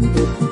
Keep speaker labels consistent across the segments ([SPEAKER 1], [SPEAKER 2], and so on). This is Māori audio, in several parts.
[SPEAKER 1] Thank you.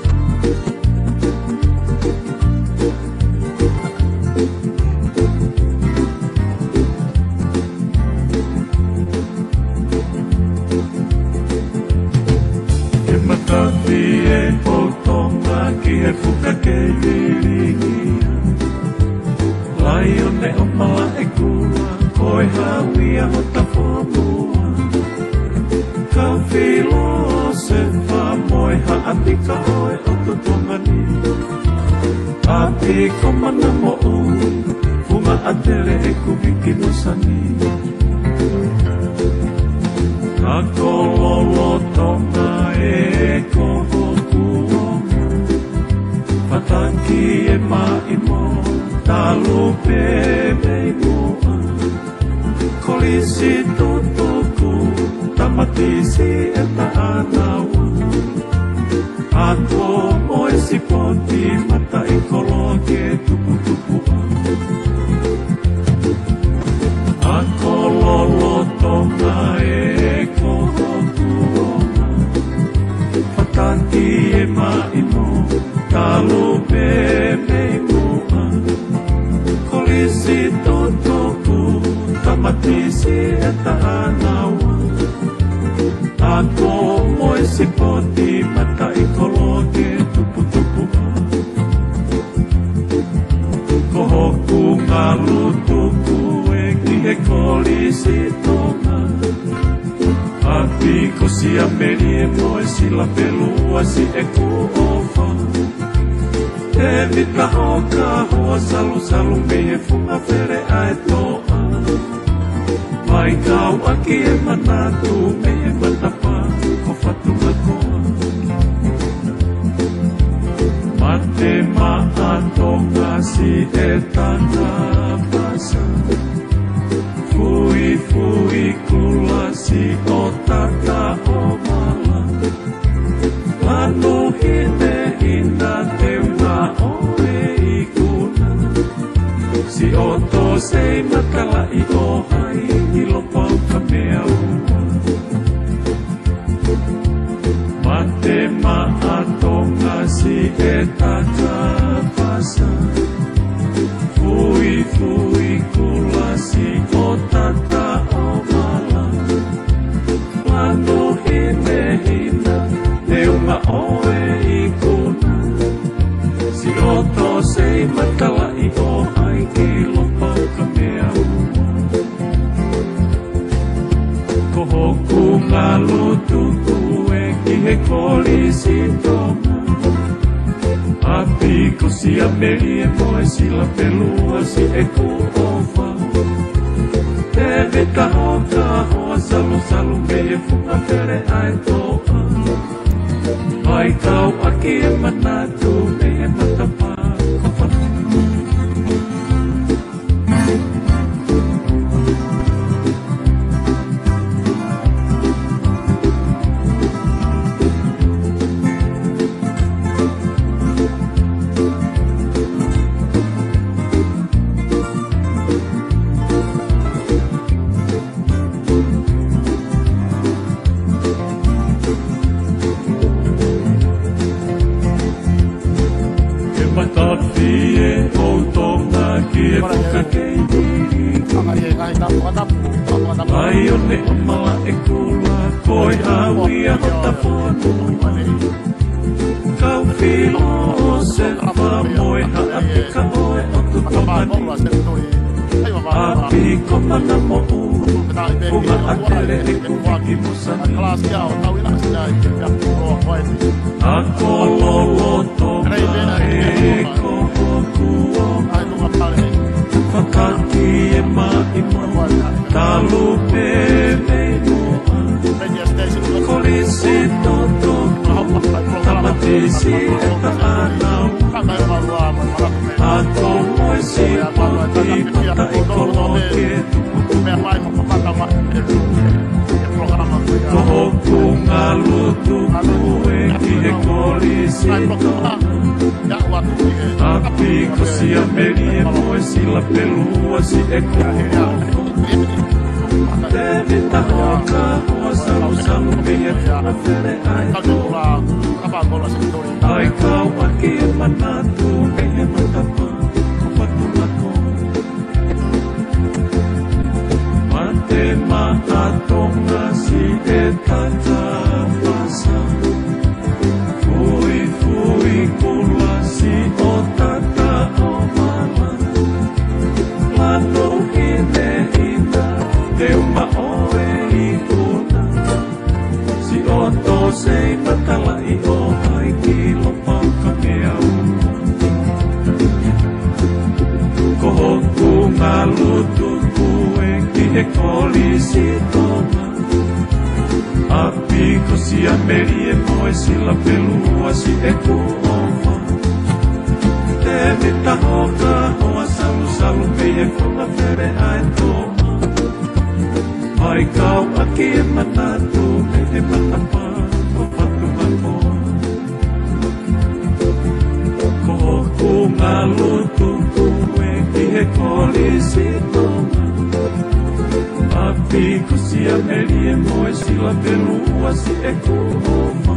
[SPEAKER 1] Moja neljä moisilla peruasi ekuoma.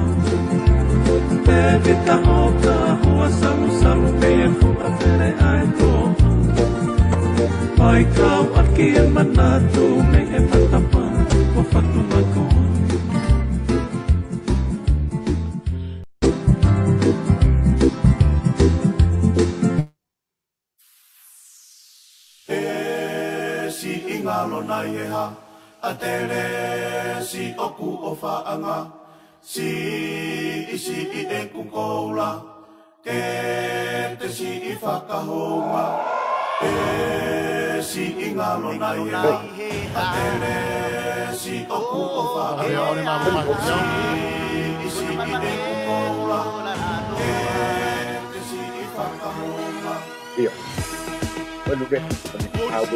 [SPEAKER 1] Päivitä hautaa huosa musalu peijä kuva tere aitoa. Paikkaa arkien mannatuu meidän tapaa.
[SPEAKER 2] tele
[SPEAKER 3] si oku o whaanga si isi i e kukoula ke te si i whakahonga e si i ngalo nai hei a tele si oku o whaanga si isi i e kukoula ke te si i whakahonga
[SPEAKER 4] Iya. Bueno, ¿qué? Algo.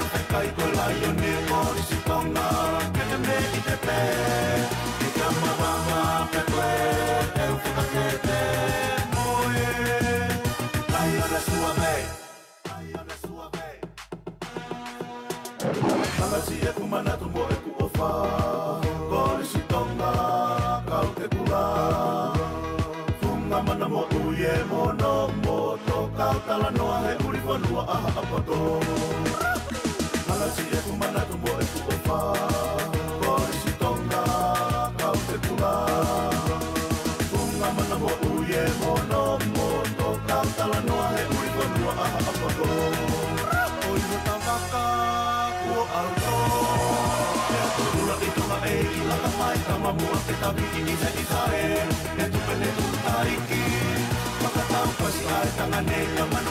[SPEAKER 3] abalua aha apago malasi efu manatumbo efu ofa korisitonga kau te pula mana mo uye mono moto kau talanoa he ui vanua aha apago oi tamaka kuo alto
[SPEAKER 5] Tula itonga ei ilaka paikka, mä mua te tabiki isä isä ei. Ne tupene tuntariki, maka tampasi aitanga neitä manu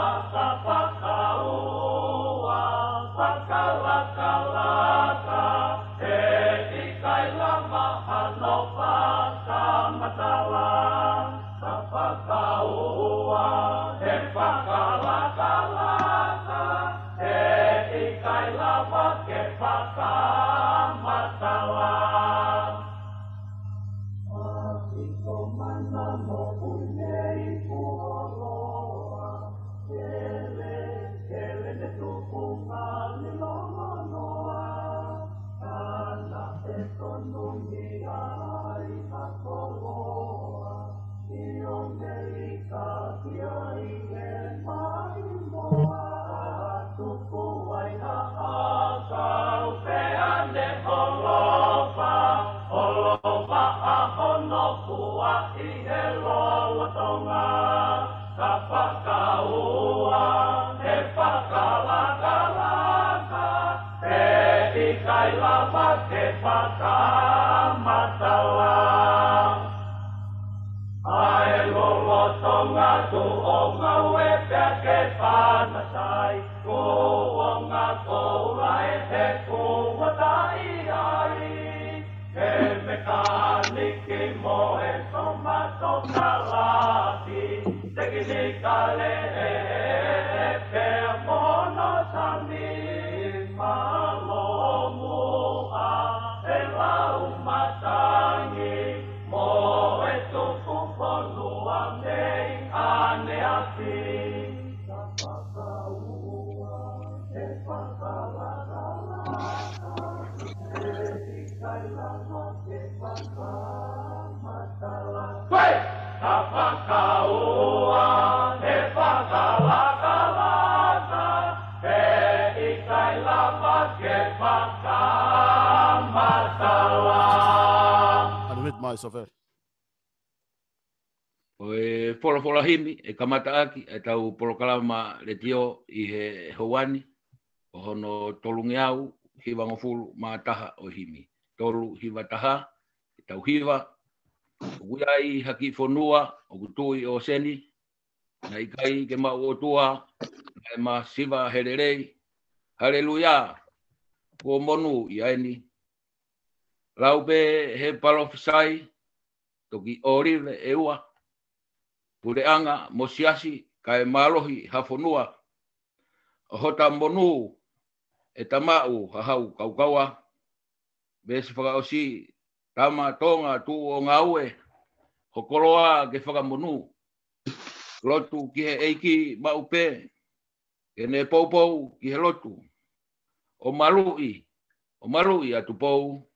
[SPEAKER 5] mai so fe.
[SPEAKER 6] O e pola pola himi, e kamata aki, e tau polo kalama le tio i he hoani, o hono tolungi au, hiva ngofulu, maa taha o himi. Tolu hiva taha, e tau hiva, o guiai haki fonua, o kutui o seni, na ikai ke mau o tua, e ma siva hererei, Haleluya, ko monu iaini, Raube he palofisai, toki orive ewa, pureanga mosiasi kae malohi hafonua, ohota monu e tamau hahau kaukaua, besi whakaosi tama tonga tu o ngaue, hokoloa ke whakamonu, lotu ki he eiki maupe, ke ne poupou ki he lotu, o malui, o marui atu pou,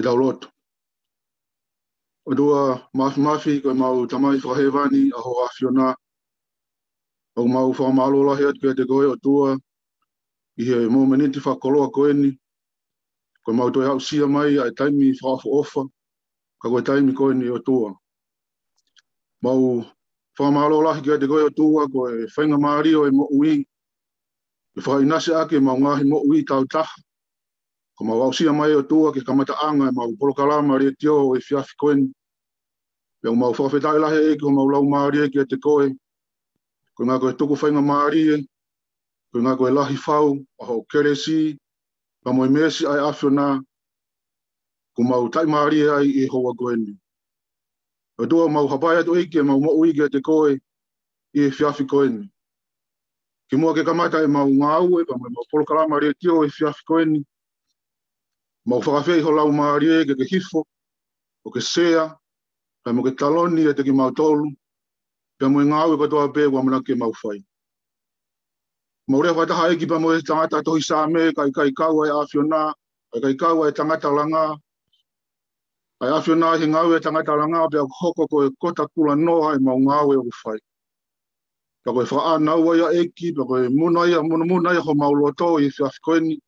[SPEAKER 7] pe lau roto. O dua mafi mafi koe mau tamai whahe vani a ho afi o nā. O mau wha malo lahi atu kia te koe o dua i he mō meniti wha koloa koe ni. Koe mau toi hau sia mai ai taimi wha fo ofa ka koe taimi koe ni o dua. Mau wha malo lahi kia te koe o dua koe whainga maari o e mo ui. E Whainase ake mau ngahi mo ui tau taha ko ma wau sia mai o tua ke kamata anga ma u polo kala ma re tio e fia fi koen pe ma u fofe tai la he ki ma u lau ma re ki te koe ko ma e. ko e tuku fainga ma re ko ma ko e lahi fau a ho kere si ma mo e mesi ai afio na ko ma u tai ma e ai e ho wa koen o tua mau u hapai atu iki e ma u ma u iki te koe e fia fi koen ki mua ke kamata e ma u ngā ue pa ma u polo kala ma tio e fia fi ma o whakawhia i holau maarie ke ke hifo, o ke sea, pe mo ke taloni e te ki tolu, pe mo i e ngāwe katoa pē wa mana ke mauwhai. Ma urea whataha eki pa mo e tangata tohi sā me, kai kai kaua e awhiona, kai kai kaua e tangata langa, ai awhiona he ngāwe tangata langa, pe au hoko ko e kota kula noha e mau ngāwe o whai. Pe ko e whaā naua ia eki, pe ko e muna ia, muna muna ia ho mauloto i whiafikoeni, e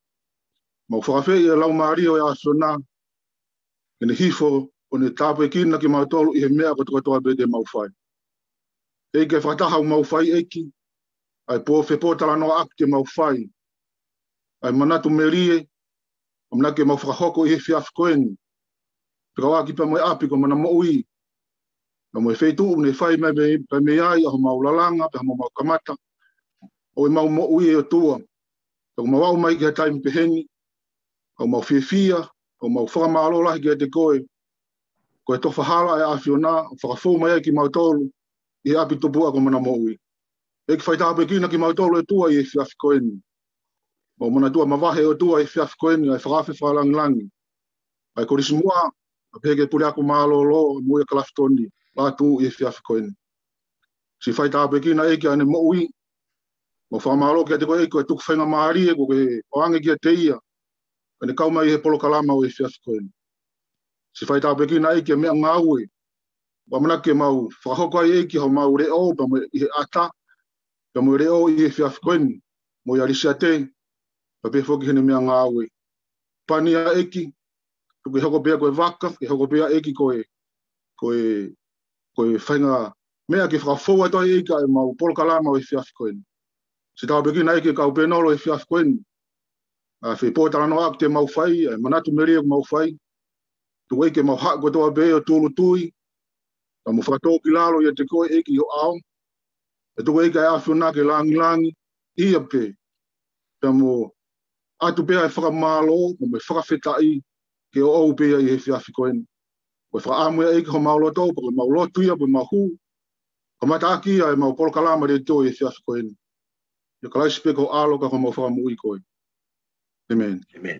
[SPEAKER 7] ma fa fe ia lau mari o ia e sona ne hifo o ne tapu e kina ki mātolo i he mea kato kato a bete mauwhai. E ke whataha o mauwhai e ki, ai pō whe pōtala no ak te mauwhai, ai manatu me rie, o mna ke mauwhakahoko i he whiaf koeni, pe kawa ki pa moe api ko mana moui, na moe whetu o ne whai mai me, pa me ai aho maulalanga, pe hamo mau kamata, o i mau moui e o tua, tau mawau mai ki ha taimu pe heni, o mau fifia, o mau whakamalo lahi ki te koe, ko e tofa e awhio nā, o whakafou mai e ki mau tolu, i e api tupu ako mana mōui. E ki whaitāpe kina ki mau tolu e tua i e fiafi koeni. O mana tua mawahe o tua i e fiafi koeni, ai whakafi whalangilangi. Ai korisi mua, a pēke puri ako mālo lō, mua e kalafitoni, la tū i e fiafi koeni. Si whaitāpe kina e ki ane mōui, mo whamalo ki a te koe e ko e tuku whainga maari e ko ke oange ki a te Ma ne kaumai he polo kalama o e fiasu koeni. Si fai tāpe ki nai ke mea ngāwe, wa mana ke mau, whakahoko ai eiki hau mau reo, pa mo i he ata, pa mo i reo i he fiasu koeni, mo i arisi ate, pa pefo ki hene mea ngāwe. Pani a eki, tuku i hoko pia koe waka, i hoko pia eiki koe, koe, koe whainga, mea ki whakafou ai toi eika e mau polo kalama o e fiasu koeni. Si tāpe ki nai ke kaupenoro e fiasu koeni, a fe po na no te mau fai e mana tu meri ko mau fai tu ke mau ha ko to be o tu tui ta mo fa to ki la lo ye te ko e ki o au e tu ke a fu na ke lang lang i a pe ta mo a tu be a fra malo mo me fra feta i ke o au be i he fi afi ko en ko fra a mo e ko mau lo to ko mau lo tu ya bu mau hu ko mata ki a mau polo kala de to i fi afi ko en Yo kalaisi pe ko alo ka ko mo fa mo i ko Amen. Amen.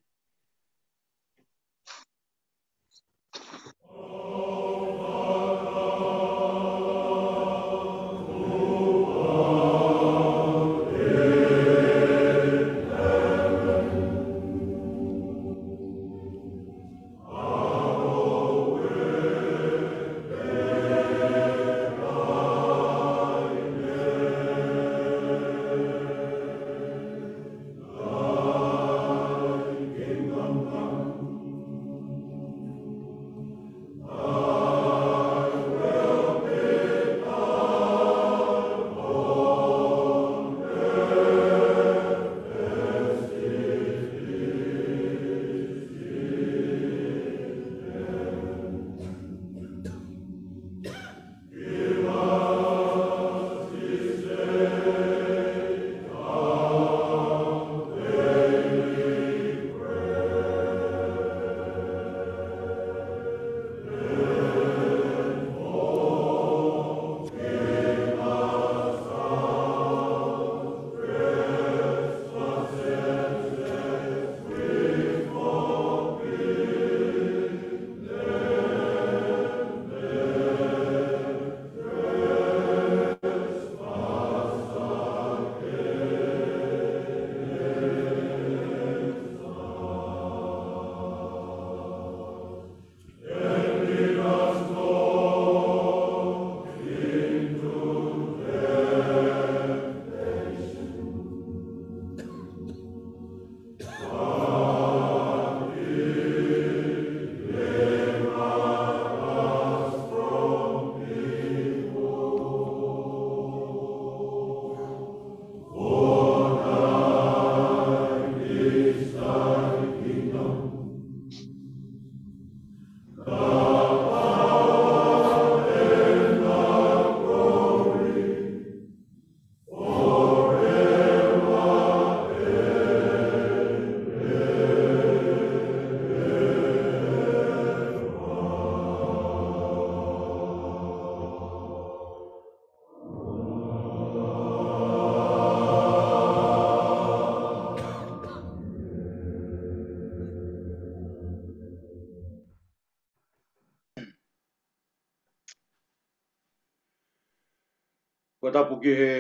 [SPEAKER 8] ke he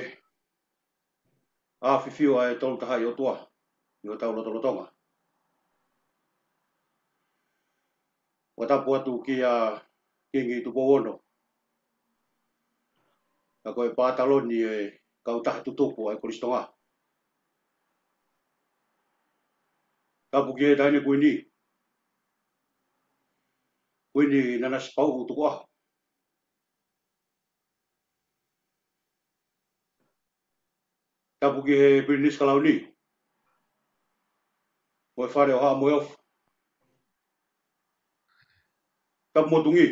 [SPEAKER 8] āwhiwhiwa e tolu taha i otua, i o tau rotoro tonga. Wa tapu atu ki a kengi tupo ono. Nga koe pātaloni e kautaha tutupo ai koristonga. Tapu ki he taine kuini. Kuini nanasipau tuku aho. ka puki he business kalau ni. Moi fare o ha mo yo. Ka mo dungi.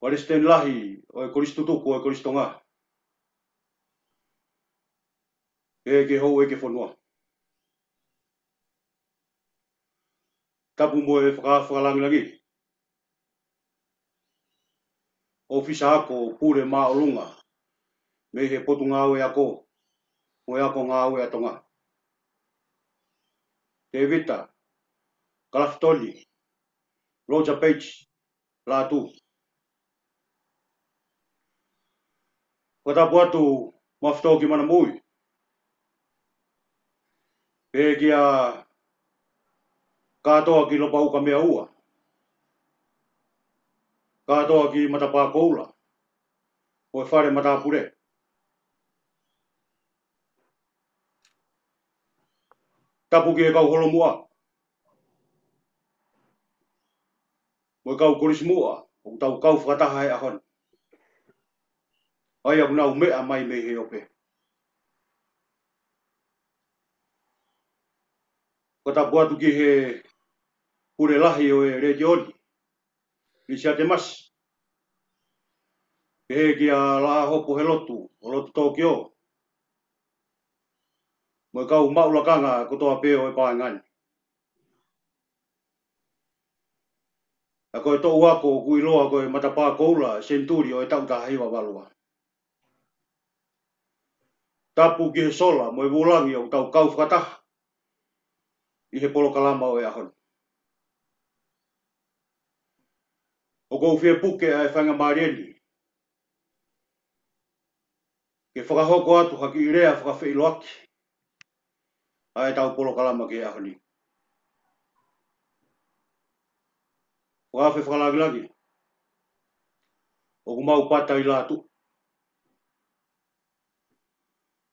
[SPEAKER 8] Wale sten lahi, o e koristu tuku, o e koristu nga. E ke hou e ke fonua. Tapu mo e whaka whakalangi lagi. Ofisa ako pure maa olunga. Ofisa ako pure maa olunga me he potu ngā ue ako, o e ako ngā ue atonga. Te Vita, Graftoli, Roger Page, Lātū. Ko tā puatu mawhito ki mana mui. Pē ki a kātoa ki lopa uka mea ua. Kātoa ki matapā koula. Koe whare matapure. Koe Tapu ki kau holo mua. Mo kau koris mua. O tau kau whakataha hai ahon. Ai au nau mea mai me he ope. Ko tapu atu ki he pure lahi o e re te oli. sia te mas. He kia la hopo he lotu. O mo e ka u maula kanga ko to ape o e pa ngan a ko to wa ko ku ro ko mata pa ko la senturi o e ta ta hi wa balwa ta pu sola mo bulang yo ka ka fu ta i he polo kalamba o yahon o ko fie puke ai fanga marieni ke whakahoko atu haki i rea whakawhi i loaki ai tau polo kalama ke ahani. O kawhi whakalagi lagi. O kumau pata i lātu.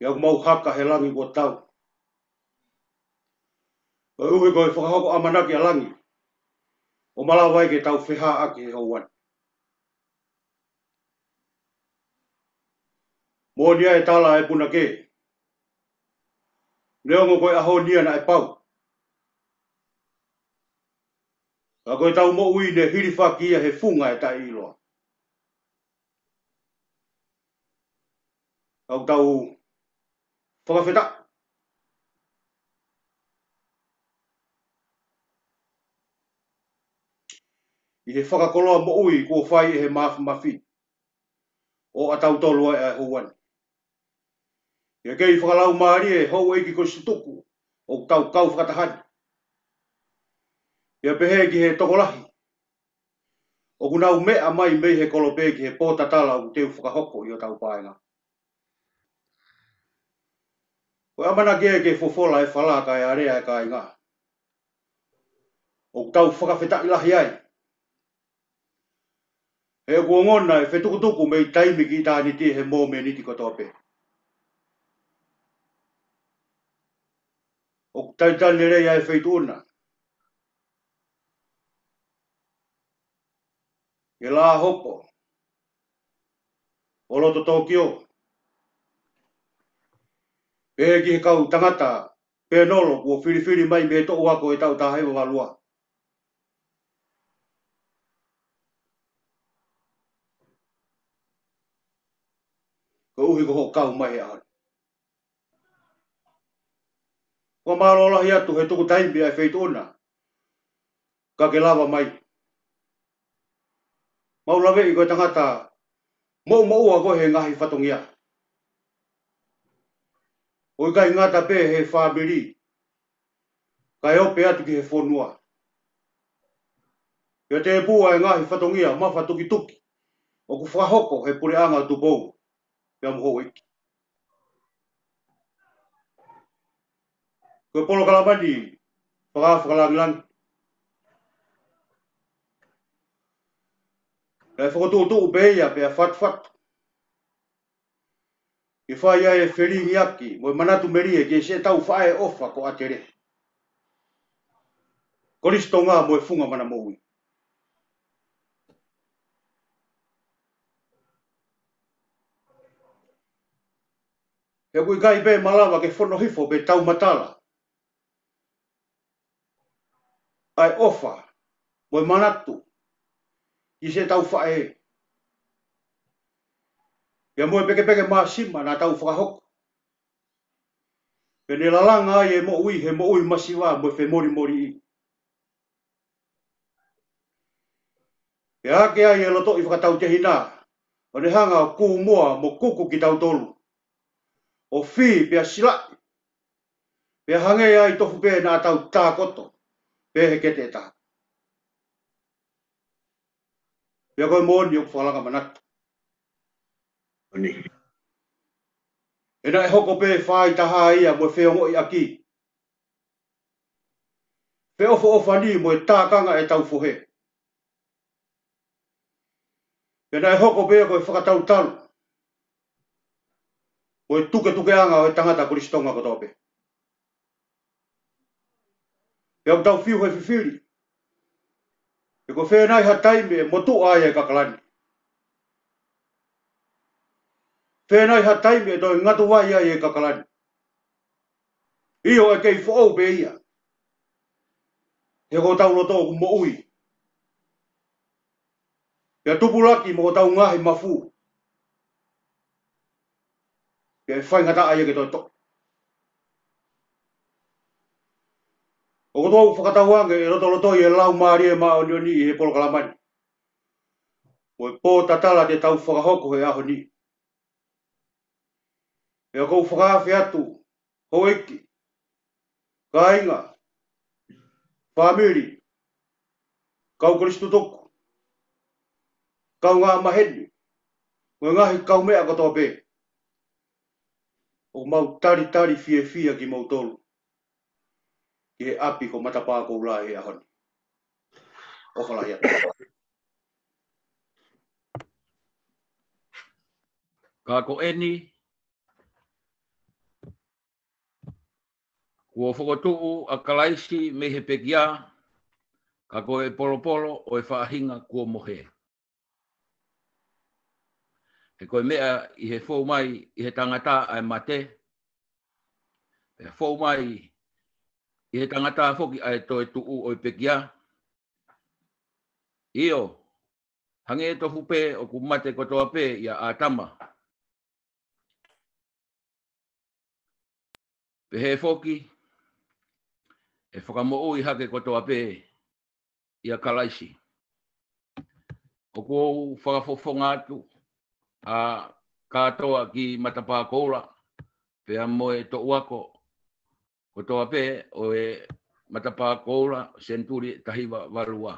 [SPEAKER 8] Ia kumau haka he langi kua tau. O uwe koe whakahoko amanaki a langi. O malawai ke tau whiha aki he hauan. Mōnia e tāla e puna kei leo ngo koe aho nia na e pau. Ka koe tau mo ui ne hirifaki ia he funga e tai iloa. Kau tau whakawhetak. I he whakakoloa mo ui kua whai e he maaf mafi. O atau tolua e a huwani. E Ia kei whakalau maari e hou eiki koe sutuku o kau kau whakatahani. Ia pehe ki he tokolahi. O kuna u mea mai mei he kolopē ki he pōtatala u teu whakahoko i o tau pāenga. Koe amana kia ke fofola e whala ka e area e ka inga. O tau whakawheta i lahi ai. He kua ngona e whetukutuku mei taimi ki tāni ti he mō me niti katoa pēta. o tai tai nere ia e feituna. E la hopo. O loto Tokio. E ki kau tangata, pe nolo kua whiriwhiri mai me to uako e tau tāhewa walua. Ko uhi ko kau mai e ahana. Wa maro lahi atu he tuku taimbi ai feitu una. Ka ke lava mai. Maulave i koe tangata mo maua koe he ngahi fatongia. O kai ngata pe he whabiri. Ka e ope atu ki he whonua. Yo te e pua e ngahi fatongia mawha tuki tuki. O ku whahoko he pureanga tupou. Pea mo hoiki. ko polo kalabadi paka fakalaglan la fo to to be ya be fat fat ke fa ya e feri yaki mo e mana tu meri e ke se tau fa e ofa ko atere ko risto nga mo funga e mana mo wi e kui kai be malawa ke fono hifo be tau matala ai ofa mo manatu i se tau fa e ya mo peke peke ma sima na tau fa hok pe ne lalanga ye mo ui he mo ui masiwa bo fe mori mori ya pe a ke ai e lo to i fa tau te hina o ne hanga ku moa mo kuku ki tau tolu o fi pe a sila pe hange ai tofu pe na tau ta koto pehe ke te taha. Pea koe mō ni o kwhalanga manatu. Ani. Ena e hoko pehe whai taha ia mo e whiongo i aki. Pe ofo ofa ni mo e tākanga e tau fuhe. Ena e hoko pehe koe whakatau talu. Mo e tuke tuke anga o e tangata kuristonga kotoa pehe e au tau fiu hei fifiri. E ko whea nai ha taime motu ai e kakalani. Whea nai ha taime e doi ngatu wai ai e kakalani. Iho e kei fuou pe ia. E tau no tōku mo ui. E a tupuraki mo tau ngahi mafu. E whaingata ai e ke toi toku. Ko tō whakatau ange e roto roto i e lau maari e maa onio ni i he polo kalamani. O e pō tatala te tau whakahoko he aho ni. E a kou whakaafi atu, hou eki, kāinga, whamiri, kau kristu toku, kau ngā mahenu, o e ngahi kau mea katoa pē. O mau tari tari fie fie ki mau tolu i he api ko matapā ko e ahon.
[SPEAKER 6] O kala hea. Ka ko eni. Kua whakotuu a kalaisi me he pekia. Ka ko e polopolo polo o e whaahinga kua mohe. He koe mea i he fōmai i he tangata ai mate. He fōmai i I he tangata a foki a e toe tuu o i pekia. Io, hange e tofu pē o kumate kotoa pē i a ātama. Pehe foki, e whakamo ui hake kotoa pē i a kalaisi. O kua u whakafofonga atu a katoa ki matapā koura, pe a moe to uako ko toa pe o e matapā koura senturi tahi wa warua.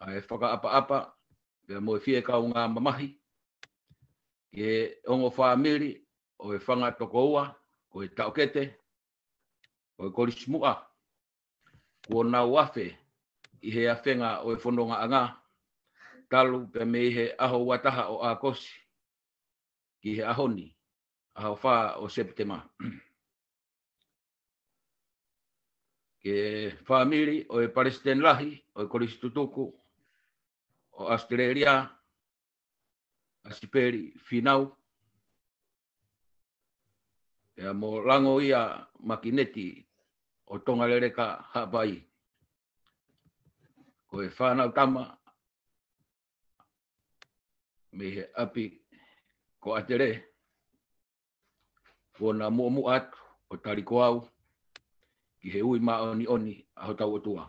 [SPEAKER 6] A whaka apa apa, pia mo e fie kau ngā mamahi, ke ongo whāmiri o e whanga toko ua, ko e taokete, ko e korismua, ko nā wafe i he awhenga o e whononga a talu pe me he aho wataha o ākosi, ki he ahoni, aho whā o septema. ke whamiri o e Palestine lahi, o e Koristutuku, o Australia, a Siperi Finau, e a mō lango ia makineti o Tongalereka Hawaii. Ko e whanau tama, me he api ko atere, ko nā mō mu atu o tariko au, ki he ui maa oni oni a ho tau atua.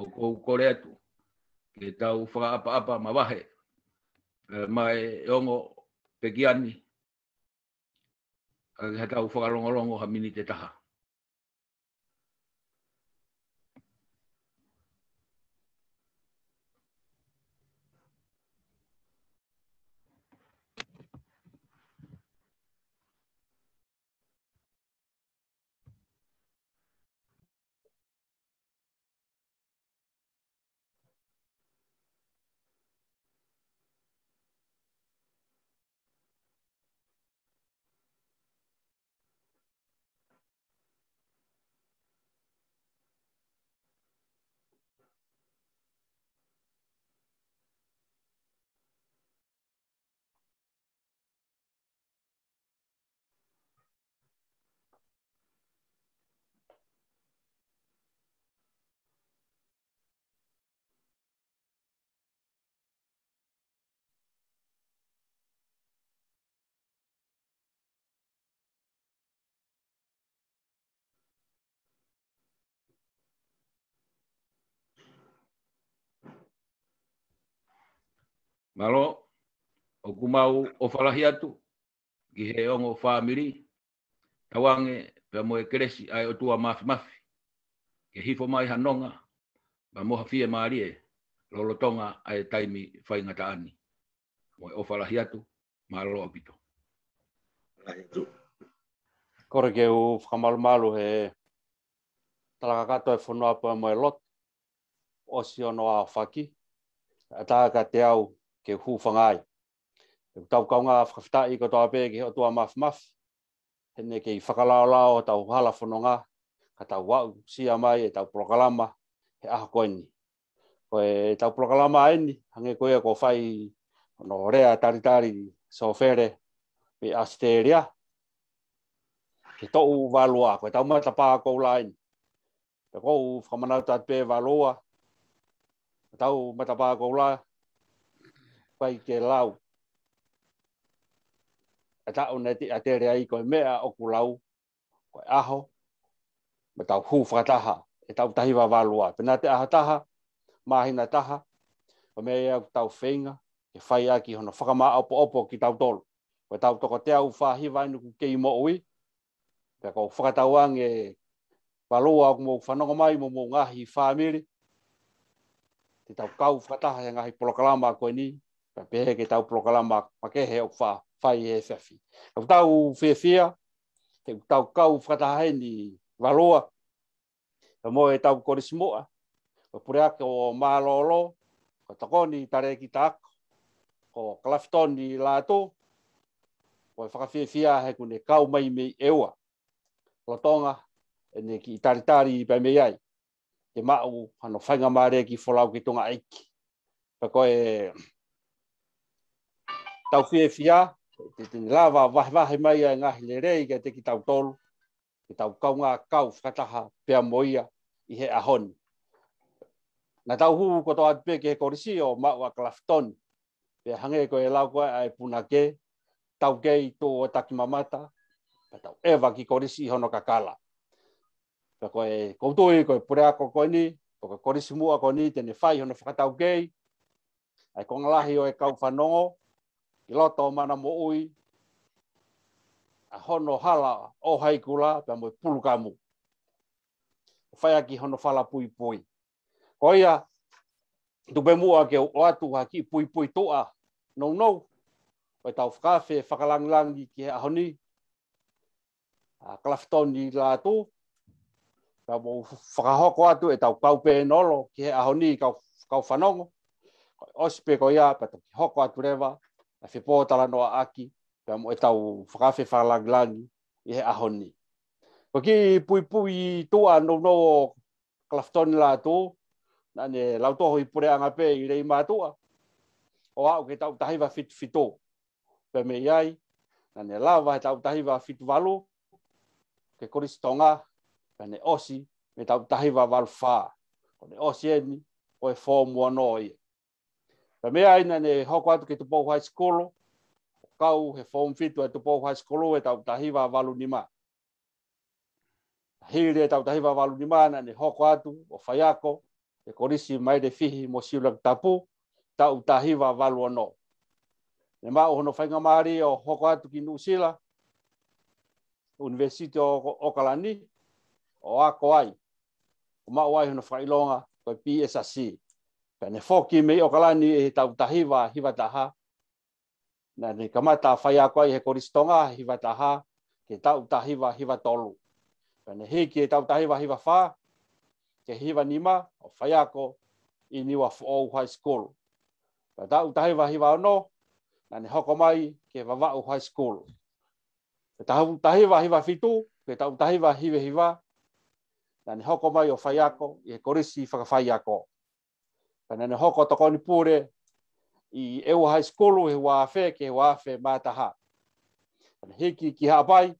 [SPEAKER 6] O kou kore atu, ke tau whaka apa apa ma wahe, uh, e, ma e ongo pekiani, a ke tau whaka longo longo ha mini te taha. Malo, o kumau o falahi atu, ki he ongo whamiri, tawange pe moe keresi ai o tua mafi mafi, ke hifo mai hanonga, ma moha fie maarie, lolotonga ai e taimi whaingata ani. Moe o falahi atu, malo apito. Falahi
[SPEAKER 9] Kore ke u whamalumalu he talakakato e whanua pa moe lot, osi ono a whaki, a taka te au ke hu whangai. E tau kaunga a whakawhita i katoa pē ki atua maf maf, hene ke i whakalaolao a tau hala whanonga, ka tau wau sia mai e tau prokalama he aha koe ni. Ko e tau prokalama a e eni, hange koe ko whai no rea taritari so where pe asteria. Ke tou valua, ko e tau mata pā kou lai Ko u whamanatat pē valua, tau mata pā kou lai, fai te lau. A tau ne te atere ai koe mea o ku lau, koe aho, ma tau hu whakataha, e tau tahi wa walua. Pena te aha taha, mahina taha, o mea ia tau whenga, e fai aki hono whakama opo opo ki tau tolu. Koe tau toko te au whahi wainu ku kei mo ui, pe kou whakatau ange walua o mou whanonga mai mo mou ngahi whamiri, te tau kau whakataha e ngahi polokalama koe ni, Pa pehe ke tau proklama pa ke he ok fa fai e fefi. Au tau fefia, te tau kau whatahe ni valoa, te mo e tau korismoa, pa pure ake o mālolo, pa takoni tare ki tāko, o ni lato, pa whakafefia he kune kau mai mei ewa, la tonga, e ne ki tari tari i pai mei ai, te mau hano whainga mare ki wholau ki tonga aiki. Pa koe tau fie fia, te te lava vahe vahe mai e ngahi le rei ke te ki tau tolu, ki tau kau ngā kau whakataha pia moia i he ahon. na tau hu ko tō atpe ke he korisi o wa klafton pe hange ko e lau koe ai punake, tau kei tō o takimamata, pe tau ewa ki korisi i hono kakala. Pe ko e koutui ko e purea ko koe ni, ko ka korisi mua koe ni tene whai hono whakatau kei, ai kongalahi o e kau whanongo, I lota o mana mo ui, a hono hala o haikula, pia moe pulu kamu. O whai aki hono whala pui pui. Ko ia, tu be mua ke o atu haki pui pui toa, nou nou, o e tau whakawhe whakalangilangi ki a honi, a klaftoni la atu, ta mo whakahoko atu e tau kaupe nolo ki a honi kau, kau whanongo, ospe ko ia, pia hoko atu rewa, a fe pōtala noa aki, pia mo e tau whakawhi whalanglangi, i he ahoni. Ko ki pui pui tua no no o Clafton la to na ne lau tōho i pure anga pē i rei mātua, o au ke tau tahiwa fit fito, pia me iai, na ne lava he tau tahiwa fit walo, ke koris tonga, pia ne osi, me tau tahiwa walfā, ko ne osi eni, o e fōmua noa ia. Ta mea aina ne hoko atu ki tupou hai skolo, kau he form fitu e tupou hai skolo e tau tahiva walu ni maa. Hei re tau tahiva walu ni maa ne hoko atu o whaiako, e korisi mai de fihi mo siulang tapu, tau tahiva walu ono. Ne maa ohono whainga maari o hoko atu ki nusila, Universiti o Okalani, o Ako Ai, o Mauai hono whailonga, koe PSRC. Pane foki me o kalani ni e tau tahi wa hiwa taha. Na ne kamata whai a koe he koristonga hiwa taha ke tau tahi wa hiwa tolu. Pane he ki e tau tahi wa hiwa wha ke hiwa nima o whai a ko i niwa fuou high school. Pane tau tahi wa hiwa ono na ne hoko mai ke wawau high school. Pane tau tahi wa hiwa fitu ke tau tahi wa hiwa hiwa na ne hoko mai o whai a ko i he korisi whakawhai a ko. Pana ne hoko toko ni pure i ewa hai skolu he wafe ke wafe mataha. Pana heki ki hapai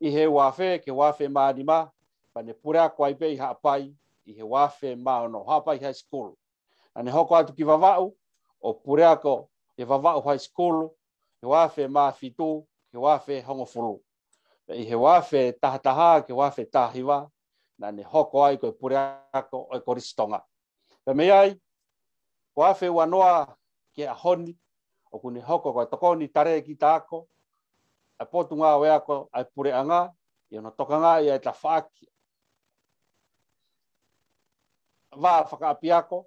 [SPEAKER 9] i he wafe ke wafe maanima. Pana pura kwa ipe i hapai i he wafe maono hapai hai skolu. Pana hoko atu ki vavau o pura ko e vavau hai skolu he wafe maa fitu ke wafe hongofuru. I he wafe tahataha ke wafe tahiwa na ne hoko ai koe pure ako o e koristonga. Pe mei ai, ko awhi wanoa ke a honi, o kune hoko ko toko ni tare ki ta ako, a potu ngā o ako a pure anga, i ono toka ngā i a ta whaaki. Wā whakaapi ako,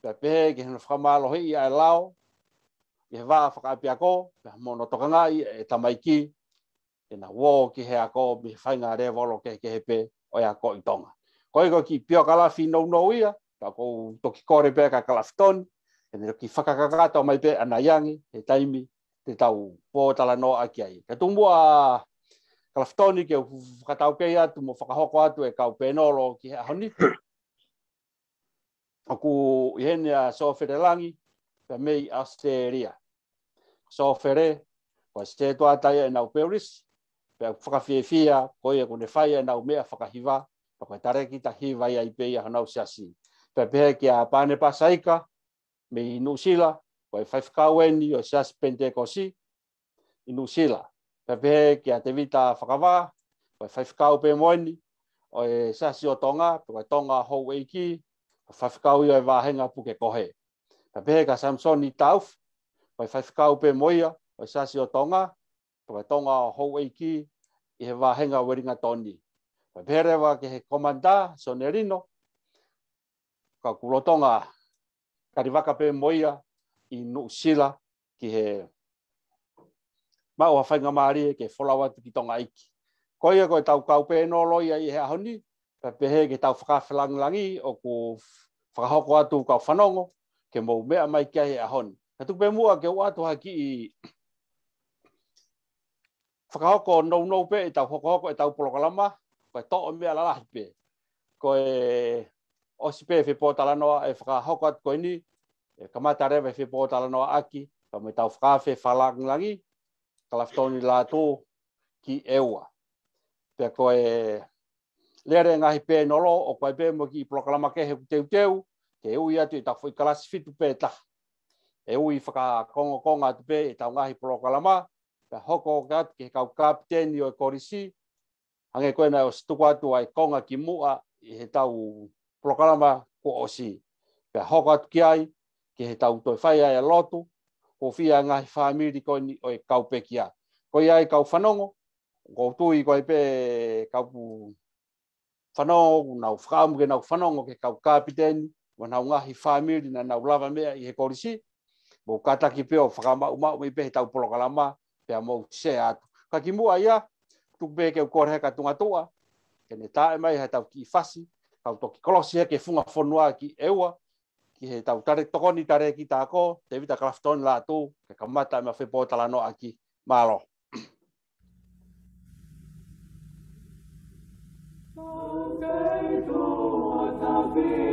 [SPEAKER 9] pe pehe ki hino whakamalo hi i a lao, i he wā whakaapi ako, pe mono toka ngā i ta maiki, e, e na wō ki he ako, mi whainga re volo ke ke pe, o ia koi tonga. Koi ko ki pio kalafi nou nou ia, ta ko toki kore pe ka kalafton, e nero ki whakakakata o mai pe anayangi, he taimi, te tau pōtala no aki ai. Ka tumbu a kalaftoni ke whakatau tu mo tumo whakahoko atu e kau penolo ki hea honi. O ku ihene a sōwhere langi, pe mei a stēria. Sōwhere, ko a stētua taia e nau peuris, pe fakafiefia ko ye ko ne faia na umea fakahiva pa ko tare ki ta hiva ya ipe ya na usasi pe pe ki a pane pasaika me inusila ko e faifka weni o sas pente ko si inusila pe pe ki a faka va ko e faifka upe moni o e sasi o tonga pe ko tonga ho weki faifka u ye va henga puke kohe pe pe ka samson ni tauf ko e faifka upe moia o sasi o tonga ko wa tonga ho ki i he wahenga weringa toni. pa pere wa ke komanda sonerino ka kulotonga ka kariwaka pe moia i nusila ki he o hawhainga maari e ke wholawa ki tonga iki. Ko ia koe tau kaupe no loia i he ahoni, pa pehe ke tau flang langi o ku whakahoko atu kau fanongo ke mou mea mai kia he ahoni. Ka tupe mua ke o atu haki i whakahoko no no pe i e tau whakahoko i e tau polokalama, ko e to'o mea lalahi pe. Ko e osi pe e whepo talanoa e whakahoko atu koini, e kamata rewa e whepo talanoa aki, ka mei tau whakawhe whalangilangi, kalafitoni lātō ki ewa. Pea ko e lere ngahi pe nolo, o koe pe mo ki polokalama ke heku teu teu, ke e ui atu i e tau whikalasi fitu pe taha. E ui whakakongokonga atu pe i tau ngahi polokalama, ka hoko o kat ke kau captain yo korisi ange ko na stuwa tu ai konga ki mua i he tau programa ko osi pe hoko at ki ai ke he tau toi fai ai lotu ko fia nga family ko ni o kau pe kia ko ia e kau fanongo ko tu i ko ai pe kau fanongo na ufram ke na fanongo ke kau captain wa na nga family na na lava mea i he korisi Mo kata ki peo whakamau mau mei pehe tau polo kalama, pe a mou se atu. Ka ki mua ia, tuk pe ke ukore he tunga toa, ke ne tae mai he tau ki i fasi, kau toki kolosi he ke funga fonua ki ewa, ki he tau tare tokoni tare ki tāko, te vita krafton la tō, ke ka mata ma whepo tala no aki, mālo. Okay,
[SPEAKER 2] don't want to be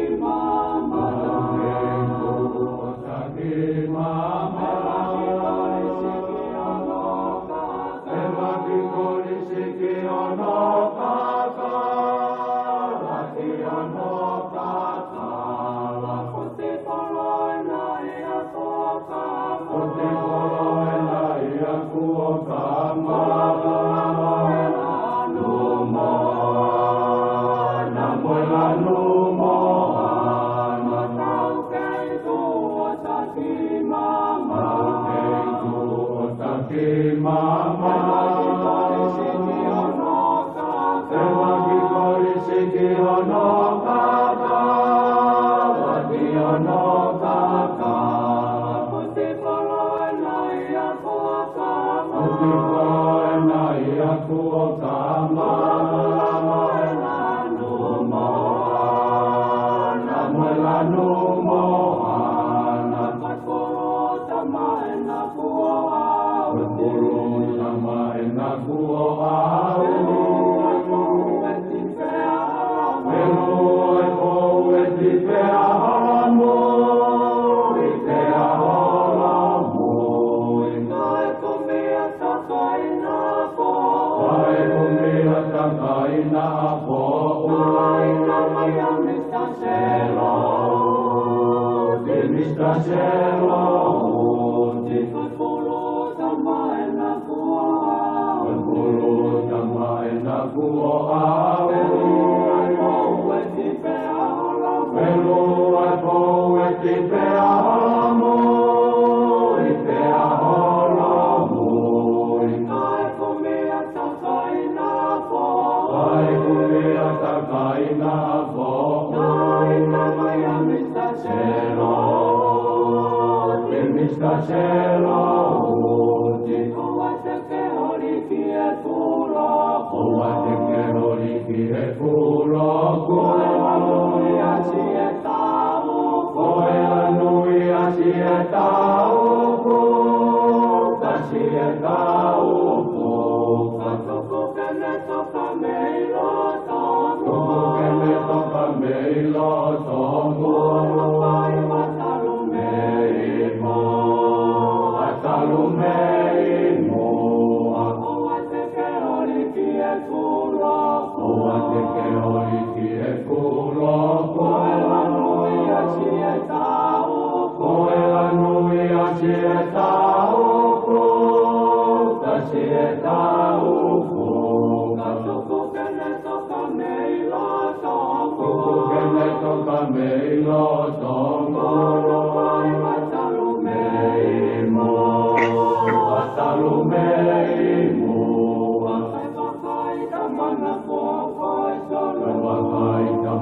[SPEAKER 2] for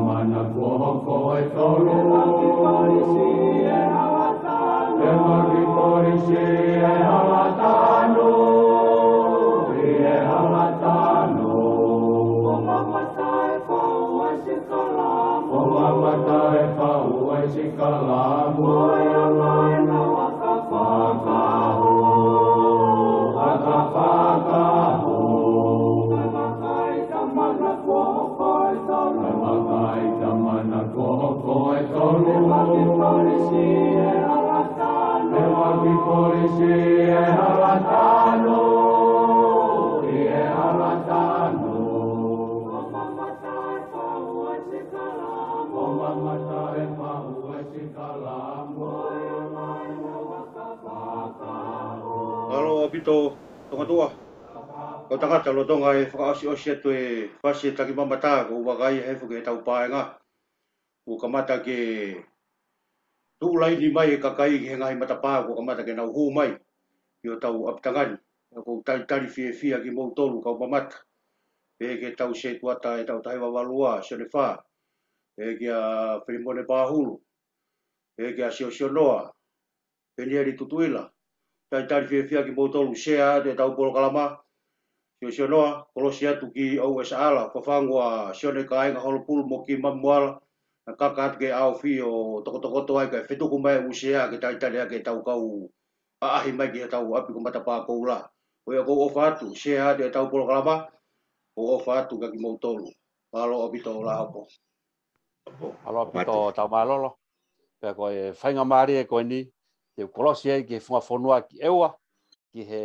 [SPEAKER 2] mana for for sorrow. for for
[SPEAKER 8] tito tonga tua. Ko tangata lo tonga e whakaasi o sia tue whasi e taki mamata ko wakai e hefuke e tau paenga. Ko kamata ke tūlai ni mai e kakai ke ngai matapā ko kamata ke nau hū mai ki tau aptangani. Ko tari tari fie fia ki mou tolu kau mamata. E ke tau se tuata e tau taiwa walua, sione whā. E ke a whirimone pāhulu. E ke a sio sio noa. E ni eri tutuila tai tari fia fia ki mōtau lu shea te tau polo kalama. Ki o shionoa, polo shea tu ki au esa ala, kwa whangua shione ka ainga holopulu mo ki mamuala, na kaka atke au fi o tokotokoto ai kai fetuku mai u shea ki tari tari ake tau kau a ahi mai ki tau api kumata paa koula. Oi a kou ofa atu, shea te tau polo kalama, o ofa atu ka ki mōtau lu. Palo apito la hapo.
[SPEAKER 9] Palo apito tau malolo. Pea koe whainga maari e koe ni, te kolosi ai ke fua fonua ki ewa ki he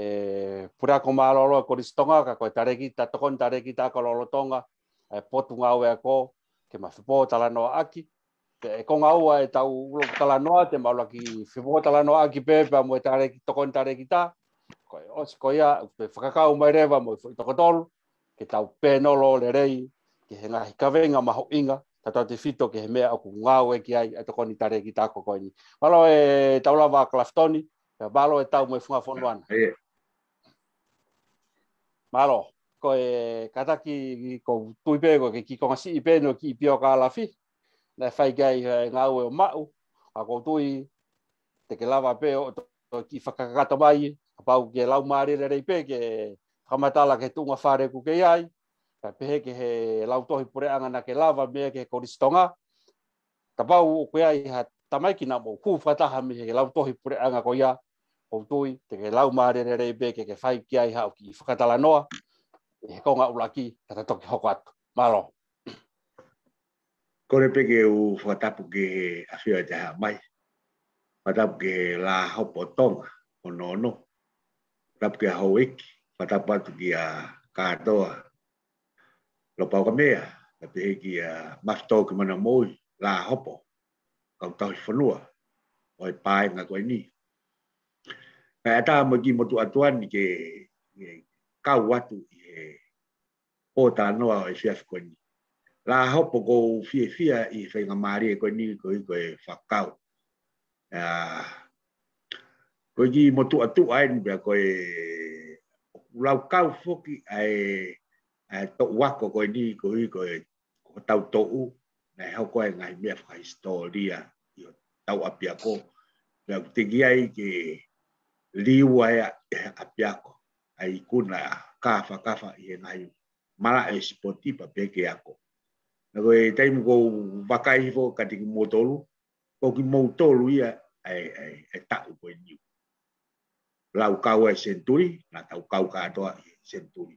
[SPEAKER 9] pura ko malolo ko ristonga ka ko tareki ta to kon tareki ta ko lolo tonga e potu nga ue ko ke ma fepo tala no aki te e ko nga ua e tau ulo tala noa te ma ki fepo tala no aki pepe mo tareki to kon tareki ta ko e osi ko ia pe whakakau mai reva mo i toko ke tau pe nolo le rei ke he ngahi kawenga maho inga ta te fito ke he mea o ku ngāo e ki ai e toko ni tare ki tāko koi ni. Walo e taula wā klaftoni, e walo e tau mui funga whonu ana. Malo, ko e kataki ki ko tuipe ke ki konga si i pēno ki i pio ka alafi, na e whai gai ngāo e o mau, a ko tui te ke lava pēo o ki whakakakata mai, a pau ke lau maare rei pē ke kamatala ke tunga whare ku ke iai, ka pehe ke he lautohi pure anga na ke lava mea ke koristonga. Tapau o kwea i ha tamaiki na mo kū whataha me he lautohi pure anga ko ia, o tui, te ke lau maare re re be ke ke whai ki ai hao ki i whakatala noa, e he konga ulaki tata toki hoko atu. Maro.
[SPEAKER 4] Kore peke u whakatapu ke he awhiwa te ha mai, whakatapu ke he la hopo tonga o nono, whakatapu ke hau eki, whakatapu atu ki a katoa, lo pau mea la pe ki a masto ki mana moi la hopo au tau i fonua oi pai nga koi ni ka ata e mo ki motu atuan ke ke kau watu i e o ta noa e sias koi ni la hopo go fie fie i fe nga mari koi ni ko i ko e fa kau a koi ki motu atu ai ni ba koi lau kau foki ai Ờ, tổ quốc của người đi của của của tàu tụ này học qua ngày miệt phải storia à tàu apiako là tiếng ấy thì liu à, ai apiako ai cũng là kafa kafa yên ai mala esporti pa peke ako rồi tay go vakai vô cả tiếng mô tô lu có cái mô tô lu ya à, ai ai ai tạo của nhiều lau cao ai century là tàu cao cả đó century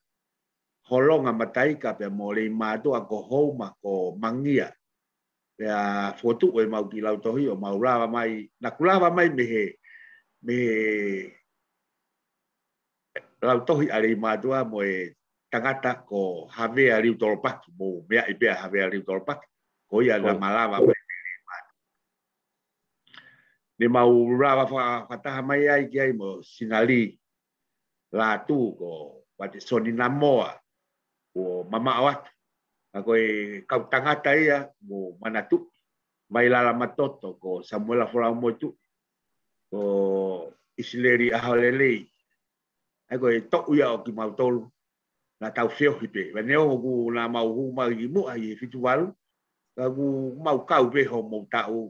[SPEAKER 4] holonga matai ka pe mo le ma to ko homa ko mangia pe a fotu e mau ki lau tohi o mau lava mai na kulava mai me he me lau tohi ale ma to mo e tangata ko have a riu tolpaki mo me i pe have a riu tolpaki ko ia na malava mai ni mau rava fa fataha mai ai ki ai mo sinali la tu ko wa te soni na moa o mama'awat akoi kautangata ia mo manatu mai lala matoto ko Samuel Folamu tu ko Isleri Aholelei akoi to'u ia o ki mautolu na tau seo hipe veneo ku na mau hu ma i mu ai fitu kau mo tau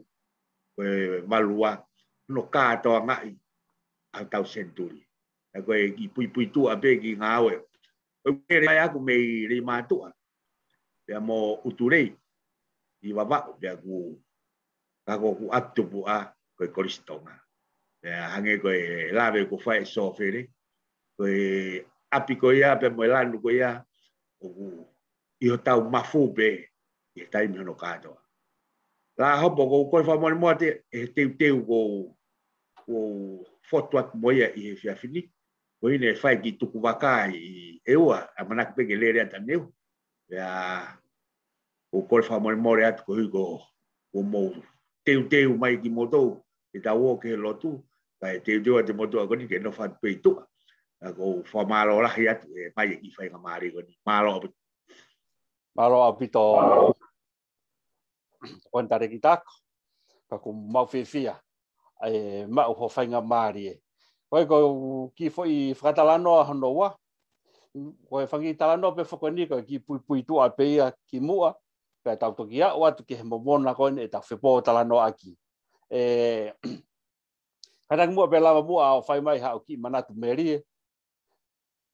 [SPEAKER 4] e, malua no ka ngai au tau senturi akoi ki pui pui ngawe Pere mai aku mei rei mātua. Pea mō uturei. I wawao. Pea ku kako ku atupu a koe koristonga. Pea hange koe lawe ku fai sofere. Koe api koe ia, pea moe lanu koe ia. Oku iho tau mafu pe. I he tai mihono kātoa. La hopo kou koe whamone mua te. E teu teu kou fotuat moia i he fiafiniki ko ine fai ki tuku waka i ewa a manak peke lere ata neu ya o kol fa mori mori at ko hugo o mo teu teu mai ki moto e ta wo ke lotu ka e teu teu ate moto ko ni ke no fa pe tu a ko fa malo la hiat e pai e ki fai ka mari ko ni malo malo a pito
[SPEAKER 9] kontare kitak ka ku mau fifia e mau ho fai ka mari e Koe ko ki fo i whakatalano a Ko Koe whangi talano pe whako ni ko ki pui pui tu a peia ki mua. Pea tau toki a oa tu ke he mwona koe ne ta whepo talano a ki. E... Kanak mua pe lava mua a o whai mai hao ki manatu meri.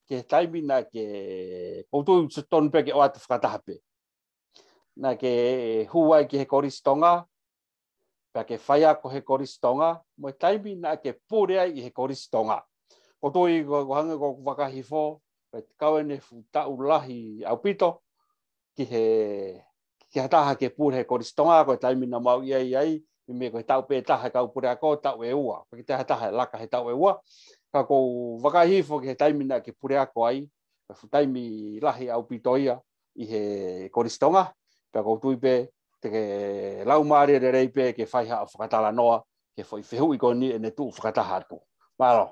[SPEAKER 9] Ke taimi na ke koutu se tonu pe ke oa te whakatahape. Na ke e, huai ki he koristonga. tonga pa ke faya ko he koristonga mo taimi na ke pore ai he koristonga ko toi ko hanga ko waka hi fo pa ka ne futa ulahi au pito ki he ki ata ha ke pore he koristonga ko taimi na mau ia ia i me ko ta pe ta ha ka pore ko ta we ua pa ki ta ha e la ka he ta we ua ka ko waka hi fo ki taimi na ke pore ko ai pa futa mi lahi au pito ia i he koristonga ka ko pe te ke lau maare re reipe ke whaiha o whakatala noa, ke whoi i ko
[SPEAKER 4] ni ene tu whakataha tu. Maro.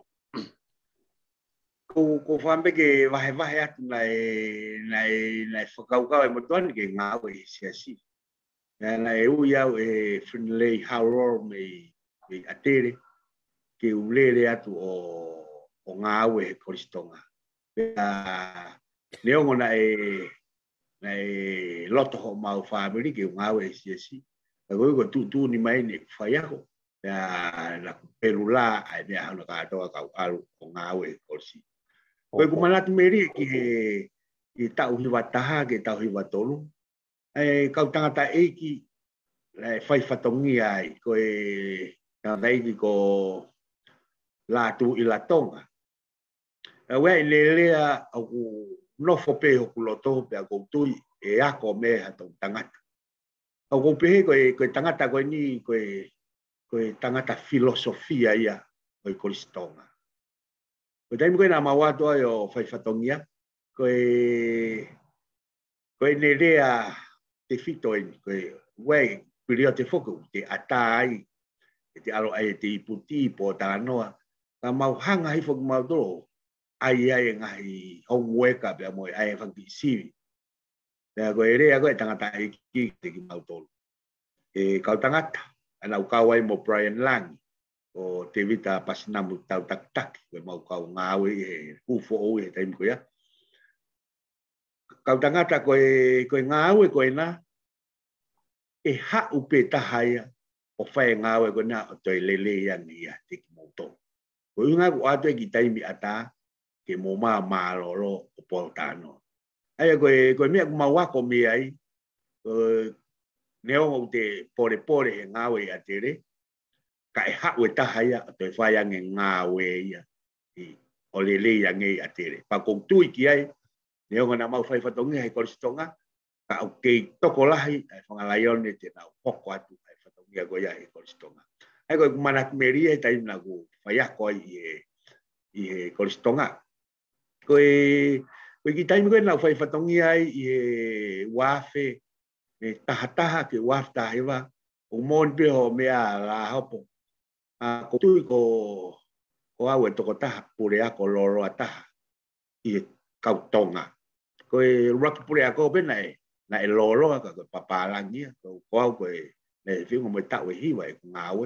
[SPEAKER 4] Ko, ko whambe ke wahe wahe atu na e, na e, na e whakaukau e motuani ke ngā au e si a si. Na, na e ui au e whinilei hauror me i atere ke ulele atu o, o ngā au e koristonga. Ne ongo na e nei loto ho mau family ki un we si si e goi go tu tu ni mai ni fayago ya la pelula ai me ha no ka to ka alu ko nga we ko si we ku manat meri ki ki ta u ni wata ha ki ta u ni wata lu e ka ta ta e ki la fai fatongi ai ko e ka dai ki ko la tu i la tonga e we le le no fo pe ku loto pe a e a ko me ha tau tangata. Au ko pehe koe, koe tangata koe ni koe, koe tangata filosofia ia koe kolistonga. Koe taimu koe nga mawato ai o whaifatongia, koe, koe nerea te fito eni, koe we kuriwa te foku, te ata ai, te aro ai te iputi po tanoa, ka mauhanga hifo kumau doro, ai ai nga i hongweka pia moi ai fangki e siwi. Nea koe re a koe tangata e ki te ki mautolo. E kau tangata, anau kawai mo Brian Lang, o te vita pasinamu tau taktaki, koe mau kau ngā we e kufo o e taim koe ya. Kau tangata koe, koe ngā we koe na, e ha upe tahaya o fae ngā we koe na o toi lele ya ni ya te ki mautolo. Koe unga kua atoe ki taimi ataa, ke mo ma ma lo lo o portano ai ko ko mi ma wa ko mi ai e, ne o te pore pore e nga we a tere ka e ha we ta ha ya to fa ya nge nga we ya i o le le ya nge a tere pa ko tu i ki ai ne o na mau fa fa tonga ai ko ka o ke to ko la hi fa nga la yo ne te na o atu ai fa tonga go ya ai koristonga. si tonga ai ko ma na meria ta i na go fa ya ko ai e e koristonga, koe koe ki taimi koe nau whaifatongi ai i e wafe e taha taha ke wafe tahewa o mōni peho mea la hopo a ko tui ko ko au e toko taha pure ako loro a taha i e kautonga koe rock pure ako pe nai na e, e loro a koe papalangi a koe ko au koe ne fingo mo tawe hiwa e kunga au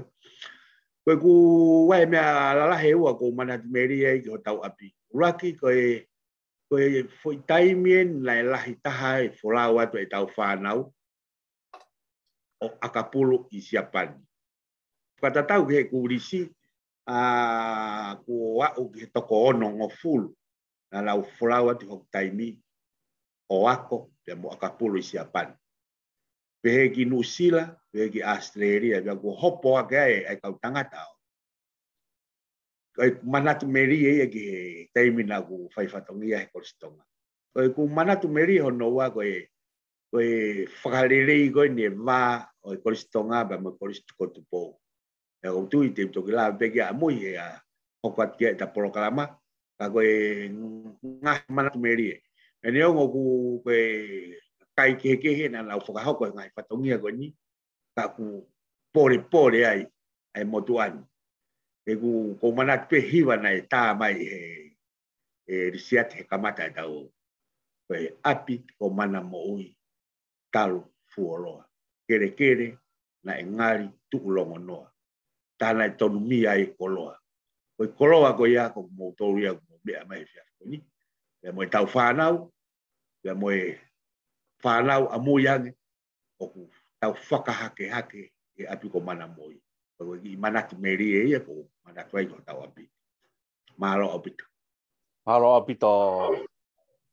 [SPEAKER 4] koe ku wae mea lalahe ua ko manatimeri e ki ho tau api raki ko e ko e foi taimien la lahi taha e folawa to e tau whanau o akapulu i Kata Katatau ke kurisi a ko o toko ono ngo ful na lau folawa to hok taimi o ako de mo akapulu i siapan Pehe ki Nusila, pehe ki Australia, hopo agae, ai kau tangata o. Oi ku mana tu meri e ki teimi na ku fai fatongi e kor stonga. Oi ku mana tu meri ho no wa koe koe whakarere i koe ne ma oi kor stonga ba me kor stuko tu po. E o tu i te to ki la peki a mui e a hokwa tia e ta porokalama ka koe ngā mana tu meri e. E ne o ku koe kai ke ke he na na u whakahoko e ngai fatongi e koe ni ka ku pore pore ai ai motu anu e ku ko mana tu e hiwa na ta mai e e risiat he kamata da e o pe api ko mana mo ui talu fuolo kere kere na engari tu lo mono ta na e tonu mi ai koloa ko koloa ko ya ko mo to ria ko be a mai fia ni e mo ta fa na u e mo e fa na u a mo ya ko ta fa ka ha ke ha ke e api ko mana mo ui i mana ki meri e ia ko mana kwa i ko tau api. Mahalo apito. Mahalo apito.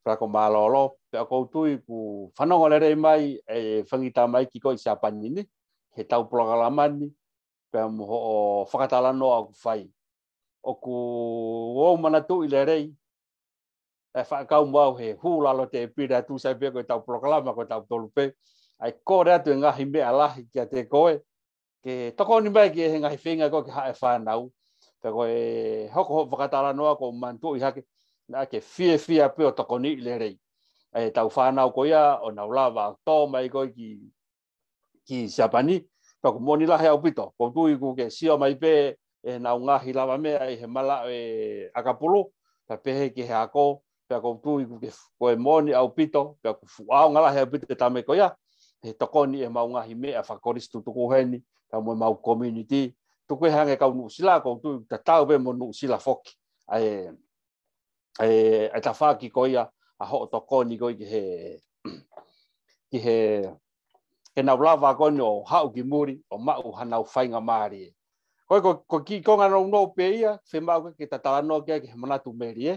[SPEAKER 9] Prako mahalo lo. Pea koutu i ku whanonga lere mai e whangita mai ki koi si apanyi ni. He tau plakalamani. Pea mu ho o whakatala no aku whai. O ku wou mana tu i lerei. E whakau mau he hu lalo te pira tu sa pia koi tau plakalama koi tau tolupe. Ai kore atu e ngahi mea lahi kia te koe ke toko ni mai ki henga he finga ko ki hae fa nau ta ko e hoko ho vakatala noa ko mantu i hake na ke fie fie pe o toko ni le rei e tau fa nau ko ia o nau la va to mai ko ki ki japani ta ko moni la he au pito ko tu i ko ke sio mai pe e na unga hilava me ai he mala e akapulu ta pe he ki he ako pe ko tu i ko ke e moni au pito pe ko fuao ngala he pito e ta me ko ia e toko ni e maunga hi me a fa koris tu tu ko he ni ka mo mau community to ko e hanga ka nu sila ko tu ta tau be mo nu sila fok eh eh ta fa ko ia a ho to ko ni ko he ki he ke na bla va ko no ha ki muri o ma u ha na u fa nga mari ko ko ko ki ko nga no no pe ia se ma ko ki ta ta no ke ki mana tu meri e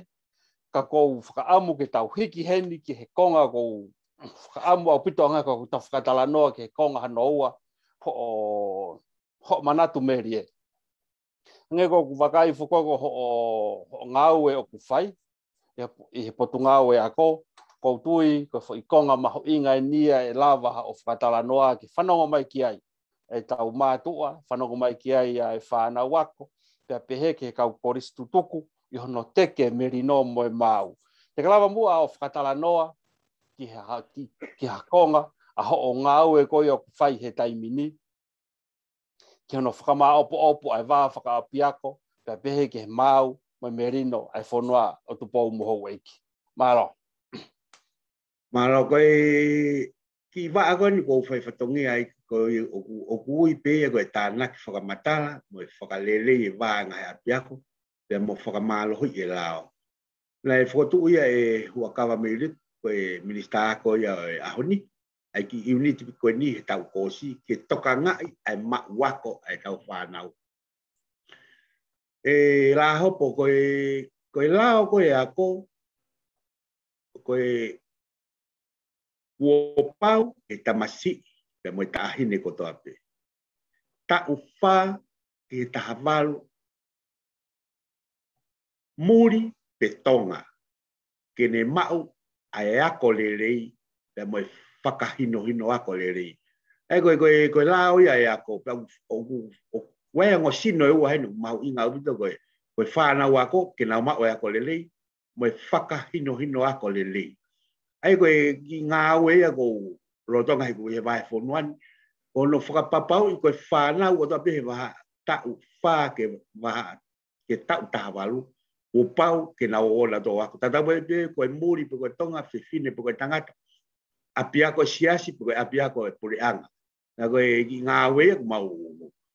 [SPEAKER 9] ka ko u fa amu ke tau hiki heni ki he konga ko amu au pito anga ko ta fa ta la no ke konga ha no wa ho ho mana tu meri e nge ko ku vakai fu ko ho ho ngau e o ku fai e e potu ngau e ako ko tui ko fo i konga ma ho inga e nia e lava o fatala noa ki fano ngo mai ki ai e tau ma tua fano ngo mai ki ai e fa na wako pe pehe ke ka ko ristu toku i hono teke meri no mo e mau te kalava mua o fatala noa ki ha ki, ki ha konga a ho o ngā ue koi o whai he taimini. Ki hono whakama opo opo ai wā whaka a piako, pia pehe ke he māu mai merino ai whonua o tu pou muho weiki.
[SPEAKER 4] Māro. Māro, koi ki wā a koi ni kou whai whatongi ai koi o kui pē e koi tāna ki whakamatala, moi whakalele i wā ngai a piako, pia mo whakamālo hui e lao. Nei, whakotu ia e huakawa me rit, koi minister ako ia e ahoni, ai ki unit ki ko ni ta ko si ke toka nga ai ma wa ko ai ka pa na e la ho po ko e ko la ho ko ya ko ko e pau e ta ma si pe mo ta hi ne ko to ape ta u fa e ta ha valo muri pe tonga ke ne ma ai ako le lei pe mo paka hino hino ako lere. E koe koe koe la oia e ako, wea ngo sino e ua henu, mau inga uruta koe, koe whana wako, ke nao mao e ako lere, moe whaka hino hino ko lere. E koe ki ngā ue e ako, rotonga he koe he vahe fonuan, kono whakapapau i koe whana ua ta pehe waha, tau whā ke waha, ke tau tahawalu, o pau ke nao ona tō ako. Tata koe koe mūri, koe tonga, whiwhine, koe tangata, apiako ko siasi pe apia ko e puri na ko nga we ko mau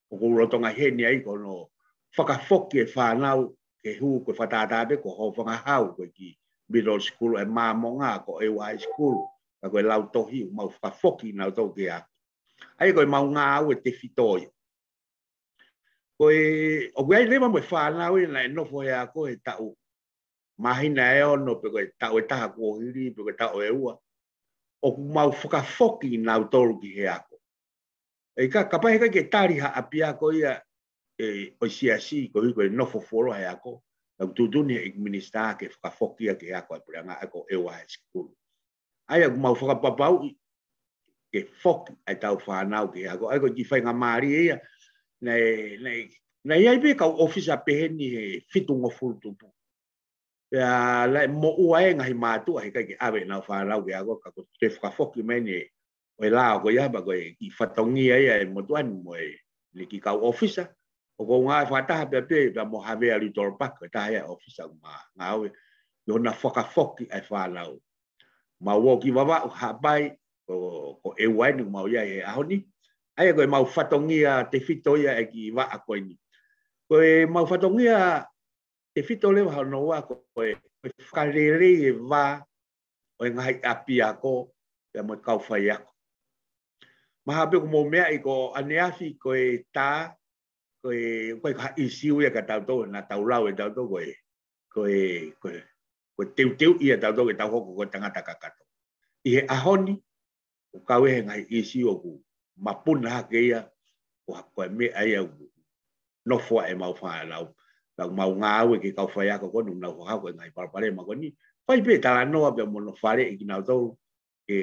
[SPEAKER 4] ko roto nga heni ai ko no faka fokke fa nau ke hu ko fata ta be ko ho fa nga hau ko ki middle school e ma mo nga ko e high school na ko lau to hi mau faka fokki na to ke a ai ko mau nga au e te fitoi ko e o ko ai lema mo fa nau na no fo ya ko e, e ta u mahina e ono pe ko ta u ta ko hiri pe ko ta o e ua o ku mau whakafoki nga utoro ki he ako. E ka kapahe ka ke tari ha api ako ia e, o si a si ko hiko e nofo foro he ako na kututuni e minister ke whakafoki a ke ako e pura nga ako e wa e skuru. Ai a ku mau whakapapau ke foki ai tau whanau ke ako. Ai ko jifai nga maari e ia nei nei nei ai be ka ofisa pehe ni he fitungo furututu ya la mo uae ngai ma tu ai kai ave na fa la ya go ka ko te fa fo ki me ni we la go ya ba go e, i fa tongi ai ai e mo tuan mo e le ki ka ofisa o ko nga fa ta ha pe da mo ha ve ali tor pak ta ya ofisa ma nga o yo na fo ka fo ki ai fa la ma wo ki ba ba ha bai o ko e wai ni ma o ya e aho ni ai go e ma fa to tongi te to ya e ki va a ko ni ko e ma fa tongi te fito lewa hau no wako e whakarere e wā o e ngai api ako e mo kau whai ako. Maha pe ko mō mea i ko aneafi ko e tā ko e ko e ka isi ui a ka tau tau na tau rau e tau tau ko e ko e ko e ko e teu teu i a tau tau e tau hoko ko e tangata kakato. I he ahoni o kau e ngai isi o ku mapuna hake ia o hako e mea ia u nofua e mau whaia laupa ka mau nga awe ki kau faya ko kono na kua kua ngai par pare ma koni fai pe tala no abe mo no fare e kina to e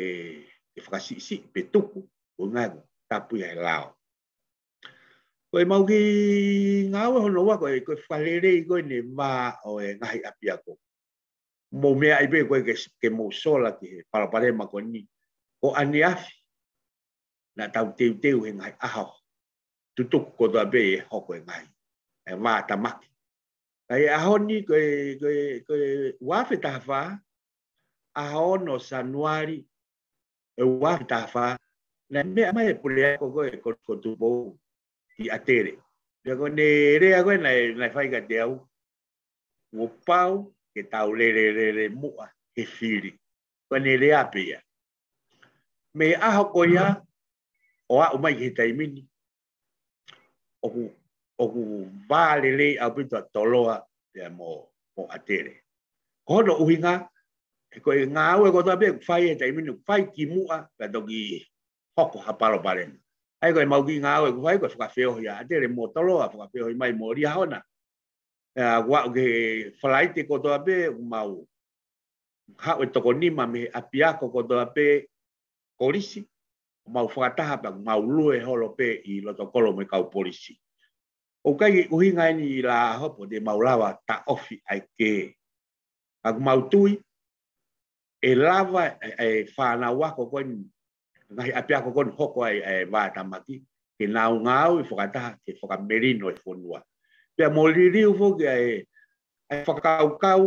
[SPEAKER 4] e fra si si pe tuku o nga tapu ya e lao ko e mau ki nga awe ho no wa ko e ko fale re ko ne ma o e ngai apia ko mo me ai pe ko ke ke mo sola ki par pare ma koni ko ani afi na tau teu teu e ngai aho tutuk ko da be ho ko ngai e, e ma ta maki ahoni koe koe koe wafe tafa ahono sanuari e wafe tafa na me ama e pulea ko koe ko ko tu bo i atere ya ko ne re a na na fai ka te au o pau ke tau le le le le mua he firi ko ne re apia me aho koia o a umai he taimini o o ku bale le a pito toloa te mo o atere ko no uhinga e ko nga awe ko ta be fai e tai minu fai ki mua pe to ki hoko ha palo pare ai ko e mau ki nga awe ku fai ko fuka feo ya atere mo toloa fuka feo i mai moria hona e wa ke fai te ko ta be mau ha o to ni ma me apia ko ko ta be korisi mau fuka ta ha mau lue holo pe i lo to kolo me ka polisi o kai uhi ngai ni la hopo de maulawa ta ofi ai ke ak mautui e lava e fana e wa ko kon ngai apia ko kon hoko ai e va ta maki ke na ngau e fokata ke foka merino e fonua pe moliri u foki ai ai foka u kau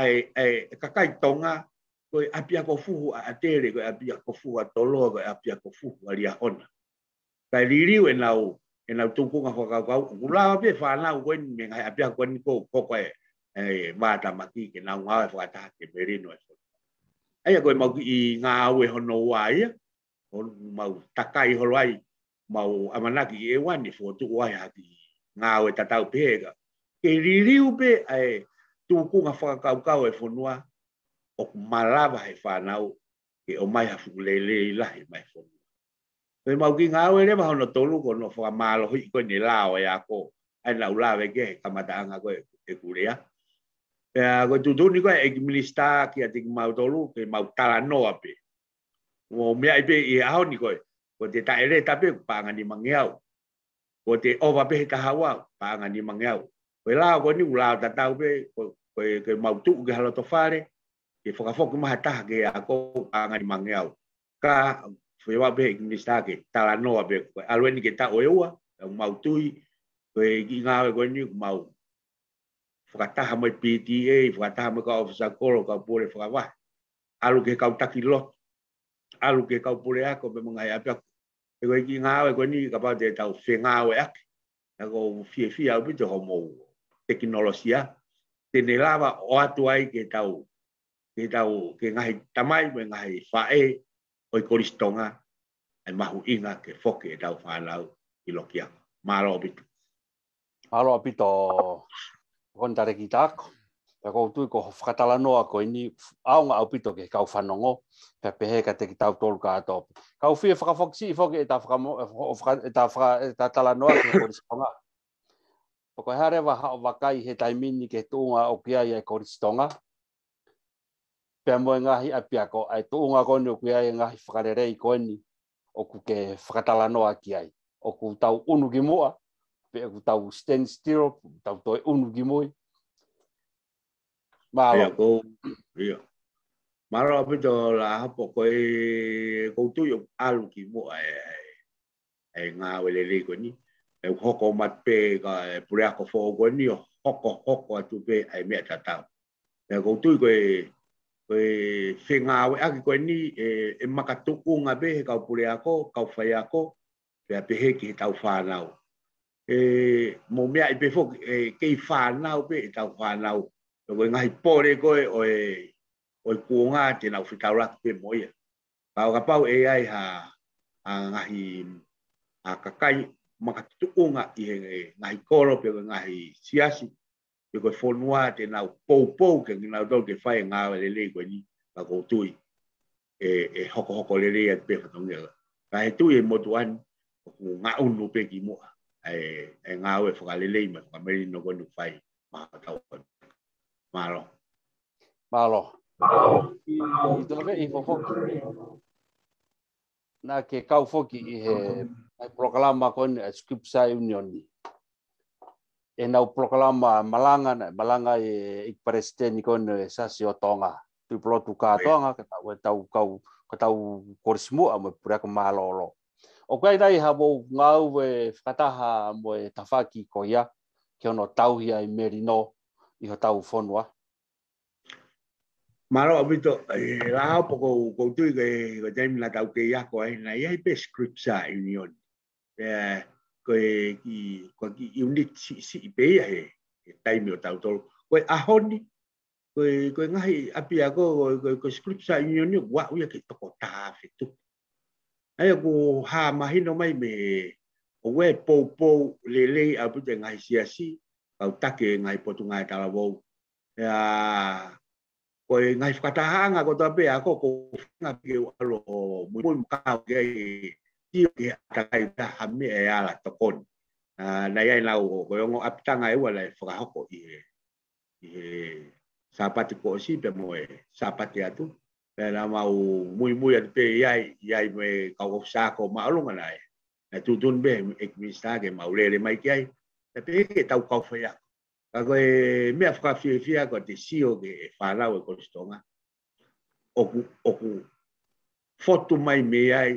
[SPEAKER 4] ai ai e kakai tonga ko apia ko fuhu a tere ko apia ko fuhu a tolo ko apia ko fuhu a ria hona ka liriu e na u en na tu ku ka ka ka ku pe fa na ku ni me ngai apia ku ni ko ko ko e ma ta ma ki ke na nga e fa ta ke me eso ay e ko ma ki nga we ho no wa ia ho ma ta kai ho wai ma u amana ki e wan ni e fo tu wai ia ki nga we ta ta u pe ga ke ri ri u pe e tu ku ka fa ka ka e fo no o ma la ba e fa na u ke o mai ha fu le le la e mai fo Pe mau ki ngā ue rewa hono tolu ko no whakamalo hui koe ni lao e a ko. Ai lau lawe ke he kamataanga koe e kurea. Pe a koe tutuni koe e ki minista ki a tiki mau tolu pe mau tala noa pe. Mo mea i pe i aho ni koe. Ko te taere tape ku pāngani mangeau. Ko te owa pe he tahawau pāngani mangeau. Koe lao koe ni ulao tatau pe koe, koe mau tuku ke halo tofare. Ke whakafoku maha taha ke a ko pāngani mangeau. Ka foi wa be ni sta ke ta la no be a lo ni ke ta o eu a mau tui foi ki nga be ko ni mau fakataha mai PTA fakataha mai ka officer koro ka pore fakawa alu ke kau taki lot alu ke kau pore ako be mga ya pe ko ki nga ko ni ka pa de tau fe nga we ak ako fie fie au bito homo teknolosia tene lava o atu ai ke tau ke tau ke ngai tamai me ngai fae o koristonga kori stonga e mahu inga ke foke e tau whanau i loki ama. Maro bitu. Maro
[SPEAKER 9] apito. Kon tare ki tāko. Pea kou tui ko whakatala noa ko ini aonga au pito ke kau whanongo. Pea pehe ka te ki tau tolu ka ato. Kau whi e whakafokisi i foke e tā whakatala noa ke kori stonga. Pako hea rewa hao wakai he taimini ke tūnga o kia i kori pea moe ngahi a piako ai tu unga kono kui ai ngahi whakarerei koeni o ku ke whakatalanoa ki ai. O ku tau unu ki moa, pe ku tau stand still, tau toi unu ki moi.
[SPEAKER 4] Mālo. Ia ko, ia. Mālo apito la hapo koe koutuyo alu ki moa e e ngā welelei koeni. E hoko matpe ka e pureako fō koeni o hoko hoko atu pe ai mea tatau. E koutui koe e se nga we a ni e e maka nga be ka pure a ko ka fa ya pe a pe he ki ta fa na o e mo me pe fo ke fa na pe ta fa na o e we nga pore ko e o e o te na fika ra pe mo ya pa ga pa e ai ha a nga hi a i he e, nga hi pe nga siasi pe ko fonua te na pou pou ke na do ke fai nga le le ko ni ka ko tui e e hoko hoko le le at pe ko tonge ka he tui e mo tuan ko nga unu pe ki mo e e nga we fo ka le le ma ka meri no ko ni fai ma ka ko ma lo ma lo
[SPEAKER 9] na ke kau foki e proklama kon scripture union ni e nau proklama malanga malanga e ikparesteni kon e sasi o tonga tu plotu ka tonga ka tau tau ka tau korismu a mo pura ko malolo o kai dai ha bo ngau e fataha mo e tafaki ko ya ke
[SPEAKER 4] ono tau hia i merino i ho tau fonua Maro abito e la poco con tu ga che la tau che ia ko ai na ia i pe scripsa union e koe i koe ki unit si si i pei he e taimi o tau tolu koe ahoni koe koe ngahi api a ko koe koe koe skripsa i wa uya ki toko tāwhi tu ai ako ha mahino mai me owe we pou pou le le a pute ngahi si a si au take ngahi potu ngahi tala wou e koe ngai whakataha anga koto api a ko koe ngahi ke ualo mui mui mkau ke tiêu ki akai ta hami e ala tokon na yai na o ko ngo aptanga e wala e fra hoko i e sapati ko si pe mo e sapati atu pe na ma o mui mui at pe yai yai me ka ko sa ko ma lo ngana e na tutun be ek mista ke ma ulele mai kai pe pe ke tau ka fa ya ka ko e me afra fi fi ko te si o ke fa la o ko stonga oku oku fotu mai me ai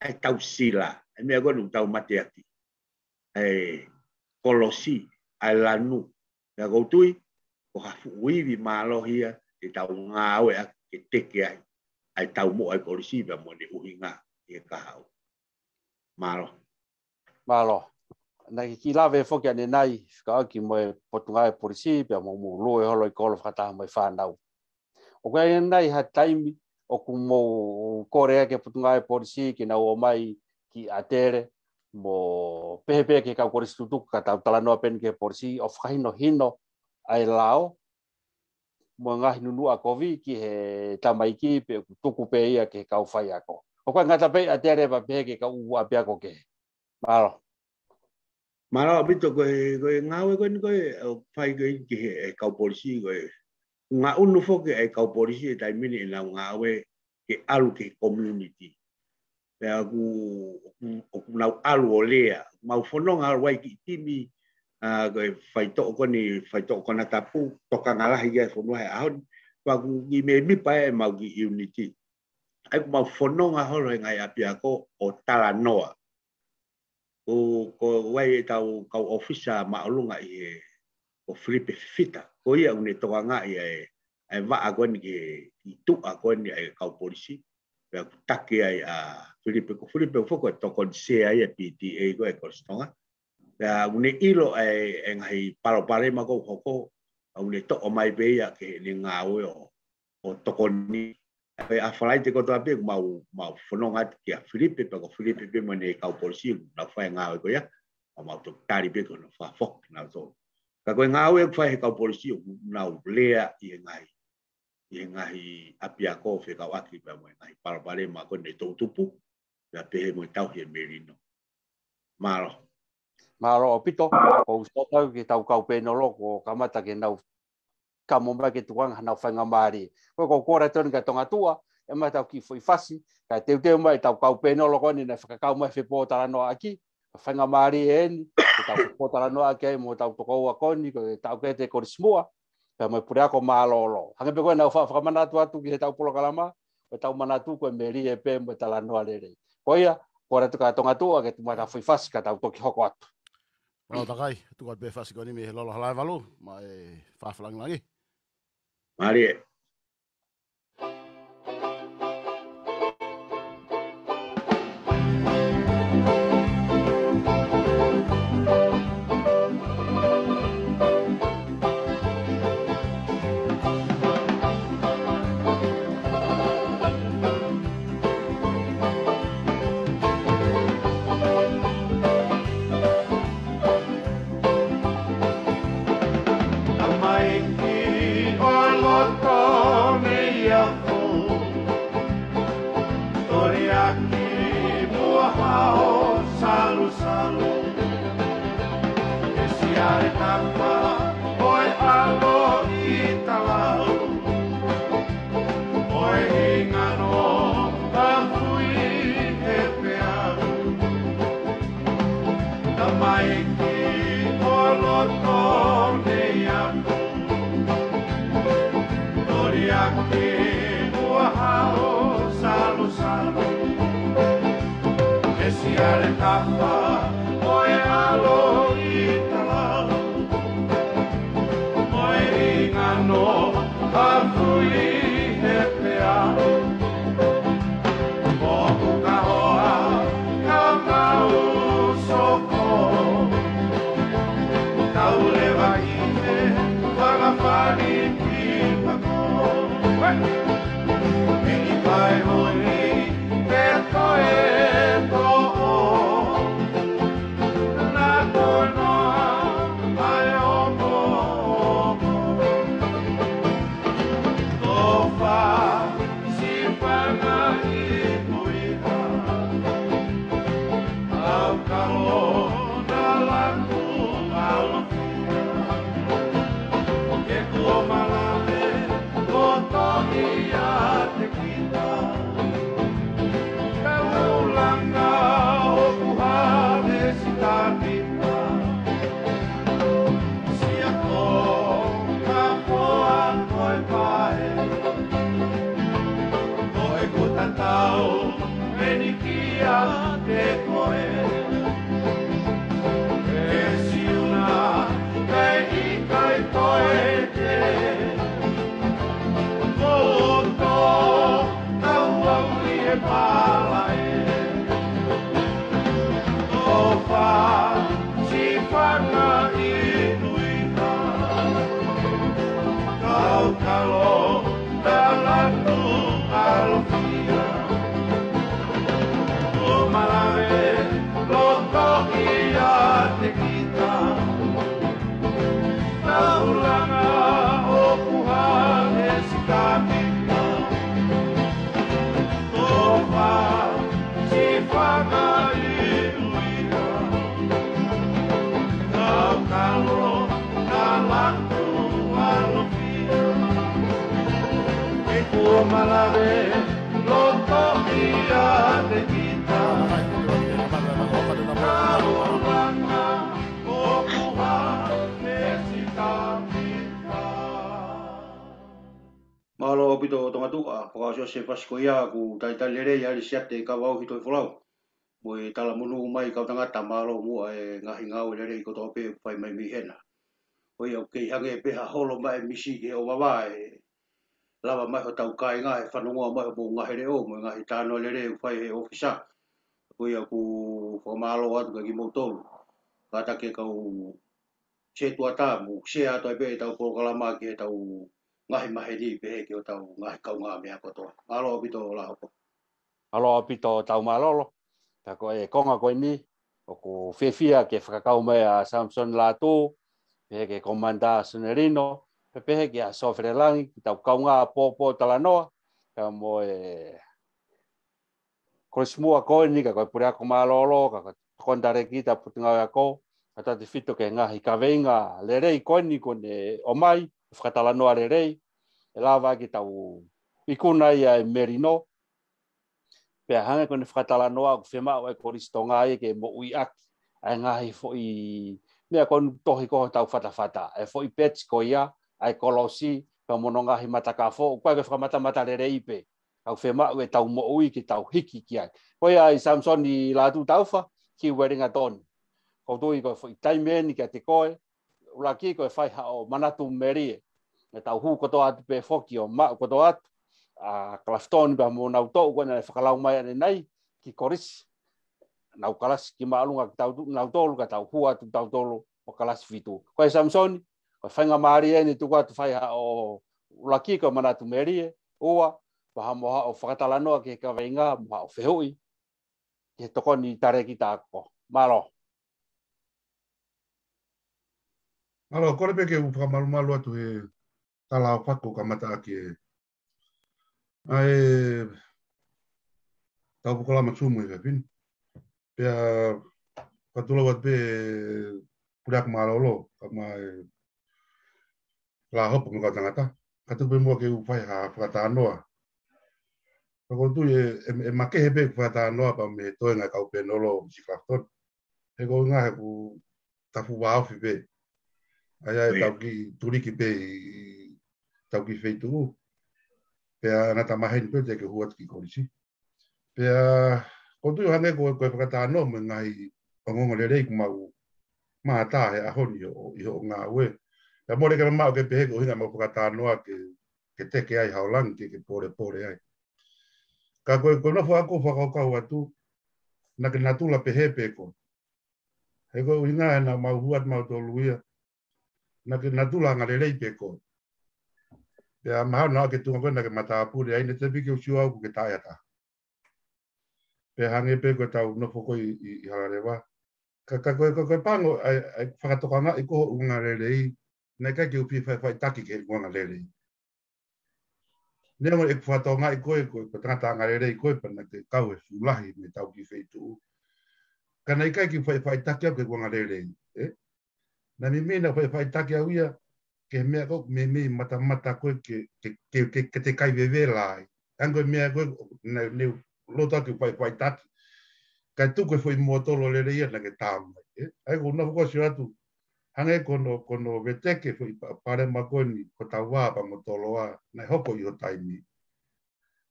[SPEAKER 4] ai tau sila e mea koe tau mate ati e kolosi ai ai lanu mea koutui ko hafu uivi malohia te tau ngā à a ke teke ai ai tau mo ai kolosi mea mo ne uhinga i e kahau malo malo na ki
[SPEAKER 9] lave foki ane nai ka ki mo e potunga e polisi pe mo mo lo e holo i kolo fata mo e whanau o kai nai ha taimi o ku mo korea ke putunga e porisi ki na o mai ki atere mo pehe pehe ke kau korisi tutu ka tau tala noa pen ke porisi o whahino hino ai lao mo ngahi nunu a kovi ki he tamaiki pe tuku pe ia ke kau whai ako. O kua ngata pei atere pa pehe ke kau
[SPEAKER 4] ua pe ako ke. Maro. Maro, abito koe, koe ngawe koe ni koe, pai ke ki he e kau porisi koe nga unu foki ai kau polisi e tai mini ina e nga awe ke alu ke community. Pe aku na nau alu o lea, mau fono alwai wai ki timi uh, fai toko ni fai toko na tapu, toka nga lahi ya fono hai e ahon, pa aku me mi pae e mau ki unity. Aku mau fononga nga horo e ngai api ako o tala noa. O ko wai e tau kau ofisa maulunga i e o Filipe Fita. Ko ia une toka nga ia e ai e wa agoni ke i tu ai e kau polisi. Pea ku take ai a Filipe ko Filipe fo ko e toko se ai e PTA ko e koristonga. une ilo ai e, e paro palopare ma kou hoko une toko mai pe ia ke ni ngā oe o, o toko ni. Pe a whalai te mau, mau whanonga ki a Filipe pe ko Filipe pe mo ne kau polisi na whae ngā oe ko ia. ma mau tō tari pe ko na na ka koe ngā ue kwhai he kau polisi o nga lea i e ngai i e ngai apia a kō whi kau aki pa mwe ngai parapare mā koe nei tau tupu la pehe mwe tau he merino Māro
[SPEAKER 9] Māro o pito o sotau ki tau kau pēno loko o kamata ke nau ka momba ke tuanga nau whainga Māri koe kō kōra tonu ka tonga tua e mai tau ki fui fasi ka teuteu mai tau kau pēno loko ni na whakakau mai whi pōtara no aki whainga Māori e ni, ko tau kotara noa ke, mo tau tokou a koni, ko tau ke te kore smua, pe mo e pure ako mā lolo. Hange pe koe nau whakamanatu atu ki he tau polo kalama, ko e tau manatu koe me rie pe mo e tala noa lere. Ko ia, ko re tuka tonga tua, ke tu mai ta fui whasi ka tau toki hoko atu.
[SPEAKER 5] Mano takai, tuka te whasi koe ni me he lolo halai valu, ma e whaflang
[SPEAKER 3] Any Bible need, for will malave lo tokia te kita
[SPEAKER 8] Malo pito to matu a ko aso se pas ko ia ku tai tai lere ia li siate ka wau hito e folau. Mo e tala munu mai ka tanga ta malo mu e nga hinga o e lere i ko tope pai mai mi hena. Oi au kei hange e pe ha holo mai misi ke o mawa e lava mai o tau kai ngā he whanongoa mai o mō ngahere o, mō ngahi tāno le re uwhai he ofisa, kui aku whamalo atu ka ki mō tōru, kata ke kau se tua tā, mō se ato e pēhe tau kōkala mā ki he tau ngahi mahe ni pēhe ki o tau ngahi kau ngā mea kotoa. Aloha pito o la hapa.
[SPEAKER 9] Aloha pito o tau mālolo, tā ko e konga koe ni, o ku fefia ke whakakau mai a Samson Lato, pēhe ke komanda Sunerino, pepehe ki a sofere langi, ki tau kaunga a pōpō tala noa, ka mo e... Koe smua koe ni, ka koe pure ako maa lolo, ka koe kondare ki ta putinga wea kō, ka tate fito ke ngahi ka veinga le rei koe ni kone o mai, whakatala noa le rei, e lava ki tau ikuna ia e merino, pe hanga kone whakatala noa, ko whema oe kori stonga e ke mo ui aki, ai ngahi fo i... Mea kon tohi koho tau whatawhata, e fo i pets ko ia, ai kolosi ka mononga hi mata ka fo kwa ke mata mata le reipe au fe we tau mo ui ki tau hiki ki ai poi ai samson ni la tu taufa ki wedding aton ko do i ko fo tai me ni ka te koe ra ki ko fai ha o mana tu meri e tau hu ko to at pe fo ki o ma ko to at a clafton ba mo na to ko na e fa kala mai ne nai ki koris na kalas ki ma lu ka tau na tau lu ka tau hu at tau tolo o kalas fitu ko samson Ko whainga maari e ni tuku atu whai o laki ko mana tu meri e, oa, paha moha o whakatalanoa ke ka wainga moha o whehui. Ke toko ni tare ki Malo.
[SPEAKER 10] Malo, kore peke upaka malu atu e tala o pako ka mata ake e. Ai, tau pukola matsumu i whepini. Pea, be te pe, kuriak lo kama e, la hopu ka tangata. Ka tupe mua ke upai ha whakata anoa. Ka kontu e, e, e makehe pe whakata anoa pa me toi ngai kau penolo o si klakton. He kou ngā he ku tapu waofi pe. Aia e tauki turiki pe i tauki feitu u. Pea ngata maheni pe te ke huat ki korisi. Pea kontu yo hane koe koe whakata anoa me ngai ongongo le rei kumau maa tāhe ahoni o iho ngā ue. Pea Ka mōre ka mamao ke pehe kuhinga mō kukata anua ke, ke teke ai haolangi ke pore pore ai. Ka koe koe nofu aku whakaukau atu, na ke natula pehe peko. He koe uhinga e na mau huat mau to luia, na ke natula ngarelei peko. Pea maha nao ke tunga koe na ke mata apure ai, ne te pike usiu au kuke tāiata. Pea hange peko tau nofu koe i, i, i Ka, ka koe koe pango, ai, ai, whakatokanga i koho ngarelei, nei kai ki upi fai fai taki ke kuanga lele. Nei mo e kua tau ngai koe koe, pa tangata anga lele i koe pana ke kau fulahi me tau ki fai tu. Ka nei kai ki fai fai taki au ke kuanga lele. Eh? Na mi mei na fai fai taki au ia, ke mea kou me mi mata mata koe ke, ke, ke, ke, te kai vewe lai. Ango e mea koe, nei ne, lota ki fai fai taki. Kai tuku e fai mua tolo lele ia na ke tāmai. Eh? Aiko, nafukua siu atu, hange kono kono veteke fo pare makoni ko ta wa pa motoloa na hoko yo taimi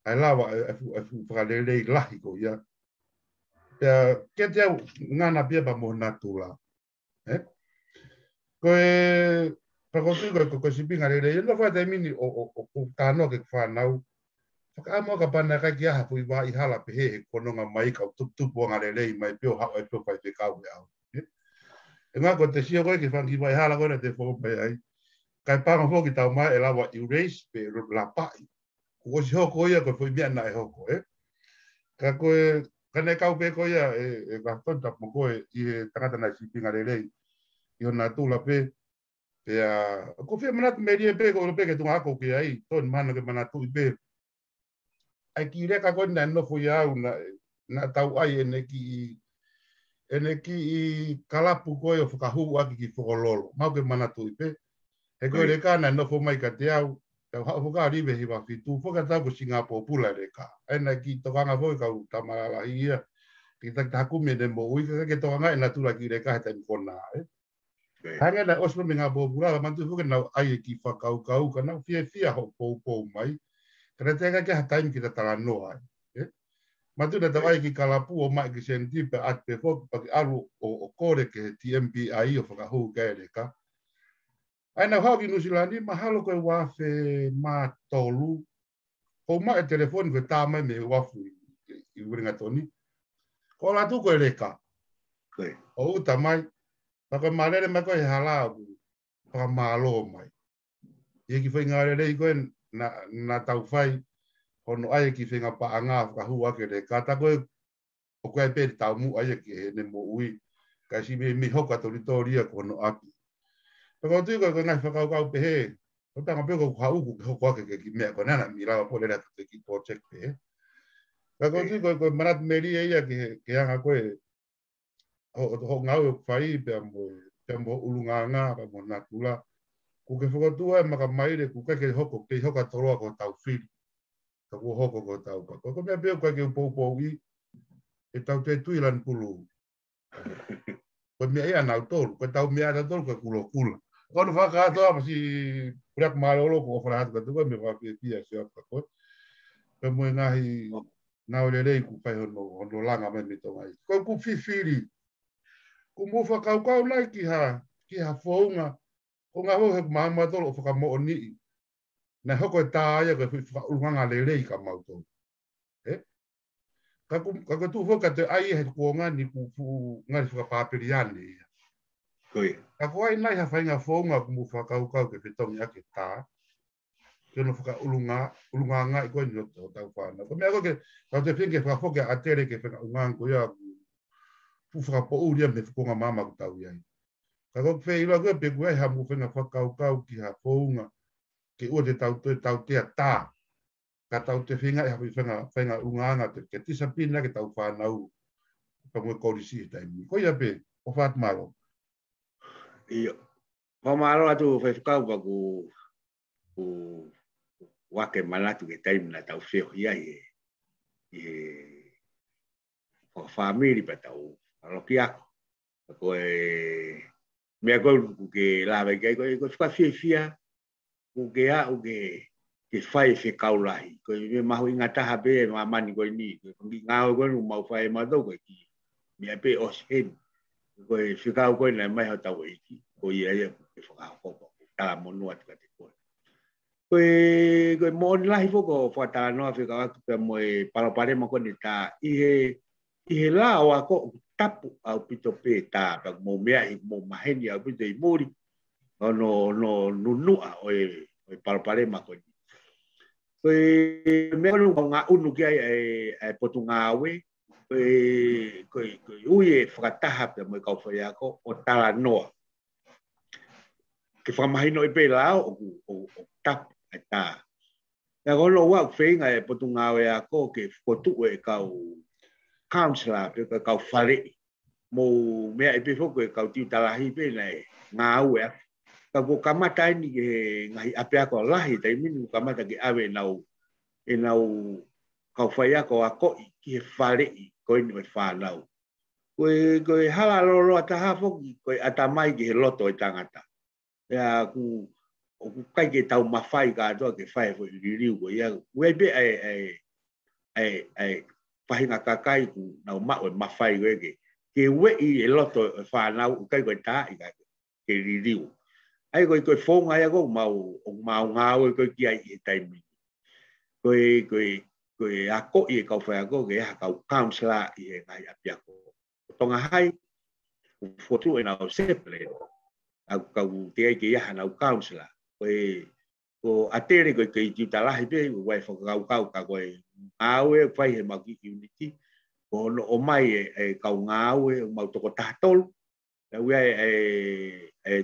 [SPEAKER 10] ai lava fu fu pralele lahi ko ya te ke te ngana pe pa mo na tula e ko e pa ko sigo ko ko sibinga le le no fa mini o o o ka no ke fa na u ka mo ka pa na ka kia ha pu i hala pe he kono nga mai ka tup tup wa ngale le mai pe ha o pe te ka u ya E nga ko te sio koe ki whanki mai hala koe na te whokopai ai. Kai pāngo fō ki tau mai e lawa i reis pe la pai. Ko si hoko ia koe fwi mian na e hoko e. Ka koe, ka ne kau pe koe ia e kastonta e po koe i e tangata na si pinga re rei. I hona tūla pe. Pe a, ko fia manatu me rie pe koe lo pe ke tunga hako ki ai. Toi ni mana ke manatu i pe. Ai ki reka koe na e nofo i au na tau ai e ne ki i ene ki i kalapu koe o whakahu aki ki whakololo. Mau ke mana tui pe. He koe re ka, nai nofo mai ka te au. Tau hau rive hi wafi tū. Whaka tau ko Singapō pula re ka. Ene ki tokanga fwoi kau tamarala i ia. Ki tak taku me ne mo ui ke tokanga e natura ki re ka he tani kona. Eh? Hanga na osma me ngā pōpura, la mantu fuke nau aie ki whakau kau, ka nau fie fia ho pōpō mai. Kana teka ke ha taimi ki ta tala noa. Eh? Ma tu na tawai ki kalapu o mai ki sen tipe at pe fok pa ki aru o, o kore ke TMPI o whaka hou kai re ka. Aina hau ki mahalo koe wafe ma tolu. Ho ma e telefoni koe tāmai me wafu i uringa toni. Ko la tu koe re ka. O uta mai, pa koe marere mai koe halabu. avu, pa mālo mai. Ie ki whaingare rei koe na, na tau fai, ono ai ki whenga pa anga ka hu ake re ka tako e o kua e pere mu ai e ki e ne mo ui ka si me mi hoka tori tori a kono aki. Paka o tuka ko ngai whakau kau pe he o tanga pe ko kua uku ke hoko ake ke ki mea ko nana mi rawa pole rata te ki po check pe he. Paka o tuka ko marat me ria e ia ki he ke anga koe ho ngau e whai pe a mo pe a mo ulu ngā ngā pa mo natula ku ke tu e maka maire ku ka ke hoko ke hoka toroa ko tau whiri ka ko hoko ko tau ko ko me be ko ke po po wi e tau te tu ilan pulu ko me ia na to ko tau me ia na to ko kulo kula ko no faka to ma si prak ma lo ko fra hat ko me va ke e pia se ap ko pe mo na hi na ole rei ku pai no no langa me me to mai ko ku fi fili ku mo faka ko lai ki ha ki ha fo nga ko nga ho ma ma lo faka mo oni na hoko e tā aia koe whi whaurunganga le rei ka mautou. E? Ka ko tū hoka te ai he kuonga ni ku pu ngari whuka pāpiri ane ia. Koe. Ka ai nai hawhai ngā whaunga ku mu whakaukau ke whetongi ake tā. Ke no whuka ulunga, ulunga ngā i koe ni o tau whāna. Ko mea koe ka te whenke whakafoke a tere ke whenka ungaan ko ia ku pu whakapo uria me whukonga māma kutau tau iai. Ka ko kwe iwa koe pe kuei ha mu whenka whakaukau ki ha whaunga ke ua te tau te tau te tā. Ka tau te whenga e hapi whenga, whenga unganga te ke tisa pina ke tau whanau. Ka mwe kori si he taimu. Koi ape, o whaat maro.
[SPEAKER 4] Iyo. Pa maro atu whaifukau pa ku ku wake manatu ke taimu na tau seo hia e i e pa tau aroki ako. e mea koe ku ke lawe kei koe koe whaifia. Koe ko ge a u ge ke fai fe kaulahi ko me mahu inga taha be ma mani ko ni ko ngi nga ko nu mau fai ma do ko ki me pe o sen ko e fe kau ko na mai hata ko ki ko ye ye ke fa ko ko ta mo nu at ka te ko ko e ko mo ni lahi fo ko fa ta no fe ka ku pe mo e pa lo pare mo ko ni ta i he i he la o ko tapu au pito ta pa mo me ai mo ma he ni au pito i mori no no no no o e o para para ma ko so me lu nga unu ki e po tu nga we e ko ko u e frata ha pe mo ka fo ya ko o ta no ki fa mai no e pe la o o o ta ta ya go lo wa fe nga e po tu nga we ya ko ke po tu e ka u counselor pe ka fa mo me e pe fo ko ka ti la hi pe na nga ka ko kamata ni e ngai ape ko lahi tai min ko kamata ki ave nau e nau ka fai ko a ko ki fare i ko ni e fa nau ko e ko e hala lo lo ata ha fo ki ko ata mai ki loto e tangata ya ku o ku kai ke tau ma fai ga do ke fai fo ri ri ko ya we be ai ai ai ai pahi na kakai ku na ma o ma fai ke ke we i e loto fa nau kai ko ta i ga ke ri ri ai cái cái whonga ai cái mau o mau cái cái ki ai i cái cái cái koe ako i e kau whai cái ke ha kau counsela i e ngai api ako. Tonga hai, whotu e nao seple, au kau te cái ke iaha nau counsela. cái ko atere koe cái cái tiutalahi pe, wai whakakau kau ka koe ngāu e whai he maki unity, ko no cái mai e, e kau ngāu e mau toko tahatolu, Ua e, e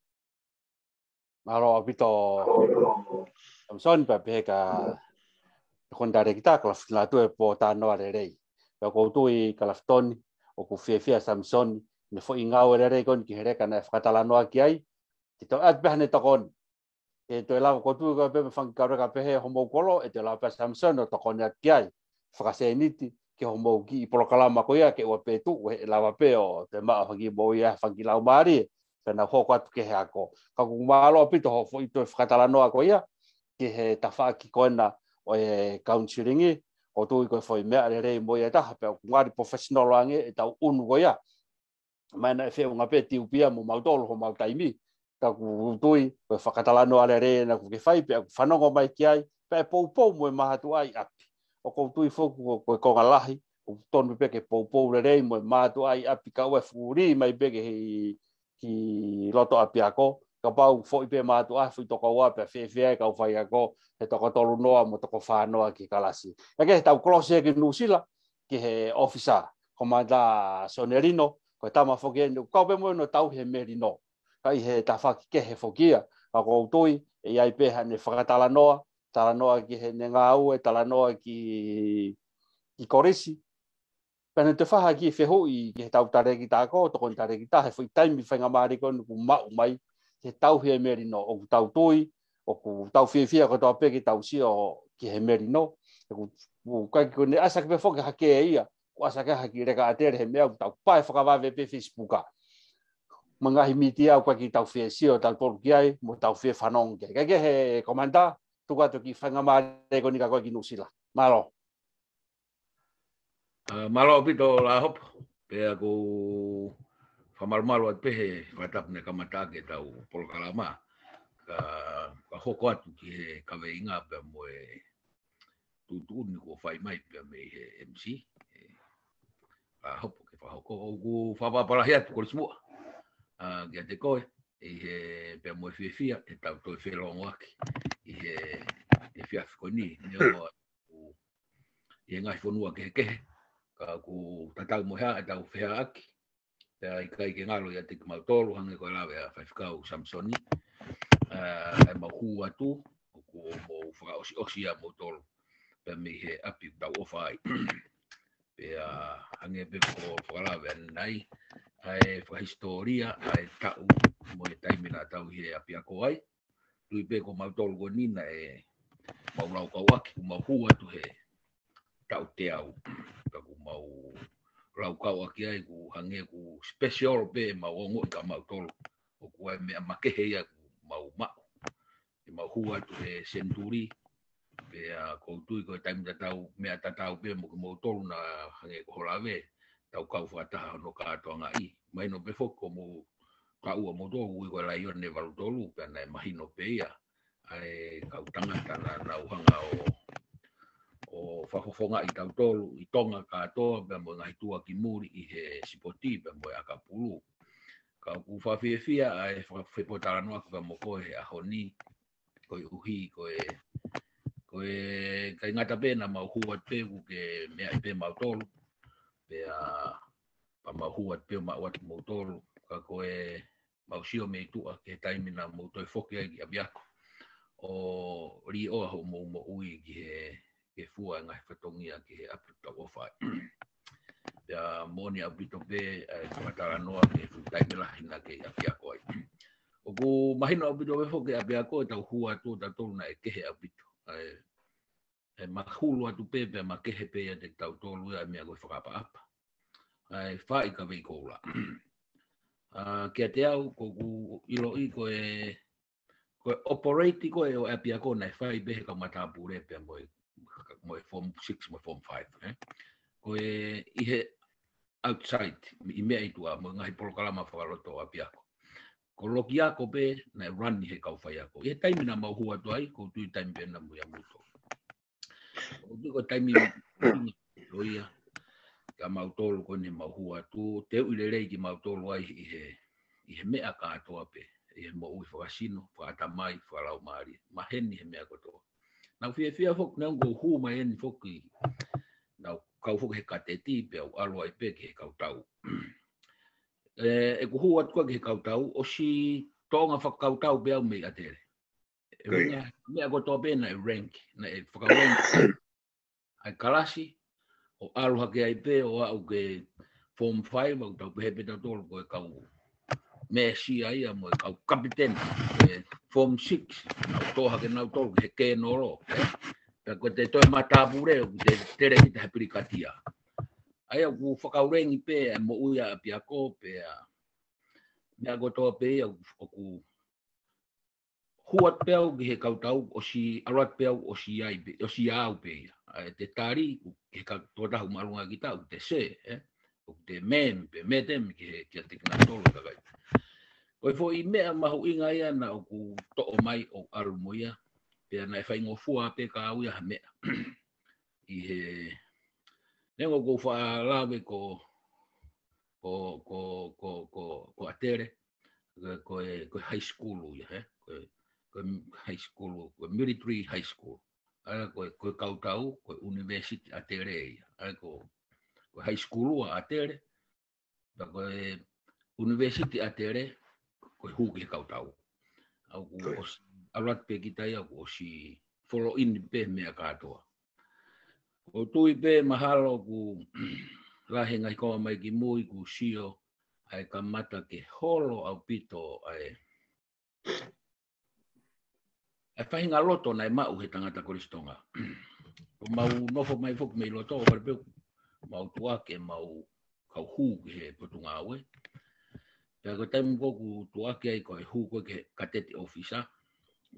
[SPEAKER 4] Maro a
[SPEAKER 9] pito Samson pa pe ka konda re kita ko la tu e po ta no re re. Pa ko tu i kalafton o ku fe fe Samson ne fo inga re re kon ki re kana fa e tala no ki ai. Ki to at ne tokon. E to e la ko tu ko pe fa ka re ka pe homo kolo e to e la pa Samson o to ya ki ai. Fa ka se niti ki homo ki i polo kala ma ko ya ke o pe tu la va pe o te ma fa ki bo ya fa ki la o pena ho ko ke ha ko ka ku malo pito ho fo ito fratala no ko ia ke he tafa ki ko na o e counseling o to ko fo me ale re mo ia ta ha pe ku ngari professional ange eta un go ia ma na fe un ape ti upia mo mautol ho mautaimi ka ku toi ko fa katala no ale re na ku ke fai pe ku fa no go mai ki ai pe po po mo e ma hatu ai api o ko tui fo ku ko ko ngalahi o ton pe ke po po le re mo e ma tu ai api ka o fu ri mai be ke ki loto a piako, ka pau fo i pe mātu a, fui toko wā, pe whewhea e kau whai ako, he toko tolu noa mo toko whānoa ki kalasi. Ka ke he tau klose ki Nusila, ki he ofisa, komanda Sonerino, ko e tama whoke enu, kau pe moe no tau he meri no, ka i he tawhaki ke he whokia, ka ko utoi, e iai pe hane whakatala noa, tala ki he nenga au, e ki, ki korisi, Pana te whaha ki e whiho i he tau tare ki tāko, toko ni tare ki tā, he whi taimi whainga maare ko nuku mau mai, he tau hea meri no, o ku tau toi, o ku tau whia whia ko toa peke tau si o ki he meri no, he ku kai ko ne asa ki pefoke hake e ia, ku asa ke haki reka a tere he mea, ku tau pae whakawawe pe Facebooka. Mangahi miti au kwa ki tau whia si o tau toru ki ai, mo tau whia whanong ke. Kai ke he komanda, tuka ki whainga maare ko nika koe ki nusila.
[SPEAKER 6] Maro. Maro. Ah, malo o pito la hopo, pe a ko whamaru malo at pehe whaetapne ka matake tau polkalama. Ka, ka hoko atu ki he kawe inga pe a moe tūtūn ni ko whai mai pe me he MC. E, la hopo ke whahoko o ko whapapara hea tu koris mua. Uh, ah, Gia te koe, e he pe a moe whiwhia, e tau toi whelongo aki. I he, e whiafiko ni, ne o a tu, i he ngai whonua ke he kehe. kehe ka ku tatau mo hea e tau fea aki. Te ai kai ke ngalo ia tiki mau tolu hangi koe lawe a whaifkau Samsoni. E ma hu atu, ku o mo ufaka osi osi a mau tolu. Pea mi he api tau ofa ai. Pea hangi e pepo ko ufaka lawe a nai. Ai whahistoria, ai tau mo e taimina tau he api a ai. Tui pe ko mau tolu ko nina e maulau kau aki, ma hu atu he tau te au mau rau kau aki ai ku hangi ku special pe mau ngo ka mau tol o ku ai me ma kehe ia ku mau ma e mau hua tu he senturi pe a ko tu ko ta tau me ta tau pe mo ku mau tol na hangi ku hola ve tau kau fa ta no ka to nga i mai no pe foko mo ka u mo do u ko la ne valu tolu pe na mai no pe ia ai ka tanga ta na na o o whakofonga i tau tolu, i tonga katoa, bea mo i tua ki muri i he sipoti, bea mo e aka pulu. Ka uku whawhiwhia a e whepotara noa mo koe he aho ni, koe uhi, koe, koe kai ngata pena mau hua tegu ke mea i pe mau tolu, bea pa mau hua te pio mau atu mau tolu, ka koe mau sio mei tua ke taimina mau toi fokia ki abiako o ri oa ho mo mo ui ki he ke fua nga fatongi a ke aputa o fai. Ya moni a bito pe e kamatara noa ke futai mela hina ke a pia koi. O ku mahino a bito befo ke a koi tau hua tō ta tōru na e kehe a bito. E ma hulu atu pepe pe ma kehe pe te tau tōru e a mea koi whakapa apa. E fai ka vei koula. Kia te au ko ku ilo i ko e ko operate ko e o apia ko nei fai be ka mata pure pe mo mo form 6 mo form 5 eh ko e i he outside i me itua mo ngai he program a falo to a pia ko ko lo kia ko pe na run ni he ka fa ya ko e time na mau hua toi ko tu time pe na mo ya to o di ko time ni lo ia ka mau tol ko ni mau hua tu te u le ki mau tol ai i he i he mea ka atoa pe i he mo ui whakasino, whakata mai, whakalau maari. Maheni he me mea to Nau fia fia fok na go hu mai en fok na kau fok he kate ti pe au alo ai pe kau tau e e go hu at ko kau tau o si tonga fok kau tau pe au mei atere e Rinya, me ako to pe na e rank, na e whaka rank, ai karasi, o aroha ke ai pe, o au ke form 5, au tau pehepe tau tolu ko e kau me si ai a mo eh, au kapiten form 6 au toha ke nau tau he ke no ro ta ko te toi mata pure o te tere ki te aplikatia ai au fakaurengi pe mo uia a pia ko pe a me a goto pe au o ku huat pe au ki he kautau o si arat pe au o si ai pe o si au pe te tari ki he kautau marunga ki tau te se eh? o te mem pe metem ki he kia tekinatolo kakai Oi fo i mea mahu inga ia na o ku to'o mai o arumoia, pia na e whai ngofua pe ka au ha mea. I he, nengo ku wha lawe ko, ko, ko, ko, ko, ko atere, ko, e, ko e high school ia, he? Ko e, ko e high school, ko e military high school. Ara ko e, ko e kautau, ko e university atere e ia. Ara ko, ko e high school ua atere, ko e university atere, ko hu ki ka tau au ko os arat pe kitai au ko si follow in pe me ka to o tu pe mahalo ku rahenga i ko mai ki mo ku sio ai ka mata ke holo au pito ai e fai nga loto nai mau he tangata koristonga ko mau nofo mai fuk me loto o pe mau tuake mau kau hu ke he Pea ko taimu koku tuake ai koe hu koe ke katete ofisa,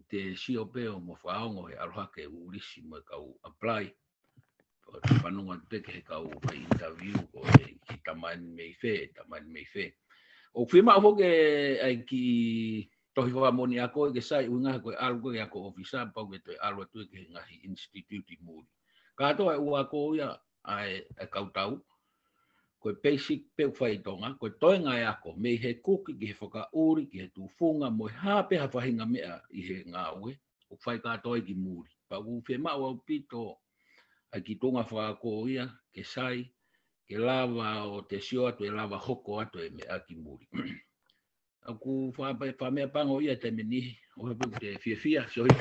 [SPEAKER 6] te siope o mo whaongo he aroha ke uurisi mo e kau apply, o te whanunga peke he kau pa interview ko he ki tamaini mei whee, tamaini mei whee. O fima o ke ai ki tohi hoa moni a koe ke sai uinga he koe alu koe ako ofisa, pao ke toi alu atue ke ngahi instituti mūri. Kātoa e ua koe ia kautau, ko basic pe fai tonga ko toi ngai ako me he kuki ki he foka uri ki he tu funga mo ha ha fai mea i he nga ue o fai ka toi ki muri pa u fe ma o pito a ki tonga fa ko ia ke sai ke lava o te sio atu e lava hoko atu e mea ki muri a ku fa mea pango ia te meni o he pute fia fia soi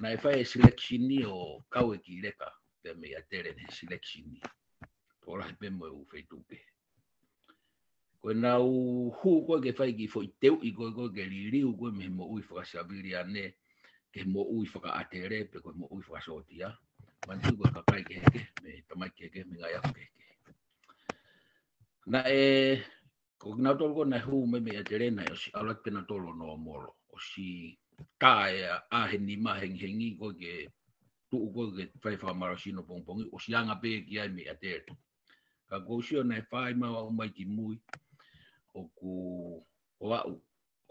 [SPEAKER 6] na e fai e selection o kau e ki leka te mea tere ne Ora rahi pe u uwhi tuke. Koe nā u hū koe ke whai ki fwoi teo i koe koe ke li riu koe me mo ui whaka sabiri ane, ke mo ui whaka atere pe koe mo ui whaka sōti a. Mani koe ka kai ke heke, me tamai ke heke, me ngai aku ke heke. Nā e, koe nā tolo koe nā hū me me atere nā o si alat pena tolo nō moro, o si tā e a hendi ma hengi hengi koe ke tuu koe ke whai whakamara sino pongpongi, o si anga pe ki ai me atere ka go shio na fai ma o mai ki mui o ku o au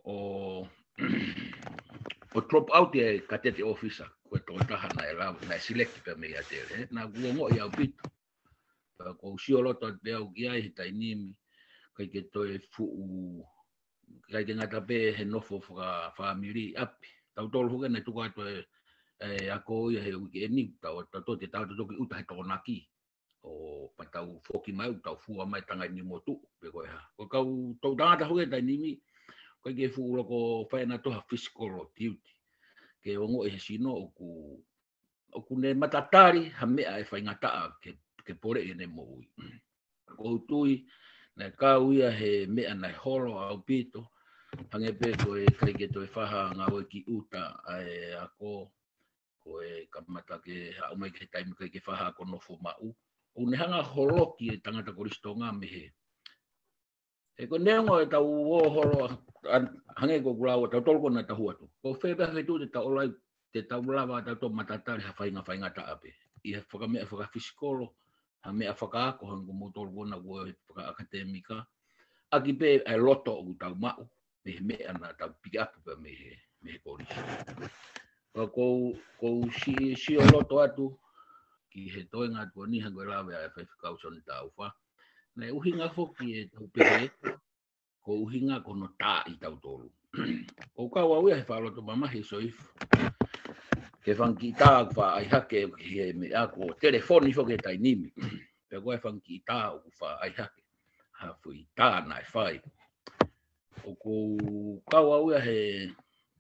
[SPEAKER 6] o o drop out e ka te officer ko to ta na e la na select pe me ya te eh? na gu mo ya pit ka go shio lo to de au gi ai ta ni mi ka ke to e fu u ka ke na ta pe he no fo fa family up ta to lo ga na tu ka to e a ko ya he u ke ni ta to te ta to ki u ta to na ki o pa tau foki mai tau fu mai tanga ni mo pe ko ha ko ka tau da ta hoge ni mi ko ke fu ro ko fa na to ha fiscal duty ke o e si no o ku o ku ne matatari ha me ai fa ke pore e ne mo ui ko tu na ka uia he me ana holo au pito hange pe ko e kai e fa ha nga ki uta ai a ko ko e ke ha mai ke taimi ke fa ha ko no u unihanga holoki e tangata koristo nga mehe. E ko neongo e tau o holo hange ko kurau o tau tolko na tahu atu. Ko whepea he tu te tau olai te tau lava ta to matatari ha whainga whainga ta ape. I ha whaka mea whaka fisikolo, ha mea whaka ako hango mō tolko na kua e whaka akatemika. Aki pē e loto o tau mau, mehe mea na tau pika apu mehe, Ko, ko, ko si, si o loto atu, ki he toi ngā tua ni hangoe lawe a e whaifu kausa ni tā ufa. Nei uhinga whoki e tau pere, ko uhinga kono tā i tau tōru. o kā wau ia he whālo tō mama he soif, ke whanki tā kwa ai hake ki he me ako o telefoni fo ke tai nimi. Pea koe whanki tā o kwa ai hake, ha fui tā nai whai. O kō kā wau ia he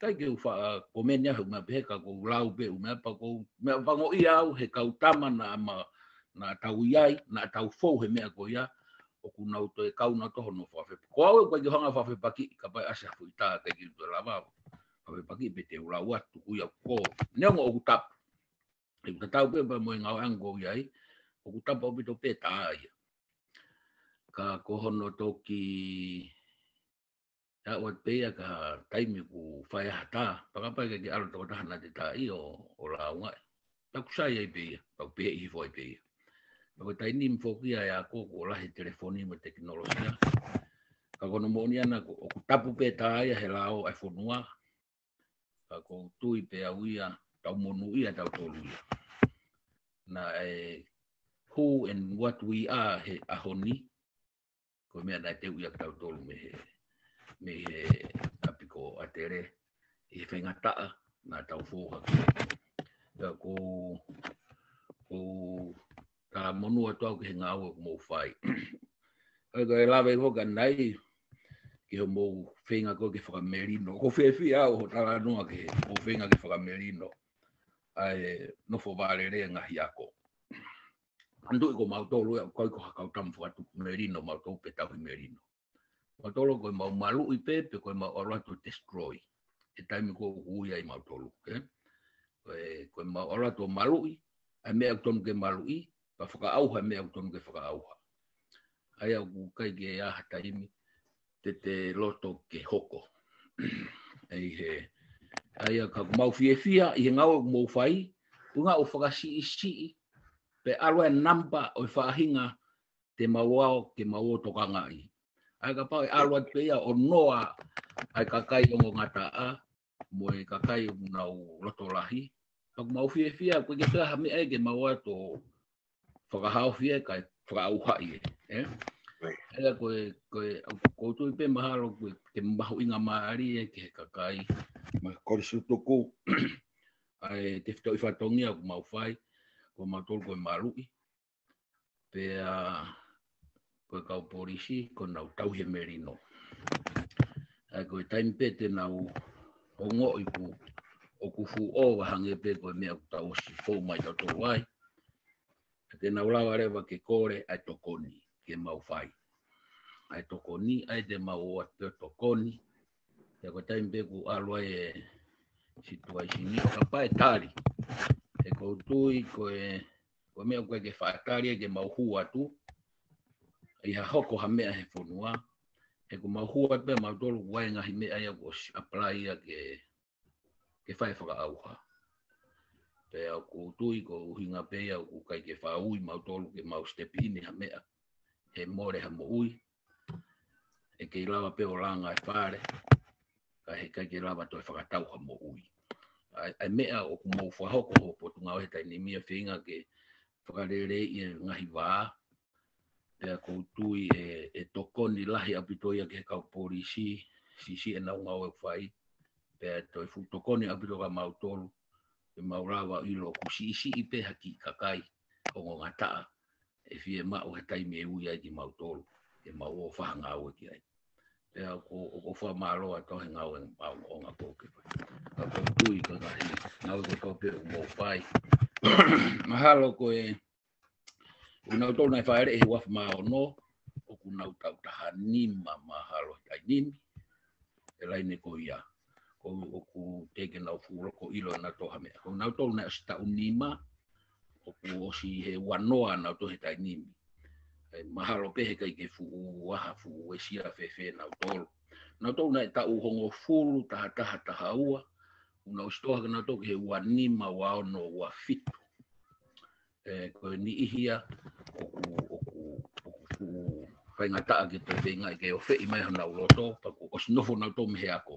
[SPEAKER 6] kai ke ufa ko menya hu ma be ka ko lau be u ma pa ko ma pa ngo ia he ka u na ma na tau yai na tau fo he me ko ia o ku na uto e ka u to no fa fe ko au ko e johanga fa fe pa ki ka pa asha fu ta te ki to la ba fa fe pa ki be te u la wa tu ku ia ko ne ngo u tap e ka tau pe ba mo nga u ang ko yai o ku tap e o bi to pe ta ia ka ko hono toki ya o te ya ka taimi ku fai hata pa ka to tahana te ta i o o la ta ku sai ai bia pa pe i ya ko taimi mi foki ai a ka ko no moni ana ko ku tapu pe ta ai he e fonua ka ko pe au ta monu ia ta na e who and what we are he ahoni ko me ana te ta tolu me me he apiko a tere i he whenga taa ngā tau fōha ki. Ka ko, ko tā monua tau ki he ngā ua kumou whai. Ai ka lawe hoka nei ki ho mou whenga ko ki whaka Ko whewhi au ho tala nua ki he mou whenga ki whaka merino. Ai nofo vare rea ngahi ako. Andu i ko mautou loe, kai ko hakau tamu whakatu merino, mautou petau i merino ma tolo ko mau malu i pe pe ko mau ora to destroy e eh? taimi ko hui ai mau tolo ke e ko ma ora to malu i a me ak ke malu i pa foka au ha me ke foka au ha ai a ku kai ke ya hata imi te te loto ke hoko e he ai a ka mau fie fia i ngau mau fai unga u foka si si pe alwa namba o fa hinga te mawao ke mawo tokanga i ai ka pau arwa te ia o noa ai ka kai o ngata a mo e ka kai o na o loto lahi ka ma fie fie ko ke ha me ege ma wa to fo ka ha o fie ka fo ka u e ka e. ko ko ko tu pe ma ro ko ke ma ho inga ma e ke ka kai ma ko su to ai te fto i fa tonia ko ma fai ko ma tol ko ma ru pe a koe kau porisi, ko nau tauhe meri no. A koe taimpe te nau ongo i ku o kufu o wahange pe koe mea ku tau si fō mai tau tō wai. A te nau lawa rewa ke kore ai tokoni, ke mau fai. Ai tokoni, ai te mau oa te tokoni. A koe taimpe ku alua e situaisini o kapa e tari. E koutui koe, koe mea koe ke whaatari e ke mau hua mau hua tu i ha hoko ha mea he whonua, he ku mahua e pia mau tolu wainga ngahi mea ia ku apply ia ke, ke whae whaka auha. Pe au ku tui ko uhinga pe au ku kai ke whaa ui mau tolu ke mau stepi ini ha mea, he more ha mo ui, e ke ilawa pe o langa e whare, ka he kai ke ilawa toi whakatau ha mo ui. Ai mea o ku mau whahoko ho potunga o he tainimia whinga ke whakarere i ngahi waa, pe a koutui e, e toko ni lahi apitoia ke kau polisi, si si e naunga o e whai, pe a toi fu toko ni apitoia mautoru, e maurawa ilo ku si isi i pe haki kakai o ngonga taa, e fie ma o he taimi e ui ai di mautoru, e ma o whaha ngā ue ki ai. Pe a ko, e o ko whaha maro a tohe ngā ue ngā ue ngā kōke pai. A koutui ka ngā hi, ngā ue ko kau e pe o mō whai. Mahalo ko e, eh o na to na fa re wa ma o no o ku na ta ta ni ma ma ha lo ta e la ni ko ia, ko o ku te ke na ko i na toha ha me o tau to na sta ni ma o ku o si he wa no na to he ta mahalo pe he kai ke fu wa ha fu we si a fe fe na to na to na ta u hongo fu ta ta ta ha ua una ustoa na to ke wa ni ma wa no wa fitu e ko ni ihia o o o fai nga ta ki te nga o fe i mai hana o to pa ko os no fo na to me ko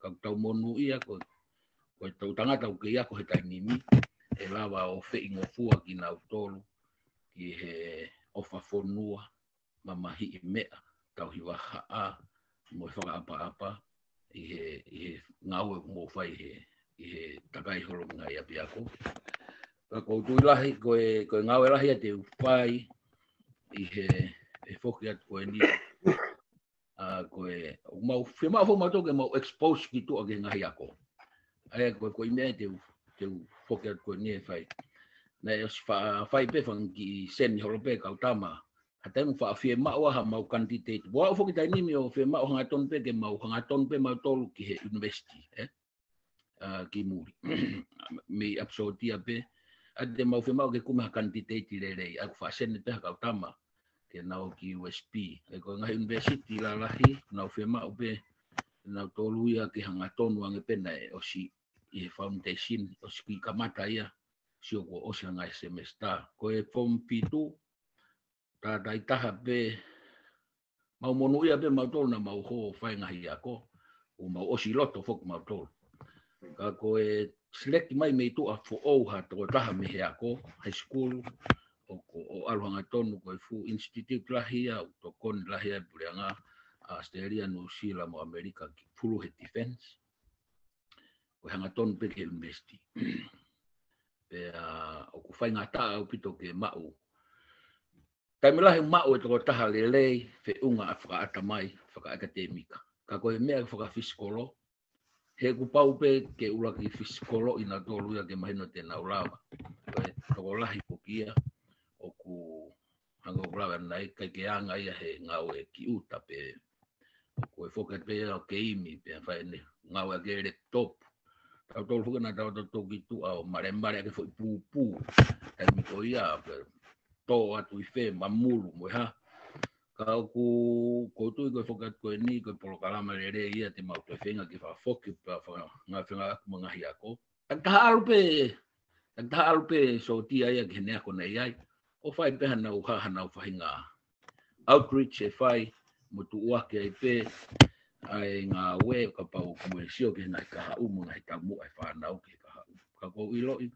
[SPEAKER 6] ka ta mo nu ia ko ko ta tanga ta ke ia ko he tai ni e la o fe i ngo ki na o ki he o fa ma ma i me a ta hi wa ha a mo fa apa apa i he i he nga mo fai he i he takai holo nga ia pia ko ka koutu i lahi, ko e, ko e ngau e lahi a te upai i he, he whoki atu ko e ni. Uh, ko e, o mau, whi mau whoma tō ke mau expose ki tu a ke ngahi ako. Ai e ko e koi mea te, te whoki atu ko e ni e whai. Na e fa wha, whai pefang ki seni horope kau tama. Ha tēmu wha a mau aha mau kandidate. Wa au whoki tai nimi o whi mau hanga tonu pe ke mau hanga tonu pe mau tōlu ki he university. Eh? Uh, ki muri. Mi Mi absolutia pe a te mau whi mau ke kumeha kandidei re rei, a kufa asene peha kau tama, ke nao ki USP. E ko ngai university la lahi, nao whi mau pe, nao tolu ia ke hanga tonu ange pena e o si i e foundation, o si ki kamata ia, si o kua osia ngai semesta. ko e P2, ta dai taha pe, mau monu ia be mau tolu na mau ho whaingahi ako, o mau osi loto fok mau tolu. Ka e seleki mai me itu a fo ou ha to taha me hea ko high school o ko o aluanga tonu ko e fu institute lahi a to kon lahi a durianga e a steria no sila mo america ki pulu he defense o hanga tonu pe ke investi pe a o ku fainga ta o pito ke mau kai me lahi mau e to taha le lei fe unga a fra mai fra academica ka ko me a fra fiskolo he ku pau pe ke ula ki fisikolo i nga tōru ia ke mahina te nau lawa. Toko lahi po kia o ku hanga o na nai kai ke anga ia he ngā oe ki uta pe o fokat e pe ia o ke imi pe a whae ne ngā oe ke ere top. Tau tōru fuka nga tau tau tōki tu a o mare mare ke fōi pū pū. Hei mi ko ia pe tō atu i whē mamuru mo ha kau ko tu ko foka ko ni ko polo kala ma re ia te mau te fenga ki fa foki pa fa nga fenga mo nga hia ko an ta alpe an alpe so ti ai ke ne ko nei ai o fai pe hana u ha hana u fai nga outreach e fai mo tu wa ke ai pe ai nga we ka pa u ko si o ke na ka u mo nga ka mo ai fa na u ke ka ka ko i lo i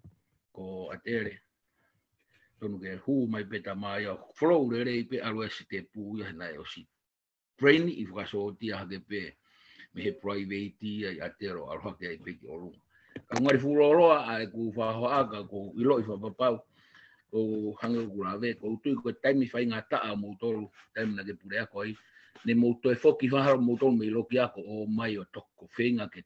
[SPEAKER 6] ko atere tonu ke hu mai beta mai o flow le re pe alo si te pu ya na e o si brain i fuka so ti a ke pe me he private ti ai atero alo ke ai pe o ru ka ngari fu ro ro ai ku fa ho aga ko i lo i fa papa o hanga ku ra ve ko tu ko tai mi fa inga ta a mo to tai na ke pure a ko ai ne mo to e fo ki fa mo to me lo ki a ko o mai o to ko fe ke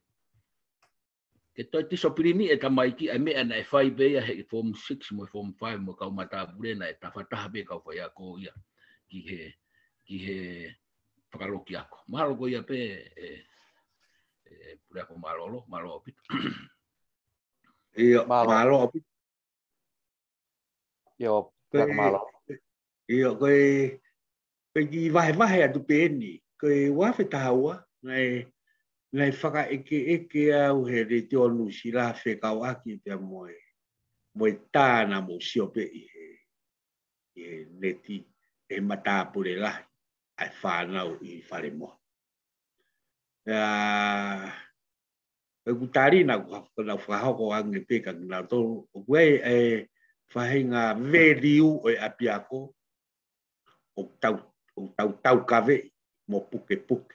[SPEAKER 6] ke toi tiso pirini e ta ki e me na e whai bea he i form 6 mo i form 5 mo kau mata bure na e ta whataha bea kau whai a ko ia ki he, ki he whakaroki ako. Mahalo ko ia pe e, e pure ako malolo, malo apito.
[SPEAKER 4] E, e, ia, malo apito. Ia, pe ako malo. Ia, e, koe, pe ki vahe vahe atu pe eni, koe wafe tahaua, ngai, e, nei faka eke eke au he re te onu si la whe kau aki te moe. Moe tāna mo siope i he. I he neti e matāpure la ai whānau i whare moa. Uh, e ku tāri nā ku hapuka nā whakahoko a ngē pēka ki nā tōru. O ku e e whahinga vēriu o e api ako o tau, o tau, tau kawe mo puke puke.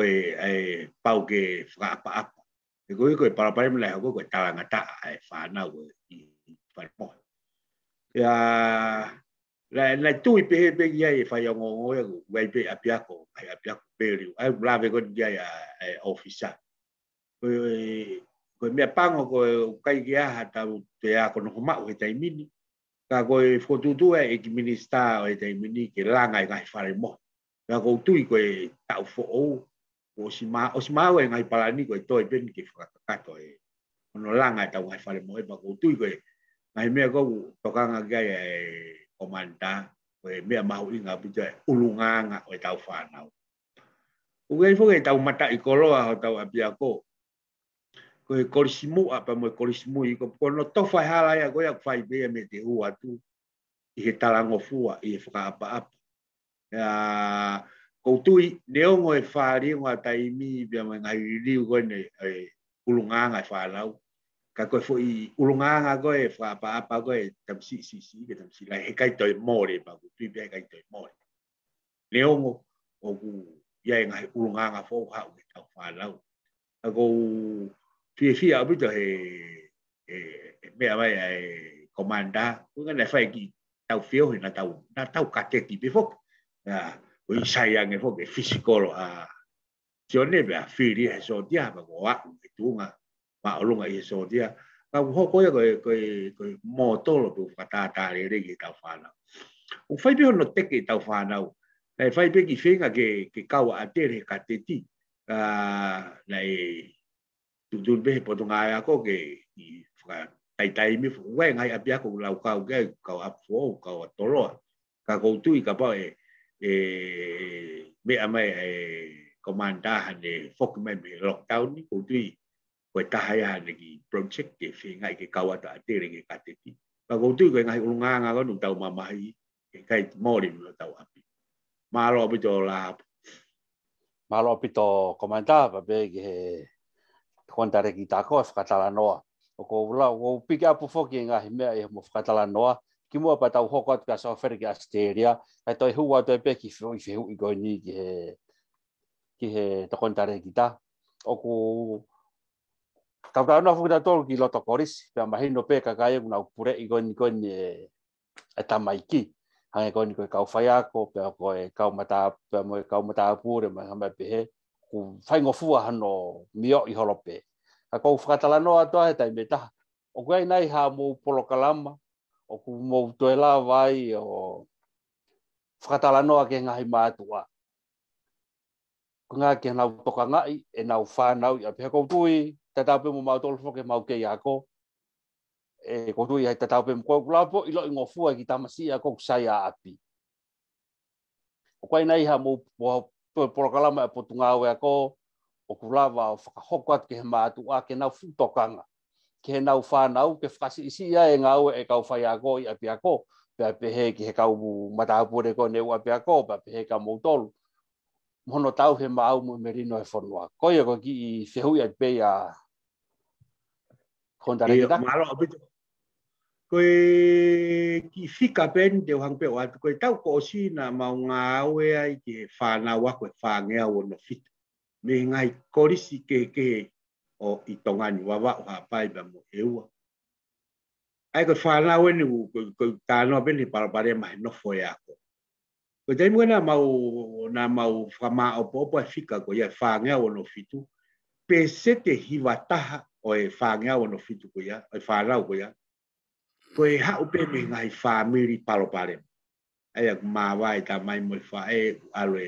[SPEAKER 4] koe ai eh, pau ke whakapa apa. E koe koe parapare mla hau koe tawanga ta ai eh, whanau koe i wharepo. Ia la la tui pe pe ia e fai o ngongo e wai pe apiako ai apiako pe riu ai blave koe ia ia eh, ofisa. Koe koe mea pango koe kai ki aha tau te a kono ta he taimini. Ka koe fotutua e, e ki minista o e taimini ke langa i ngai whare mo. Ka koe tui koe tau fo ou o si ma o si ma o e ngai pala ni ko to ben ki fa ka to e no la ngai ta wa fa le mo e ba ko tu ko e ngai me ko to ka nga ga e o manta ko e me ma u nga bu ja u lu nga nga o ta fa na u ko e fo ke ta u mata i ko lo a ta wa pia ko ko e ko si mu a pa mo ko si mu i ko ko no to fa ha la ya ko ya fa i be me te u a tu i he talango fua i e fa ka apa apa ya ko tui ne o ngoe whaari ngoa taimi i bia mai ngai riu koe ne e, ulunganga e whaalau. Ka koe fo i ulunganga koe e whaapaapa koe e tamsi si si ke tamsi lai he kai toi mōre pa ku tui bia kai toi mōre. Ne o ngoe o ku ia e ngai ulunganga fo ha ue tau whaalau. Ka ko tui e fia apito he e, e, mea mai a e komanda koe ngana e whae ki tau fio he na tau, na tau kateti pifok. Ka yeah. 为西人嘅方面 physical 啊，就呢邊 feel 啲係數啲係咪我啊？唔係多啊，嘛我弄係數啲啊，啊我嗰一個佢佢摩多咯，部發大大嘅呢幾豆飯啦，我費邊落得幾豆飯啦，誒費邊幾飛啊嘅嘅交啊啲嚟夾啲啲啊嚟做做咩普通話啊嗰嘅而大大咪喂嗌入邊一個樓教嘅舊阿婆舊阿多咯，但係好中意嘅不過誒。e me a mai e komanda hane fok me me lockdown ni ko tui ko e taha hane ki project ke fe ngai ke kawata a tere ke kateti. Pa ko tui ko ngai ulunga nga gano tau mamahi ke kai mori me lo tau api. Ma lo api to la hapu.
[SPEAKER 9] Ma lo api to komanda pa pe ke he kwanta re ki tako e whakatala noa. O ko ula o pika pu foki e ngai me e mo whakatala noa ki mua pa tau hoko atu ka sa where ki Asteria, kai toi hua atu e pe ki whiwi whiwi i goi ni ki he, ki he tokontare ki ta. Oku, tau tau nofu ki ta tolu ki loto koris, pia mahino pe ka kai unau pure i goi ni goi ni e, e tamaiki. Hange goi ni goi kau whaiako, pia ko e kau mata, pia mo e kau mata apure, ma hama pehe, ku whaingo fua hano mio i holope. Ka kou whakatala noa toa he tai me taha. O kua nai haa mou polo kalama, o ku mo tuela vai o fratala no ake ngai ma tua kunga ke na toka ngai e na fa i pe ko tui ta ta pe mo ma tol fo ke ma ke ya e ko tui ai ta ta pe ko la i lo ngo fu ki ta masi ya a api o kai nai ha mo po po po kala ma po o ku va o fa ke ma tua ke na fu toka ke he nau whanau, ke whakasi isi ia e ngau e kau whai a koi a pia ko, pe a pehe ki he kau matapure ko neu a pia ko, pe a pehe ka moutolu. Mono tau he maau mu merino e whanua. Koi ako e ki i whehui at pe a
[SPEAKER 4] kontare ki tak. ki whika pen te uhang pe o atu, tau ko osi na mau ngā awea i ke whanau ako e whangea o no fit. Me ngai korisi ke ke o i tonga ni wa wa ha ba mo e u ai ko fa la we u ko ko ta no be ni no fo ya ko e ko dai mo na ma u na ma u fa ma o po po fika ko ya fa o no fitu pe se te hi wa ha o e fa o no fitu ko ya o fa la ko ya ko e ha u pe me ngai fa mi ri par pare ai ak ma wa i mai mo fa e alwe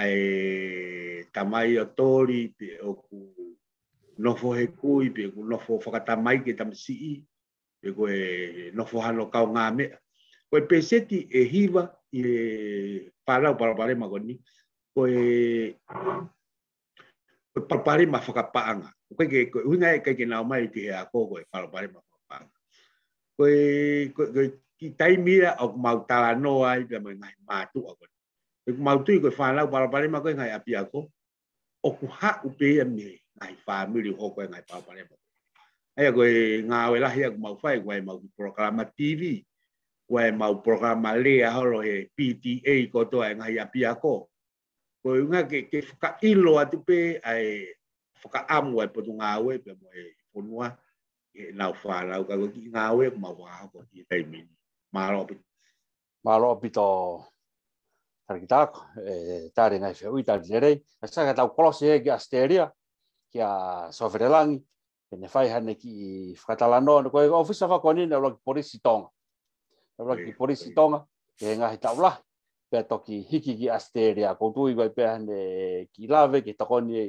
[SPEAKER 4] ai tamai o tori o ku nofo he kui pe ku nofo fakata mai ke tam si i pe ku e nofo halo kau ngā me ko e peseti e hiva i e palau palau pare ma koni ko e ko e palau pare ma fakapaanga ko e ko e unga e kai ke nao mai ti hea ko ko e palau pare ma fakapaanga ko e ko e ki taimira o kumau tala noa i pe mai ngai mātu a ko e kumau tui ko e whanau palau pare ma koni ngai api a ko o ku ha upe e mei ngai fa mi li ho ko ngai pa pa le mo ai ko nga we la hia mau fai ko mau program tv ko mau program le a ho he pta ko to ngai ya pia ko ko nga ke ke ka ilo atu pe ai ka am we po tu nga we pe mo e ponua e na fa la ka ko nga we mau wa ko i mình, mà lo ro mà lo ro pi to tarkitako, e, tare ngai
[SPEAKER 9] whi tari terei, e saka tau kolosi e ki asteria, ki a Soverelangi, ke ne whai hane ki i whakatalanoa, no koe ofisa oh, whako ni ne uraki polisi tonga. Ne uraki polisi tonga, ke he ngahi taula, pe toki hiki ki Asteria, ko tui koe pe hane ki lawe, ki takoni e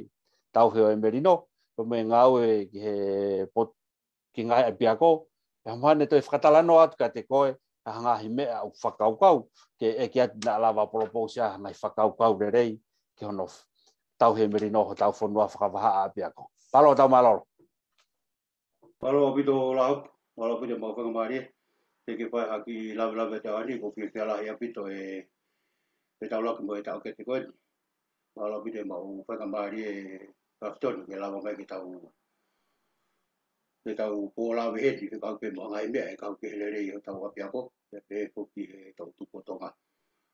[SPEAKER 9] tauheo e merino, ko me ngāwe ki he pot, ki ngahi a piako, e hamane toi whakatalanoa atu ka te koe, a hanga hi mea au whakaukau, ke e ki atina alawa polopousia, ngai whakaukau re rei, ke honofu tau he meri noho tau whanua whakawaha a api ako. Palo tau maloro.
[SPEAKER 8] Palo a pito lau, palo a pito mga whangamare, te ke pai haki lawe lawe te ani, ko kia kia lahi a pito e pe tau laki mo e tau kete koe. Palo a pito mga whangamare e kaftoni ke lawa mai ke tau te tau pō lawe he ni ke kaupe mga ngai mea e kaupe hele rei o tau api ako, te pe koki e tau tupo tonga. Palo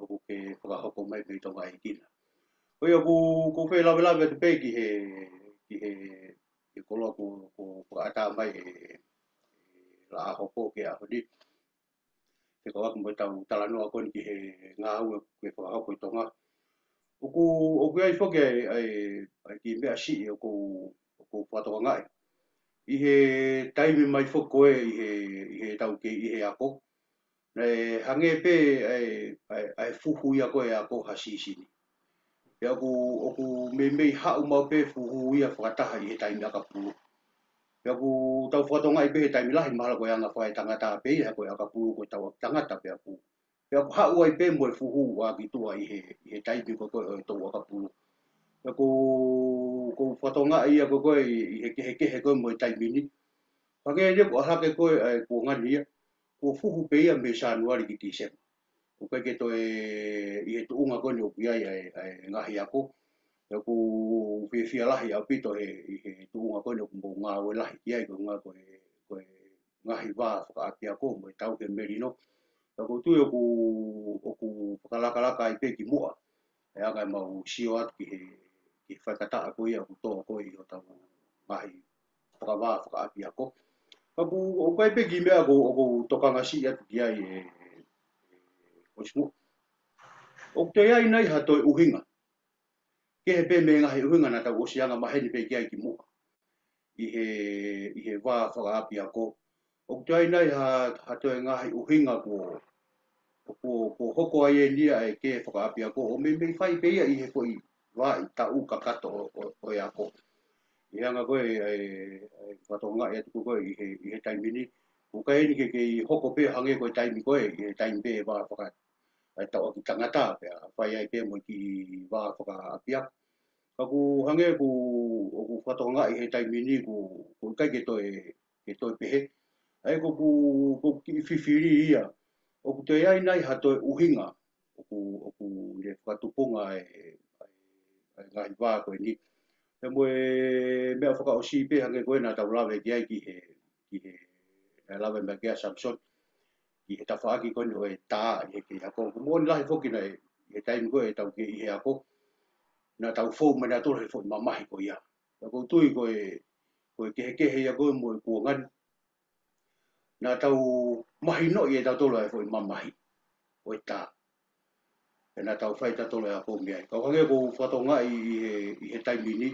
[SPEAKER 8] aku ke kaka hoko mai pe tonga i tina. Oi aku ko fe lawe lawe te pe ki he ki he ki koloa ko ko ko ata mai he la hoko ke a hodi. Te kawa kumbo tau talanoa koni ki he ngā hau e ke hoko i tonga. Oku oku ai foke ai ai ki mea si e oku oku fatoa ngai. I he taimi mai foko e i he, i he tau ke i he ako e ange pe ai ai ai fuhu ia ko ia ko hasisi ia ko o ko me me ha u ma pe fuhu ia fa ta ha ia taimi ka pu ia ko tau fa tonga ai pe taimi la ma ko ia nga fa ta nga ta pe ia ko ia ka pu ko tau ta nga ta pe ku ia ko ha u ai pe mo fuhu wa ki tu ai he ia taimi ko ko to wa ka pu ia ko ko fa tonga ia ko ko ia ke ke ke ko mo taimi ni Pakai aja, bahagia kau, kau ngan dia o fuhu pe ia me sa nuari ki ti sema. Ko kai ke to e i he tuunga koni o kuiai e, e ngahi ako, e ku fie fia lahi a pito he, i he tuunga koni o kumbo ngā oe lahi kiai ko ngā ko e ngahi wā whaka aki ako mo e tau ke merino. E ku tui o ku, o ku whakalakalaka i pe ki mua, e aga e mau sio atu ki he ki whaikataa ko ia ku tō koe i o tau ngahi whakawā whaka aki ako aku okai pe gime aku aku toka ngasi ya dia ye eh, osmu okto ya inai hato e uhinga ke pe me ngai uhinga na ta go sia nga mahe ni pe kia ki mu ihe ihe va fa ga pia ko okto inai ha hato e ngai uhinga ko ko ko hoko ai ni ai ke fa ga pia ko o me me fai pe ya ihe ko i va ta u ka ka to o ya e ko i anga koe e whatonga e tuku koe i he taimi ni. Mo kai ni ke ke hoko pe hange koe taimi koe i he taimi pe e waa whaka e tau aki tangata pe a whai ai pe mo i ki waa whaka apia. Ka ku hange ku o ku whatonga i he taimi ni ku koe kai ke toi ke toi pehe. Ai ko ku ki whiwhiri ia. O ku te i nai hato toi uhinga o ku le whatupunga e, e, e ngai ba koe ni e moe mea whaka o si pe hange koe nga tau lawe ki ai ki he ki he lawe mea kia Samson ki he tawha aki koe no e tā i he kei hako ko mōni lahi whoki na e, i he taimu koe e tau ki he hako nga tau fōu mea nga tōra he fōi mamahi koe ia nga kou tui koe koe kehe kehe ia koe moe kua ngani nga tau mahi no i he tau tōra he fōi mamahi o e tā e nga tau whaita tōra e hako mea kau hange kou whatonga i he taimu ni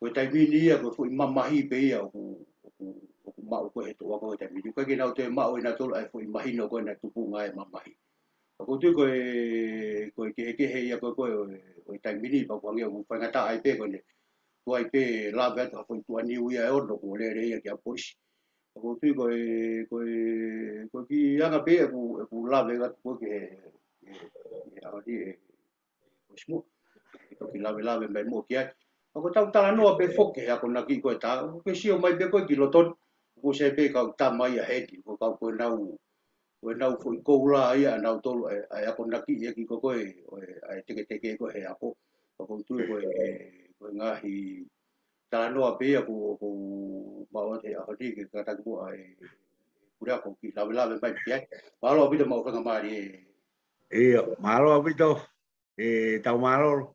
[SPEAKER 8] ko tai mini ia koe koe mamahi pe ia o o ko mau ko heto wako te mi tuka kina o te mau ina tolo ai koe mahi no koe na tupu ngai e mamahi o ko tui ko koe ke heke he ia koe koe o tai mini pa ko ngia o koe ngata ai pe koe ne tu ai pe la to a koe tua niu ia e ono koe le re ia kia polis o ko tui ko koe ko ki anga pe e ko la vega koe ke he e a wadi e koe smu e toki lave lave mbe mo ke ai ko tau tala noa pe foke ako na ki koe ta, ke si o mai pe koe ki loton, ko se pe kau ta mai a heki, ko kau koe na u. Ko koe koula ia nau tolu, ai ako na ki e ki koe koe, ai teke teke ko he ako, ko koe ko koe, koe ngahi, tala noa pe ako, ko mao te ako ti ke kata kua ai, Pura ko ki lawe lawe mai pia, maalo a pita ka ma ri. e,
[SPEAKER 4] Eh, malo abito. Eh, tau malo.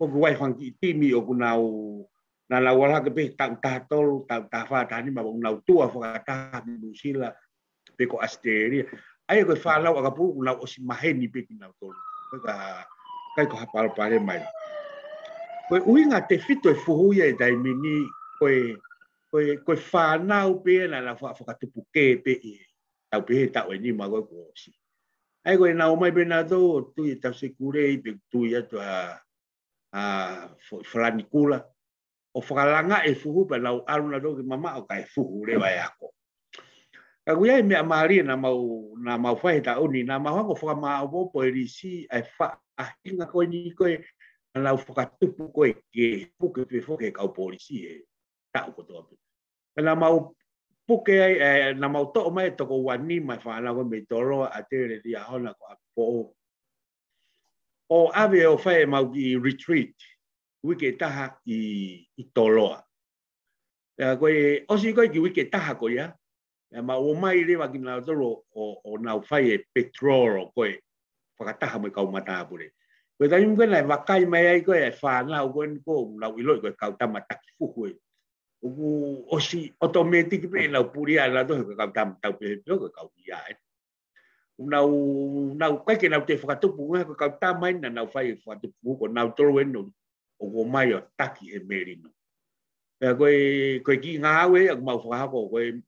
[SPEAKER 4] o ku wai hang ki timi o ku nau na la wala ke pe tau ta tolu tau ta fa ta ni ma bu tua fa ta ni bu sila pe ko asteria ai ko fa lau aga pu na o si maheni pe ki nau ka kai ko hapal pare mai ko uinga te fito e fuhuia e dai mini ko ko ko fa nau pe na la fa fa tu ke pe e tau pe ta o ni ma ko si ai ko na o mai pe na do tu ta se kure pe tu ya tu a uh, falani kula o fakalanga e fuhu pa lau aruna doki mama o kai fuhu lewa yako. E ka kuya e mea maari na mau, na mau fai ta uni, na mau hango faka maa wopo e risi e fa ahinga ko ni ko e lau faka tupu e ke puke pe ka kau polisi e, e ta uko toa pe. Ka e na mau puke na mau o mai to ko wani mai faa lau me toroa a tere dia hona ko a o ave o whae mau i retreat, wike taha i, i toloa. Ia koe, osi koe ki wike taha koe ia, ia ma o mai rewa ki nā toro o, o nā whai e petroro koe, whakataha mai kaumata apure. Koe ta yung koe nai wakai mai ai koe e whānau koe ni koe, lau iloi koe kautama taki fuhue. Uku osi otometiki pe lau puri a nā toho koe kautama tau pehe pio koe kautia e. nau nau kai ke nau te fakatu pu ngai ko kau tamai na nau fai fakatu e pu ko nau tolu e eno o ko mai o taki e merino e ko e ko e ki nga awe ak mau faka ko ko e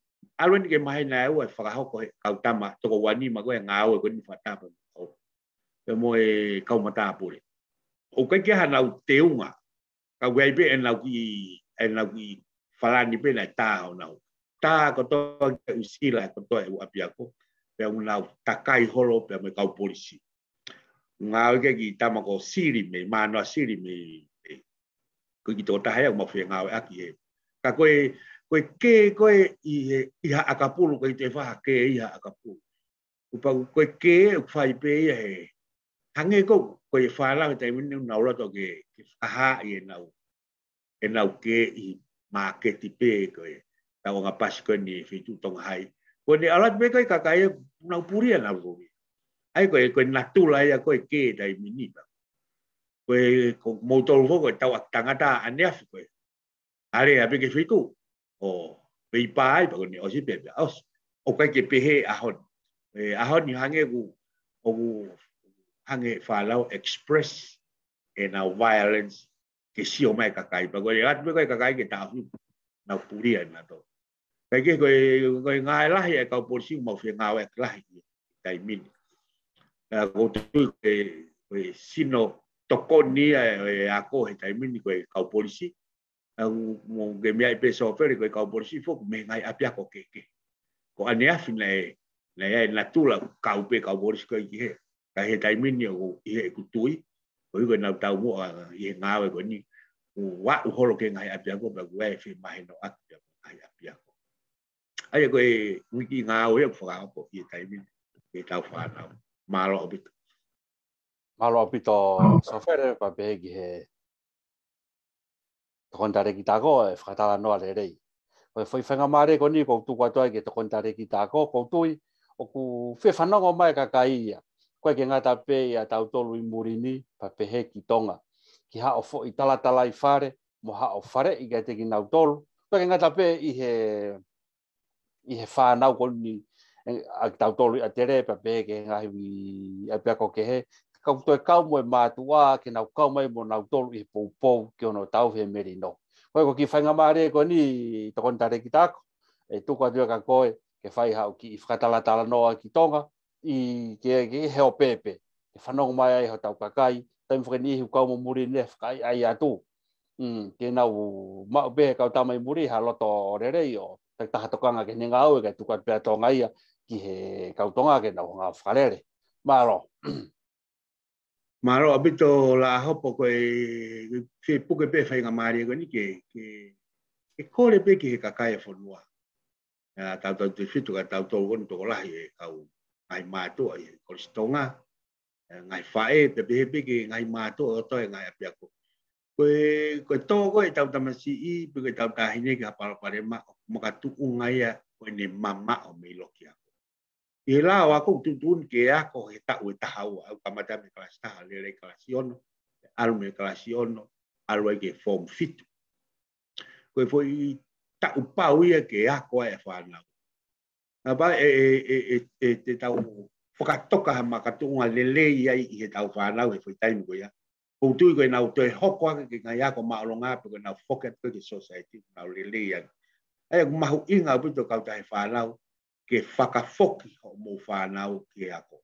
[SPEAKER 4] alwen ke mai na awe faka ho ko kau tama to ko wani ma ko e nga awe ko ni fata pu ko e mo e kau mata pu le o kai ke ha nau te unga ka ko e en nau ki en nau ki falani pe na ta o nau ta ko to ke usila e ko to e wapiako pe un takai holo pe me kau polisi. Nga ke ki tama ko siri me, mano a siri me, ko ki tō tahaya e ma fia ngā e aki he. Ka koe, koe ke koe i he, iha akapuru ko i te whaha ke iha akapuru. Upa koe ke u whai pe ia he. Hange ko koe whāra ke tai minu naura to ke, ke whaha i e nau. E nau ke i maketi pe koe. Tau ngā pasi koe ni e whitu tonga hai. Hai. ko ni alat be kai kakai na puri na ko ai ko ko na tu la ya ko ke dai mini ba ko ko motor ho ko tawa tangata ania ko are ya be ke fitu o oh, pe pai ba ko ni o si pe ba os o oh, kai ke pe he a hon e eh, a hon ni hange ku o ku hange falau express and our violence ke si o mai kakai ba ko ni alat be kai kakai ke ta na puri na to Kai ke koi koi ngai e lahi e kau polisi mau fi ngau e lahi kai min. Ko tu koi koi sino toko ni e ako he kai min koi kau polisi. Mo ke mea i peso feri koi kau polisi fok me ngai apia ko ke ke. Ko ane afi na e na e na tula kau pe kau polisi koi ki he. Kai he kai min ni o i he kutui. Koi koi nau tau mua i he ngau e koi ni. Wa uholo ke ngai apia ko pe kue fi mahi no ati apia aye koe wiki nga oye po ko i e mi. e tau fa na malo opito malo opito so fere
[SPEAKER 9] pa begi he to kontare kitako e fratala no rei. koe foi fenga mare koni ko tu toa ke to kontare kitako ko o ku fe fanongo mai ka kaia koe ke ngata pe ia tau tolu i murini pa pehe ki tonga ki ha ofo i tala i fare mo ha o fare i gaite ki nau tolu koe ke ngata pe i he i he whānau ko ni eh, a tau tolu a tere pa pē ke ngahi wi a pia ko ke he kau toi kau moe mātua ke nau kau mai mo nau tolu i he pou pou ki ono tau he meri no koe ko ki whainga maare ko ni tokon tare ki tāko e tuku atua ka koe ke whai hau ki i whakatalatala noa ki tonga i ke ke he o pēpē ke whanau mai ai ho tau kakai tai mwhaka ni hiu kau mo muri ne whakai ai atu Mm, tēnau mau be kau tamai muri ha loto o rere i o kai taha tokanga ke nenga au e kai tuka pia tonga ia ki he kautonga
[SPEAKER 4] ke nau ngā whakarere. Maro. Maro, abito la hopo koe se puke pe whainga maari e koni ke, ke, ke kore pe ki he kakaya whanua. Ja, tau tau te whitu ka tau tau koni toko lahi e kau ngai mātua i kore stonga. E ngai whae pe pe pe ki ngai mātua o toi ngai ko Koe, ko tō koe tau tamasi i, pe koe tau tahine ki hapalapare maa makatuung ngaya ni mama o me loki aku. E la o aku tutun ke ako he ta u ta hau au kamata me kelas ta le le kelas iono, alu me kelas alu ke form fit. Ko foi ta upa uia ke ako e fa na. Aba e e e e te tau whakatoka ha lele ia i he tau whanau e whai taimu koia. Koutu i koe nau toi hoko ake pe nau whoke ke society nau lele ia e mahu inga puto kau tahi whanau ke whakafoki ho mō whanau ke ako.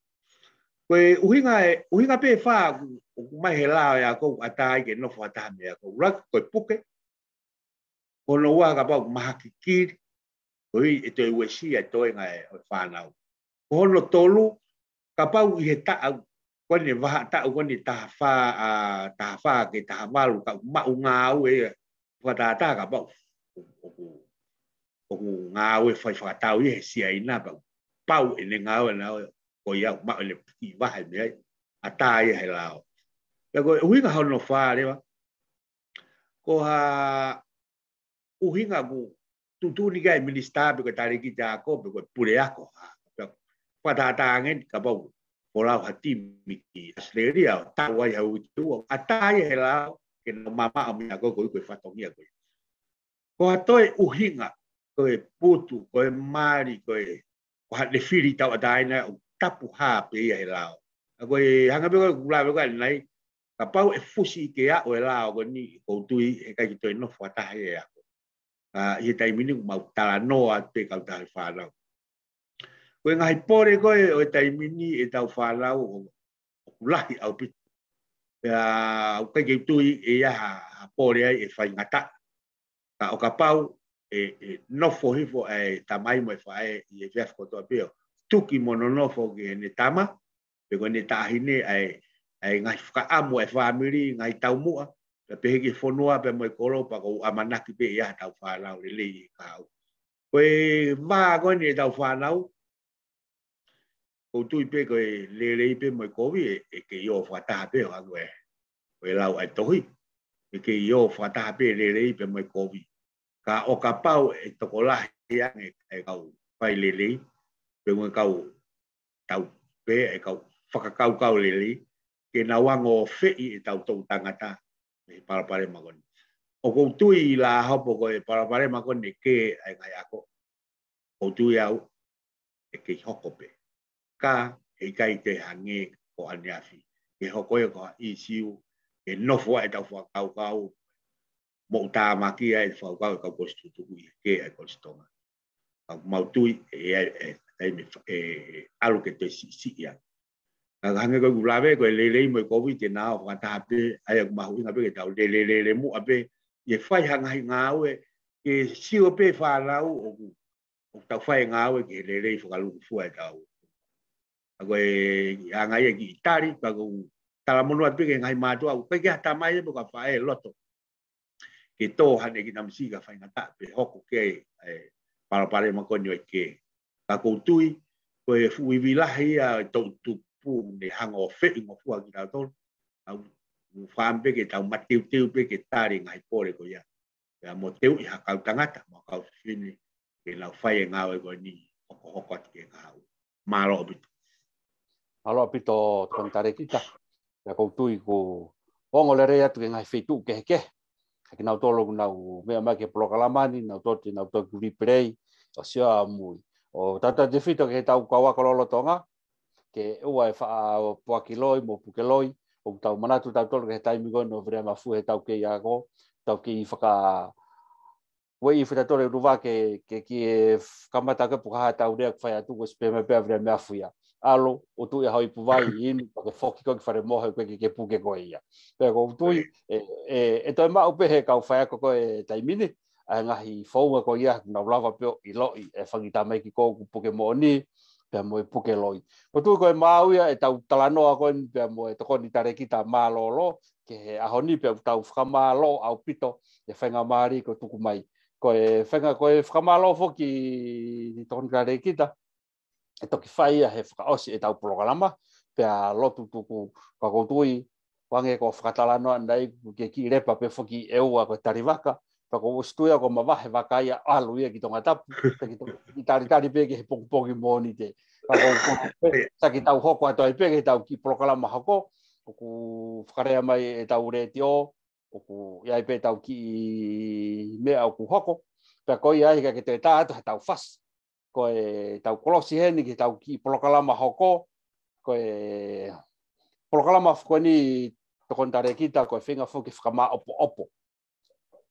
[SPEAKER 4] Koe uhinga, e, uhinga pē whā o mai he lā e ako a tāi ke nofo a tāmi ako. Raki koe puke, kono wā ka pau maha ki kiri, koe e toi uesi e toi ngai e whanau. Kono tolu, ka pau i he tāu, kone waha tāu kone taha whā, uh, taha whā ke taha malu, ka mau ngā au e whatātā ka pau. Uh, uh, uh, uh. o ku ngāwe whai whakatau i he sia i nā kau pau e ne ngāwe nā o i au mao le i wahe mea a tā i he lao. Pea koe uhinga hau no whā rewa, ko ha u uhinga ku tutuni kai minister pe ko tari ki ja ko pe ko pure ako ha pa ta ta ngen ka bo ko la ha ti mi ki asleria ta wa ya u tu a ta ye la ke no mama a mi ko ko ko fa to mi ko ko to e uhinga ko e putu, ko e mari, ko e ko ha le firi tau ataina o tapu ha pe ia he lao. A ko e hanga pe ko e kula pe nai, ka pau e fusi ike a o e lao ko ni ko utui e kai kito no fuata he ea ko. A ie tai mini ku mau noa te kau tahi whanau. Ko ngai pore koe o e tai mini e tau whanau o kulahi au pitu. Ya, uh, kai ke tui e ya pore ai e fai Ka o ka pau e e no fo e ta mai mo fa e e jef ko to pe tu ki mo no fo ge ne ta ma pe ko ne ta hi ne e e nga fuka a mo e fa mi ri nga ta mu a pe pe ki fo no a pe mo ko ro pa ko a ma na ki pe ya ta fa la le le ka u pe ma ko ne ta fa na u ko tu i pe ko le le i pe mo ko vi e ke yo fa ta pe wa ko e ko la u a to hi e ke yo fa ta pe le le i pe mo ko vi ka o ka pau e toko lahi ang e, e kau pai lili, pe ngue kau tau pe e kau whakakau kau lili, ke na wango o fei e tau tau tangata e parapare makoni. O kou tui la hopo ko e parapare makoni ke e kai ako, kou tui au e ke hoko pe. Ka e kai te hange ko aneafi, ke hoko e ko isiu, ke nofua e tau whakakau kau, mo makia e ki ai ka ka ko stu tu ku ke e ko sto ma ka e e e, e alu ke te si si ya ka ga ko ku ko le le mo ko vi te na o ka ta pe ai ko ma hu na pe ke ta le le le le mu ape ye fai ha nga hi nga o e ke si o pe fa la u o ku o ta fai nga o e ke le le fo ka lu fu ai ta u a ko e ya nga ye ki tari ka ko ta la mo no pe ke nga hi ma tu a pe ke ta ma ye ko fa e loto ke tō hane ki tamisi ka whaingata pe hoko ke e, parapare makonyo e ke. Ka koutui, ko e fuiwi lahi a tau tupu ne hanga o whi ingo fua ki rā tōru, au whampe ke tau mateu teu pe ke tāre ngai pōre ko ia. Ia mo teu i hakau tangata, mo kau whini ke lau whai e ngāo e ko ni hoko hoko ati ke ngāo. Mālo o bitu. Mālo o bitu o tōntare kita. Ia koutui ko Ongo
[SPEAKER 9] le rea tu ngai whetu ke heke. ki nau tolo ku nau mea mai ke plokalamani, nau toti, nau toki kuri prei, o sio a mui. O tata te whito ke tau kawa kololo tonga, ke ua e wha pua ki loi, mo puke loi, o tau manatu tau tolo ke taimi goi no vrea mafu he tau ke i ako, tau ke i whaka Wei i whetatore ruwa ke, ke ki e kamata ke pukaha tau rea kwhai atu ko spema pia vrea mea fuia alo o tu ia hoipu vai i inu pa ko whoki koe ki whare moho koe ke ke puke koe ia. Pea ko utui, e, e, e toi mao pehe kau whaia ko koe taimini, a ngahi whaunga ko ia, nau lava peo i loi, e fangi tā mai ki ko ku puke mo ni, pea mo e puke loi. Ko tui koe mao ia, e tau talanoa koe, pea mo e toko ni tare ki tā mālo lo, ke he ahoni pea tau lo au pito, e whenga maari ko tuku mai. e whenga koe whakamālo foki, ni toko ni tare ki tā e toki whai a he whakaosi e tau programa, pe lotu tuku kakotui, wange ko whakatala noa nei, ke ki repa pe whuki e ua ko tarivaka, pe ko ustuia ko ma wahe wakai a alu ia ki tonga tapu, pe ki tari tari pe ke he pongi pongi mōni te. Sa ki tau hoko ato toi pe ke tau ki programa hako, ko ku whakarea mai e tau re o, ko ku iai pe tau ki mea o hoko, pe ko iai ka ke te tātu he tau fasu, ko e tau kolosi he ni ki tau ki polokalama hoko ko e polokalama fuko ni tokon tare ki ta ko e whinga fuki whakama opo opo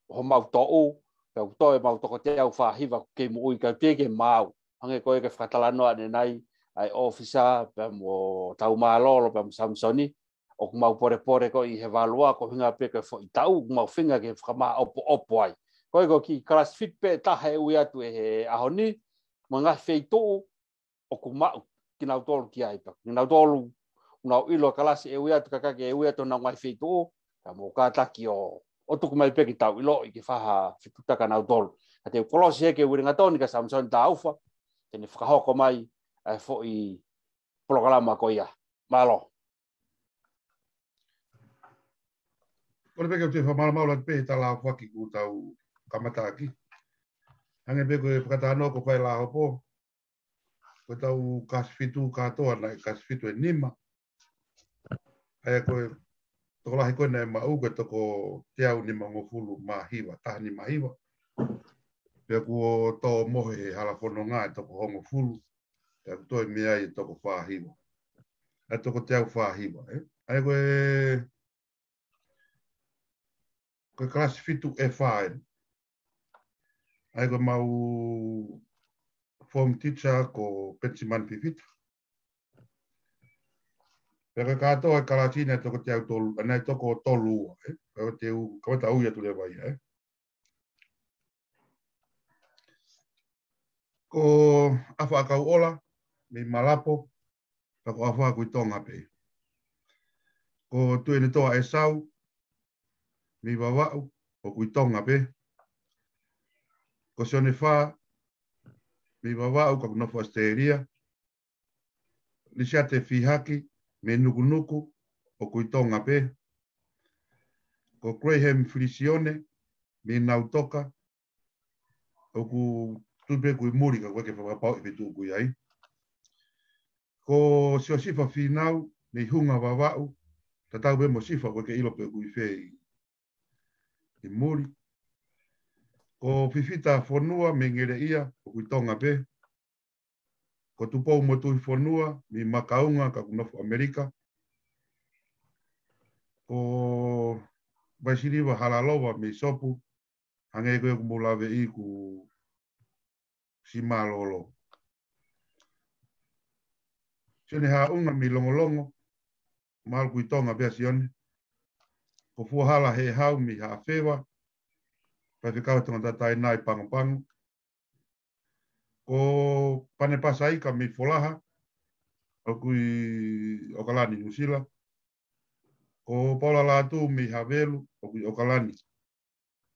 [SPEAKER 9] ho mau to u ka uto e mau toko te au whahiva ko ke mu ui ka te ke mau ange ko e ke whakatala noa ne nai ai ofisa pe mo tau maa lolo pe samsoni o ku mau pore pore ko i he valua ko finga pe ke i tau ko mau whinga ke whakama opo opo ai ko e ko ki class fit pe ta he ui atu e ahoni ma ngā feito o ku mau ki nau tolu ki aipa. Ki nau tolu, unau ilo a kalasi e ui atu kakake e ui atu na ngai feito o, ka mō taki o, o tuku mai peki tau ilo i ke whaha fitutaka nau tolu. Ka te kolosi heke ui ringa tōni ka Samson tā ufa, te ne whakahoko mai a fo i programa ko ia. Mālo.
[SPEAKER 10] Kone peke o te whamalamaula te pehe tala a kua ki kūtau kamataki. Kamataki hange pe koe pakata anō ko pai lāho pō. Ko tau kasifitu katoa nai, kasifitu e nima. Aia koe, toko lahi koe nei ma koe toko te au nima ngofulu ma hiwa, taha nima hiwa. Pea kuo tō mohe he halafono ngā e toko hongo fulu, pea kuo toi mea i toko whā hiwa. A toko te au whā hiwa, eh? Aia koe, koe klasifitu e whāe, eh? ai ko mau form teacher ko pensi man pifit. Pero ka to e karachi ne to ko te auto ne to ko to lu e eh? pero te u ka ta u ya tu le vai e. Eh? Ko afa ka ola me malapo pa ko afa ku tonga pe. Ko tu ne to e sau me baba o ku tonga pe. Pe ko se one fa mi va va ko no fa steria li sia te fi haki me nuku nuku o ku tonga pe ko Graham Frisione me nau toka o ku tupe ku muri ka ke fa e pa i tu ku ai ko se si fa fi nau me hunga va va u ta tau be mo si fa ko ke ilo pe ku fe i muri ko fifita fonua me ngere ia ui tonga pe. Ko tupou motui fonua mi makaunga ka kunofu Amerika. Ko baisiriwa halalowa mi sopu hange koe kumulawe i ku sima lolo. Sione haunga mi longolongo maal kui tonga pe sione. Ko fuhala he hau mi haa fewa pa te kawa tanga tatai nai pangapanga. Ko pane pasa i ka mi folaha, o kui o kalani nusila. Ko paula lātu mi havelu, o kui o kalani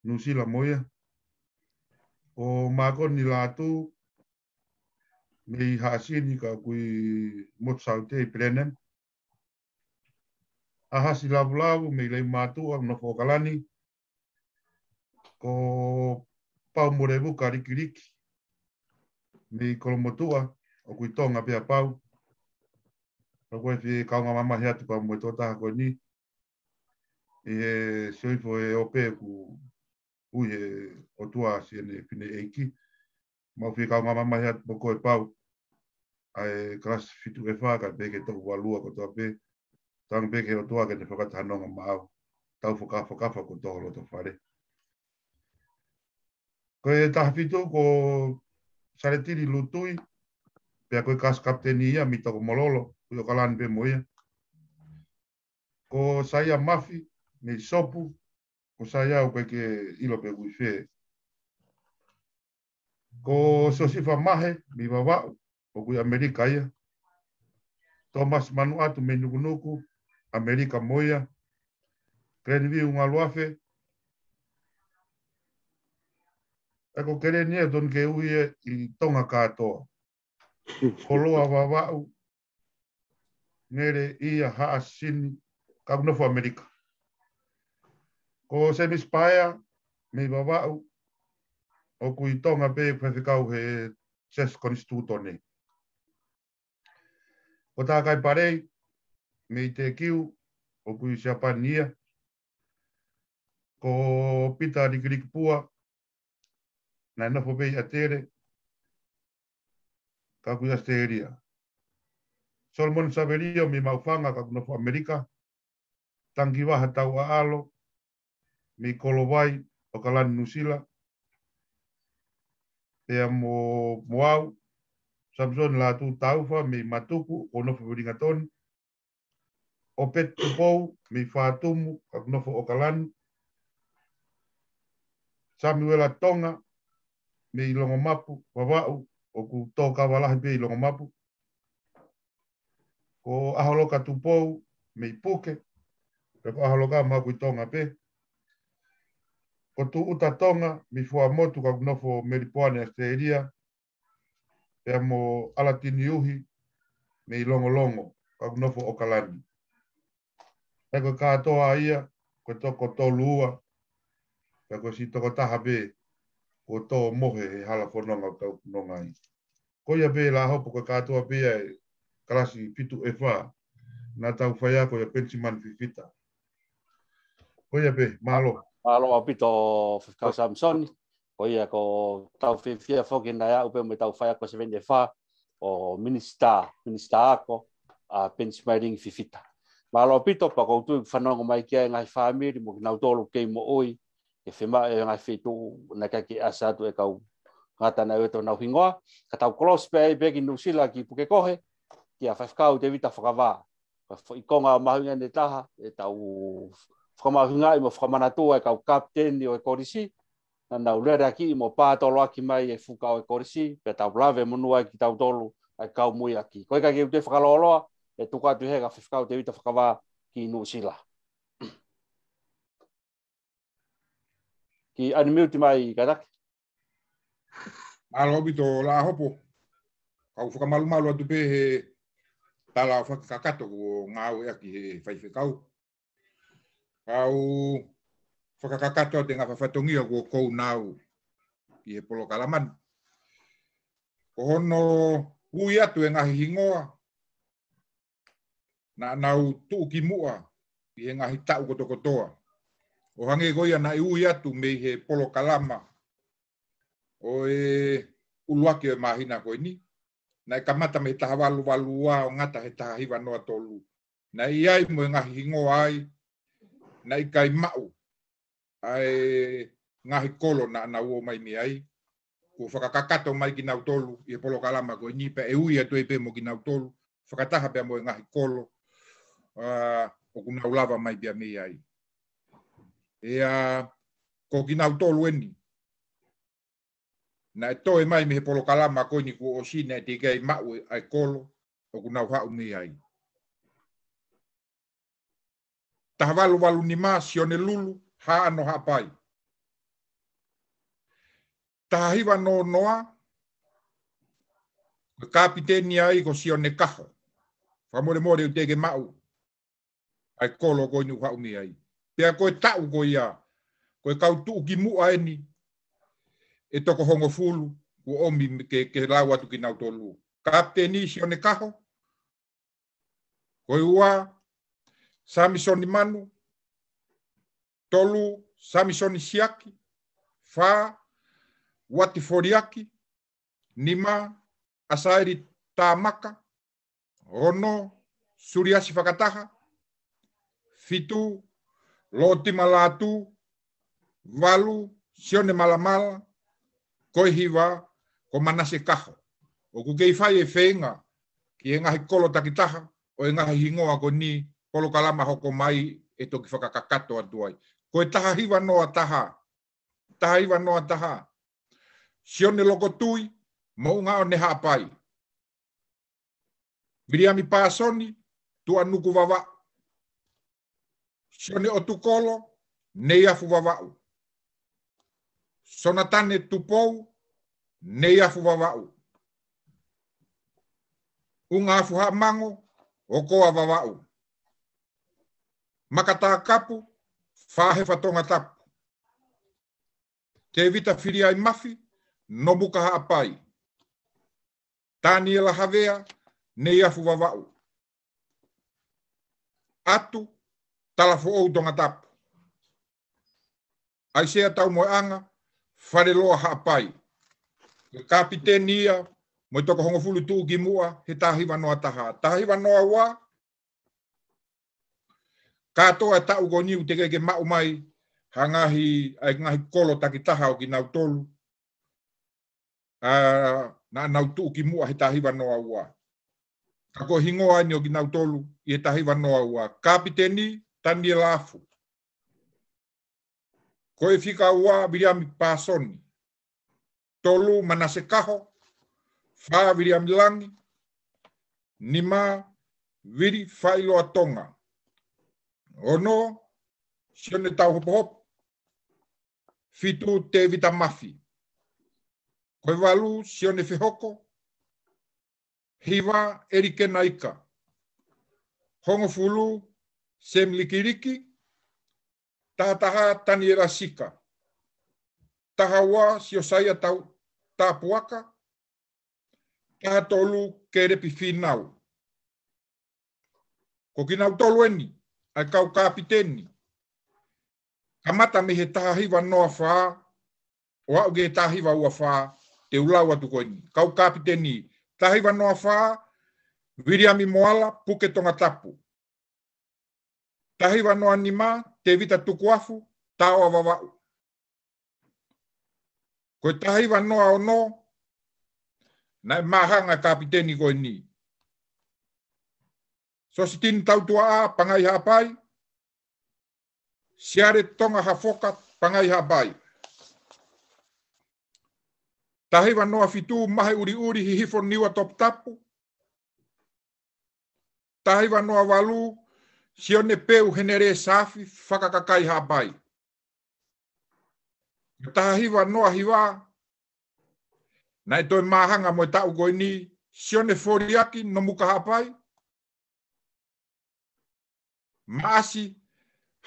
[SPEAKER 10] nusila moia. Ko makoni lātu, mi haasini ka kui motsautei plenem. Ahasi lavu lavu, mi lei mātua, mna fokalani. Ahasi lavu lavu, ko pau mure buka riki riki. Ni kolomotua, o kui tonga pia pau. Pa koe fi kaunga mama hea tu pau mure tō taha koe ni. I he sioifo e ope ku ui he o tua si ene pine eiki. Ma fi kaunga mama hea tu pau koe pau. Ai klas fitu e whaka peke tau walua kotoa pe. Tang peke o tua kene whakatahanonga maau. Tau whakafakafa kotoa lo to whare. Tau ko e tahpitu ko saretiri lutui pe ko kas kapteni ia mi tako mololo ko yo kalan pe moia ko saia mafi me sopu ko saia o ke ilo pe guife ko sosifa mahe mi baba o ku amerika ia Thomas Manuatu Menugunuku, Amerika Moya, Grenville Ngaluafe, e ko kere ni e ton ke ui e i tonga katoa. Koloa wawau, nere i a haa sini kagunofu Amerika. Ko se mispaya, mi wawau, o ku i tonga pe e pwethikau he ses konistuto ne. Ko tā kai parei, mi te kiu, o ku i siapania, ko pita rikirikipua, ko na ina po bei atere ka kuya steria solomon saverio mi maufanga ka kuna po amerika tangi wa hata wa alo mi kolobai o kalan nusila e mo moau samson la tu taufa mi matuku o no po bringa ton o petu pou mi fatumu ka kuna po o kalan Samuela Tonga, me i longa mapu, wawau, o ku tō kawalahi pia i longa mapu. Ko aholoka tupou, me i puke, pe ko aholoka maku i tonga pe. Ko tu uta tonga, me i fua motu ka kunofo meripoane a steeria, pe mo alatini uhi, me i longo longo, ka kunofo okalani. Eko kātoa ia, ko toko tolua, pe ko si toko taha pe, pe o tō mohe he hala whanonga tau kunonga i. Ko ia vela hopo ka kātua pia e kalasi pitu e whā, nā tau whai ko ia pensi man whiwhita. Ko ia pe, mālo.
[SPEAKER 9] Mālo a pito Kau Samson, ko ia ko tau whiwhia whoki nai au upe me tau se vende 74 o minista, minista ako, a pensi mai ringi whiwhita. Mālo pito pa koutu i whanonga mai kia e ngai whamiri mo ki nau kei mo oi, e fema e ngai fitu na ka ki asa tu e kau ngata na eto na hingoa ka tau close pe e begi nu sila ki puke kohe ki a fafka u te vita fakava ka i konga o mahunga ne taha e tau froma hunga i mo fukama na tua e kau kapten i o e korisi na na ulera ki i mo pato loa ki mai e fuka o e korisi pe tau lave munua ki tau tolu e kau mui aki koe ka ki e te te fakaloloa e tukatu hega fafka u te vita fakava ki nu sila. ki ani mai timai kada
[SPEAKER 11] alo bito la hopo kau fuka malu malu atu pe he tala fuka kakato ko ngau ya ki he fai kau kau fuka kakato te ngafa fatongi ko kau nau ki he polo kalaman ko hono ui atu e ngahi hingoa na nau tuu ki mua ki he ngahi tau kotokotoa ko o hange goi ana i ui atu me he polo kalama o e uluake ke mahina koi ni. Na e kamata me taha walu walu wa o ngata he taha hiwa noa tolu. Na i ai mo e ngahi hingo ai, na i kai mau ai ngahi kolo na ana uo mai mi ai. Ko whakakakata o mai ginau tolu i polo kalama koi ni, pe e ui atu e pe mo ginau tolu, whakataha pe mo e ngahi kolo. Uh, o kuna ulava mai pe mei ai e a ko kina uto lueni. Na e toe mai me he polo kalama koe ni kuo osi na e te kei maue ai kolo o kuna uha unge ai. Taha walu walu ni maa si one lulu ha ano haa pai. Taha hiwa no noa ka kapiteni ai ko si one kaho. Whamore more u tege mau ai kolo koe ni uha unge ai. Pea koe tau koe ia. Koe kautuu ki eni. E toko hongo fulu. Ko omi ke, ke lau atu ki tolu. Kapteni si one kaho. Koe ua. Samisoni manu. Tolu. Samisoni siaki. fa Wati foriaki. Nima. Asairi tamaka. Ono. Suriasi fakataha. Fitu loti malatu, valu, sione malamala, koi hiva, ko manase kaho. O kukei fai e feinga, ki e ngahi kolo takitaha, o e ngahi hingoa ko ni polo kalama hoko mai e toki whakakakato atuai. Ko e taha hiva noa taha, taha hiva noa taha. Sione loko tui, maunga o neha apai. Viriami paasoni, tua nuku vavaa. Sone o tu kolo, nei afu wawau. Sona tane tu pou, nei afu wawau. Unga afu ha mango, o koa wawau. Makata kapu, fahe fatonga tapu. Te evita firi ai mafi, nobuka ha apai. Tani ela havea, nei afu wawau. Atu, talafu fo ou tonga tapu. Ai sea tau moe anga, fare loa haa pai. Le kapitenia, moe toko hongo fulu tuu ki mua, he tahi wanoa taha. Tahi wanoa wa, katoa tau go niu te keke mai, ha ngahi, ai ngahi kolo taki taha o ki nau tolu. na nau tuu ki mua, he tahi wanoa wa. Ka ko hingoa ni o ki nau tolu, i he tahi wanoa wa. Kapiteni, kapiteni, tandielafu koe fika ua viriami pasoni tolu kaho, fa viriami langi nima viri failo atonga, ono sione tau hopohopo fitu te vita mafi koe valu sione fihoko, hiva erike naika hongo fulu semlikiriki, tātaha tani era sika. Taha wā si osaia tau tāpuaka, taha tolu kerepi pifi nau. Ko ki nau tolu eni, ai kau kāpiteni. Kamata mehe taha hiwa noa whaa, o au ge taha hiwa ua whaa, te ulau atu koini. Kau kāpiteni, taha hiwa noa whaa, viriami moala, puke tonga tapu tahi wano anima te vita tuku afu tau avavau. Koe tahi wano ono na e mahanga kapiteni koe ni. So si tini tautua a pangai hapai, siare tonga hafoka pangai hapai. Tahi wano afitu mahe uri uri hihifo niwa top tapu, tahi wano avalu, si ne peu genere safi faka kakai habai. Ta hiva noa hiva, na e toi mahanga mo e tau ni, si ne foriaki no muka habai. Maasi,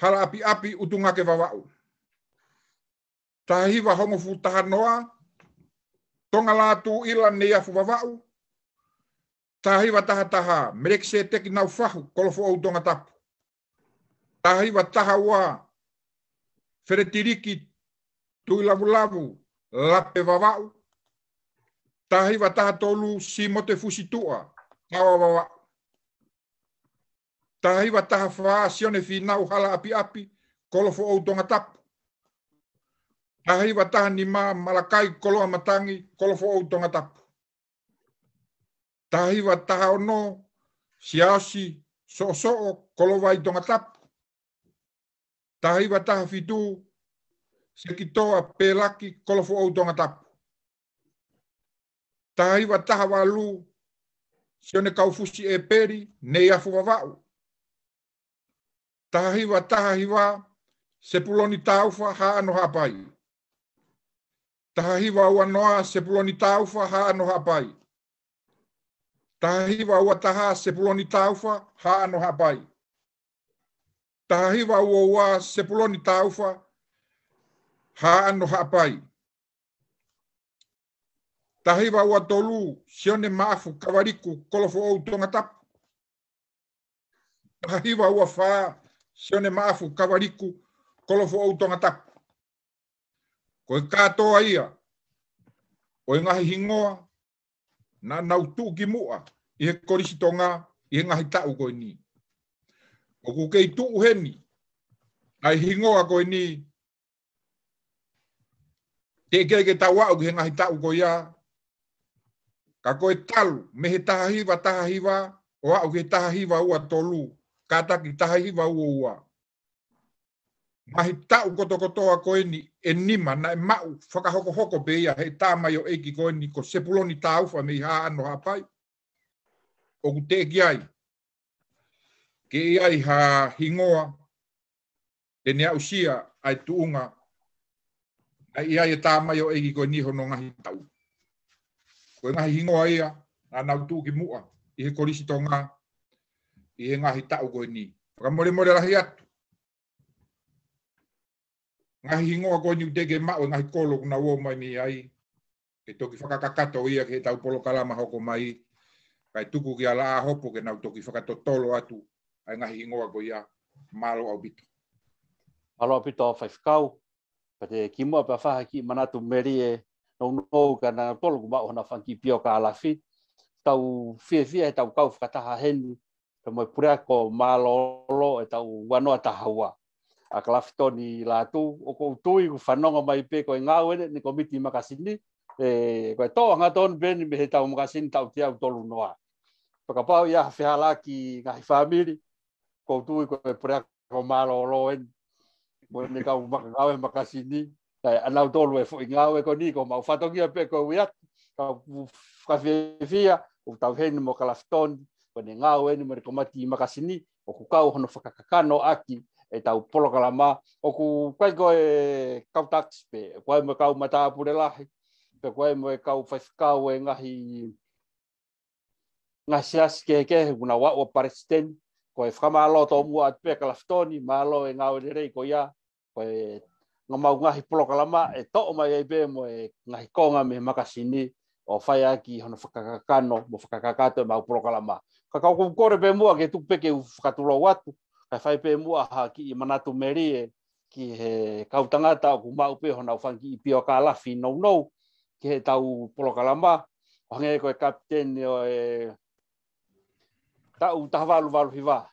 [SPEAKER 11] hala api api utunga ke vavau. Ta hiva hongo futaha noa, tonga lātu ila ne iafu vavau, ta hiva taha taha, merekse teki nau fahu, kolofo au tonga tahi wa taha wa feretiriki tui lavu lavu lape vavau. Tahi wa taha tolu si mote fusitua tawa vavau. Tahi wa taha faa sione fi nau hala api api kolofo au tonga tapu. Tahi wa taha ni maa malakai koloa matangi kolofo au tonga tapu. Tahi wa taha ono siasi so so kolovai tonga tapu tahi wa taha fitu se ki toa pelaki kolofo au tonga tapu. Tahi wa taha walu se one kaufusi e peri ne iafu wavau. Tahi wa taha hiwa se puloni taufa ha ano hapai. Tahi wa ua noa se puloni taufa ha ano hapai. Tahi wa ua taha se puloni taufa ha ano hapai. Tahi wa taha se puloni taufa ha ano hapai tahiva ua ua sepuloni taufa ha ano ha pai. Tahiva ua tolu sione mafu kavariku kolofo ou tonga tapu. Tahiva ua faa sione mafu kavariku kolofo ou tonga tapu. Koe ai ia, oe ngahi hingoa, na nautu ki mua, ihe korisi tonga, hita ngahi tau koe o ku kei tuu heni, ai hingoa koe ni, te kei ke tau au ki hengahi tau koe ia, ka koe talu, me he taha hiva, taha hiva, o au ke taha hiva ua tolu, ka taki taha hiva ua ua. Mahi tau koto kotoa koe ni, e nima, na e mau, whakahoko hoko be ia, hei tā mai o eiki koe ni, ko sepuloni tā ufa me i haa anu hapai, o ku te ai, ke ia i ha hingoa, te nea usia ai tuunga, ai ia i tā mai o egi koe niho no ngahi tau. Koe ngahi hingoa ia, a nau tū ki mua, i he korisi tō ngā, i he ngahi tau koe ni. Whaka more more lahi atu. Ngahi hingoa koe ni utege mao, e ngahi kolo kuna uo mai mi ai, ke toki whakakakato ia ke tau polo kalama hoko mai, kai tuku ki ala a hopo ke nau toki whakatotolo atu, ai ngahi ngoa go ia malo au bito. Malo au bito
[SPEAKER 9] au whaifkau, pa ki mua pa whaha ki manatu meri e nou nou ka na tolu kuma o na whanki pio ka alafi, tau fie fie e tau kau whakataha henu, pa moi purea ko malo olo e tau wanoa ta haua. A klafitoni lātū, o kou tui ku whanonga mai pe koe ngāwene, ni komiti makasini, e koe tō anga tōnu bēni me he tau makasini tau te au tolu noa. Pakapau ia whihalaki ngahi whamiri, E ko tu ko pre ko malo lo en mo ne ka ma ka ve ma kasini ai ana to lo e fo inga we ko ni ko ma fa to ki pe ko ya ka fa fe fia o ta ve ni mo ka lafton ko ne nga we ni mo ko ma ti ma kasini o ku ka o no fa ka aki e tau polo ka ma o ku kai ko e ka ta pe ko e mo ka ma ta pu pe ko e mo ka u fa ka o e nga hi nga sia ske ke una wa o parestene ko e whamalo tō mua at pēka laftoni, mālo e ngāwe re rei ko ia, ko e ngā mau ngahi poloka lama, e tō o mai e mo e ngahi konga me makasini, o whai aki hono whakakakano, mo whakakakato e mau poloka lama. Ka kau kum kore pē mo ke tuk pēke u whakaturo watu, ka fai pe mo ha ki i manatu meri e, ki he kautangata o kumau pē hona u whanki i pio ka no nou nou, ki he tau poloka lama, o hangi e koe kapten e ta u ta valu valu hiva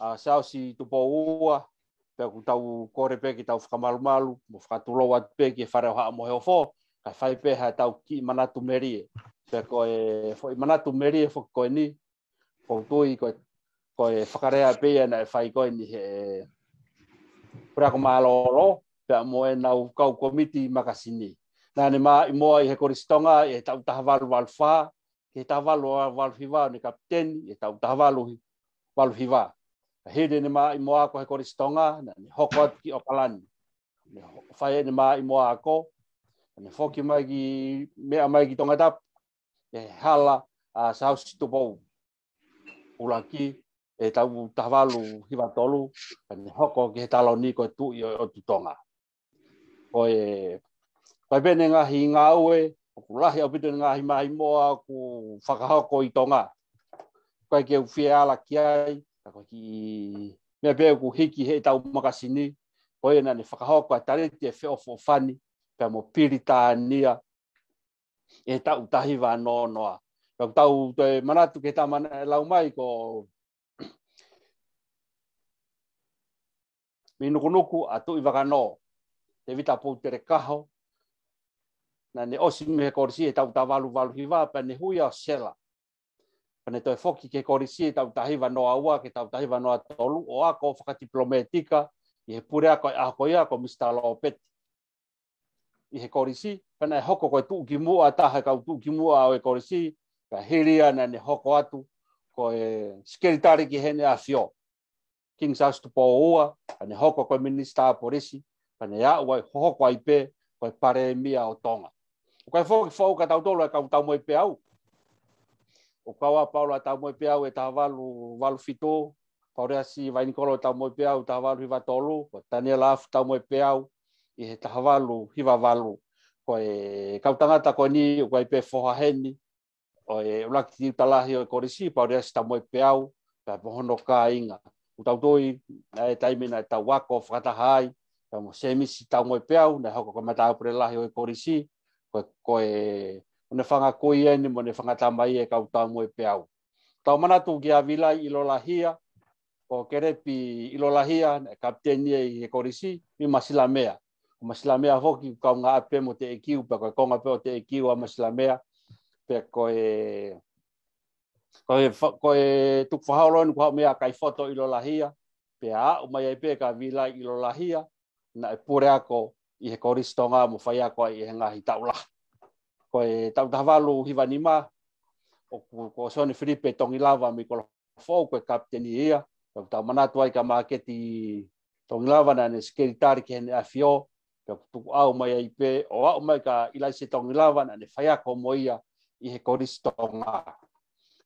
[SPEAKER 9] a sa si tu po ua pe ku ta u kore pe ki ta u fka malu mo fka tu lo wat pe ki fare e ha mo hefo ka fai pe ha ta u ki mana tu meri e. pe ko e fo i mana tu meri e fo ko ni fo tu i ko ko e fka rea pe na fai ko ni he pra ko malolo lo pe mo e na u ka komiti makasini na ne ma i mo i he koristonga e ta u ta valu valu e tawalo a walu hiwa ni kapten e tau tawalo walu hiwa a hede ni ma i moako he kore stonga ni hoko at ki opalan ni fai e ni ma i moako ni foki mai me mea mai ki tonga tap e hala a sau sito pou ula ki e tau tawalo hiwa tolu ni hoko ke he talo ni ko tu i o tutonga o e Pai pene ngahi ngā ue, o ku lahi au pitu ngahi mahi moa ku whakahako i tonga. Koe ke uwhia ala ki ai, a koe ki mea pia ku hiki hei tau makasini, koe ena ne whakahako a tareti e feo fofani, pia mo piritania e tau tahi wa no noa. Pia ku tau toi tu ke ta mana lau mai ko me nukunuku a tui no te vita pou tere kaho, na ne osi me korisi e valu tawalu walu hiwa pa ne hui o sela. Pa ne toi foki ke korisi e hi tahiwa noa ua ke tau tahiwa noa tolu o ako whaka diplomatika i he pure a ako ia ko Mr. Lopet. I he korisi, pa ne hoko ko tu ki mua ha kau tu ki mua au e korisi ka hiria na ne hoko atu ko e sekretari ki hene a fio. King's House to Pau Ua, pa ne hoko koe minister a porisi, pa ne ia ua e hoko ai pe koe pare mia o tonga. O kai fōki fōu ka tau tōlo e kau tau moi peau. O kau a paula a tau moi peau e tā walu, walu fito. Paurea si vai nikolo e tau moi peau, tā walu hiva tolu. Tania laf tau moi peau i he tā walu hiva walu. Ko e kau tangata ko ni o kai pe fōha heni. O e ulaki tiu talahi o e korisi, paurea si tau moi peau. Pa pohono ka inga. O tau tōi, e taimina e tau wako, whakatahai. Pa mo semisi tau moi peau, na e hoko kamata au pre lahi o e korisi. Pa koe, koe one whanga koi ene, mone whanga tamai e kau tā moe pe au. mana tū ki a vila i lo lahia, o kere pi i lo lahia, kapteni e korisi, i masila mea. O masila mea hoki, kau nga ape mo te eki u pe koe nga ape o te ekiu a masila mea, pe koe koe koe tuk fahalo ni kwa mea kai foto i lo lahia, pe a umai e pe ka vila i lo lahia, na e pure ako i he koristonga mo whaia koa i he ngahi taula. Ko e tau tawalu hiwa nima, o ko Sone Filipe tongi lava mi kolo fau koe kapten i ia, ko tau manatu ai ka maketi tongi lava na ne sekeritari ki hene afio, ko tuku au mai ai pe, o au mai ka ilaise tongi lava na ne faya ko mo ia i he koristonga.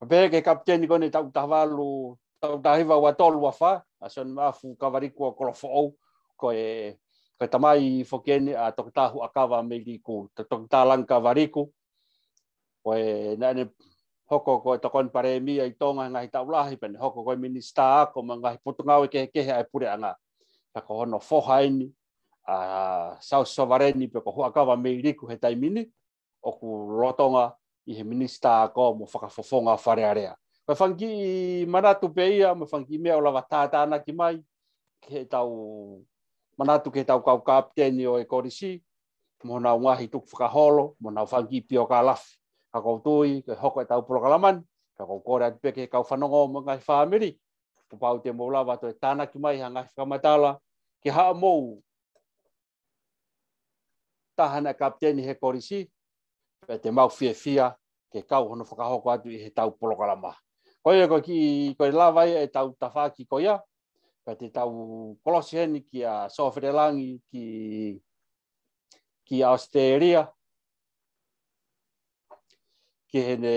[SPEAKER 9] Ko pe ke kapteni ne tau tawalu, tau tawalu watolu wafa, a Sone Mafu ko ko kolo fau, ko e Pe tamai i whokene a tokitahu akawa me li ku, te tokitalanka variku, o na nane hoko ko e tokon paremia i tonga ngahi taulahi, pene hoko ko e minista ako, ma ngahi putungawe kehe kehe ai pure anga. Pe ko hono fohaini, a sau sovareni pe ko akava me liku he taimini, o ku rotonga i he minista ako mo faka wharearea. Pe whangi i manatu pe ia, mo whangi mea o lava tātana ki mai, ke tau manatu ke tau kau kapteni o e korisi, mo nau ngahi tuk whakaholo, mo nau whangi pio ka lafi. Ka kau tui, ke hoko e tau pulakalaman, ka kau kore atu peke kau whanongo mo ngahi whaamiri, ko pau te mo lava to e ki mai ha ngahi whakamatala, ke haa mou, tahana kapteni he korisi, pe te mau fie fia, ke kau hono whakahoko atu i he tau pulakalama. Koia ko ki, koe lava e tau tawha ki koia, ka te tau Colossian ki a langi ki ki Austeria ki hene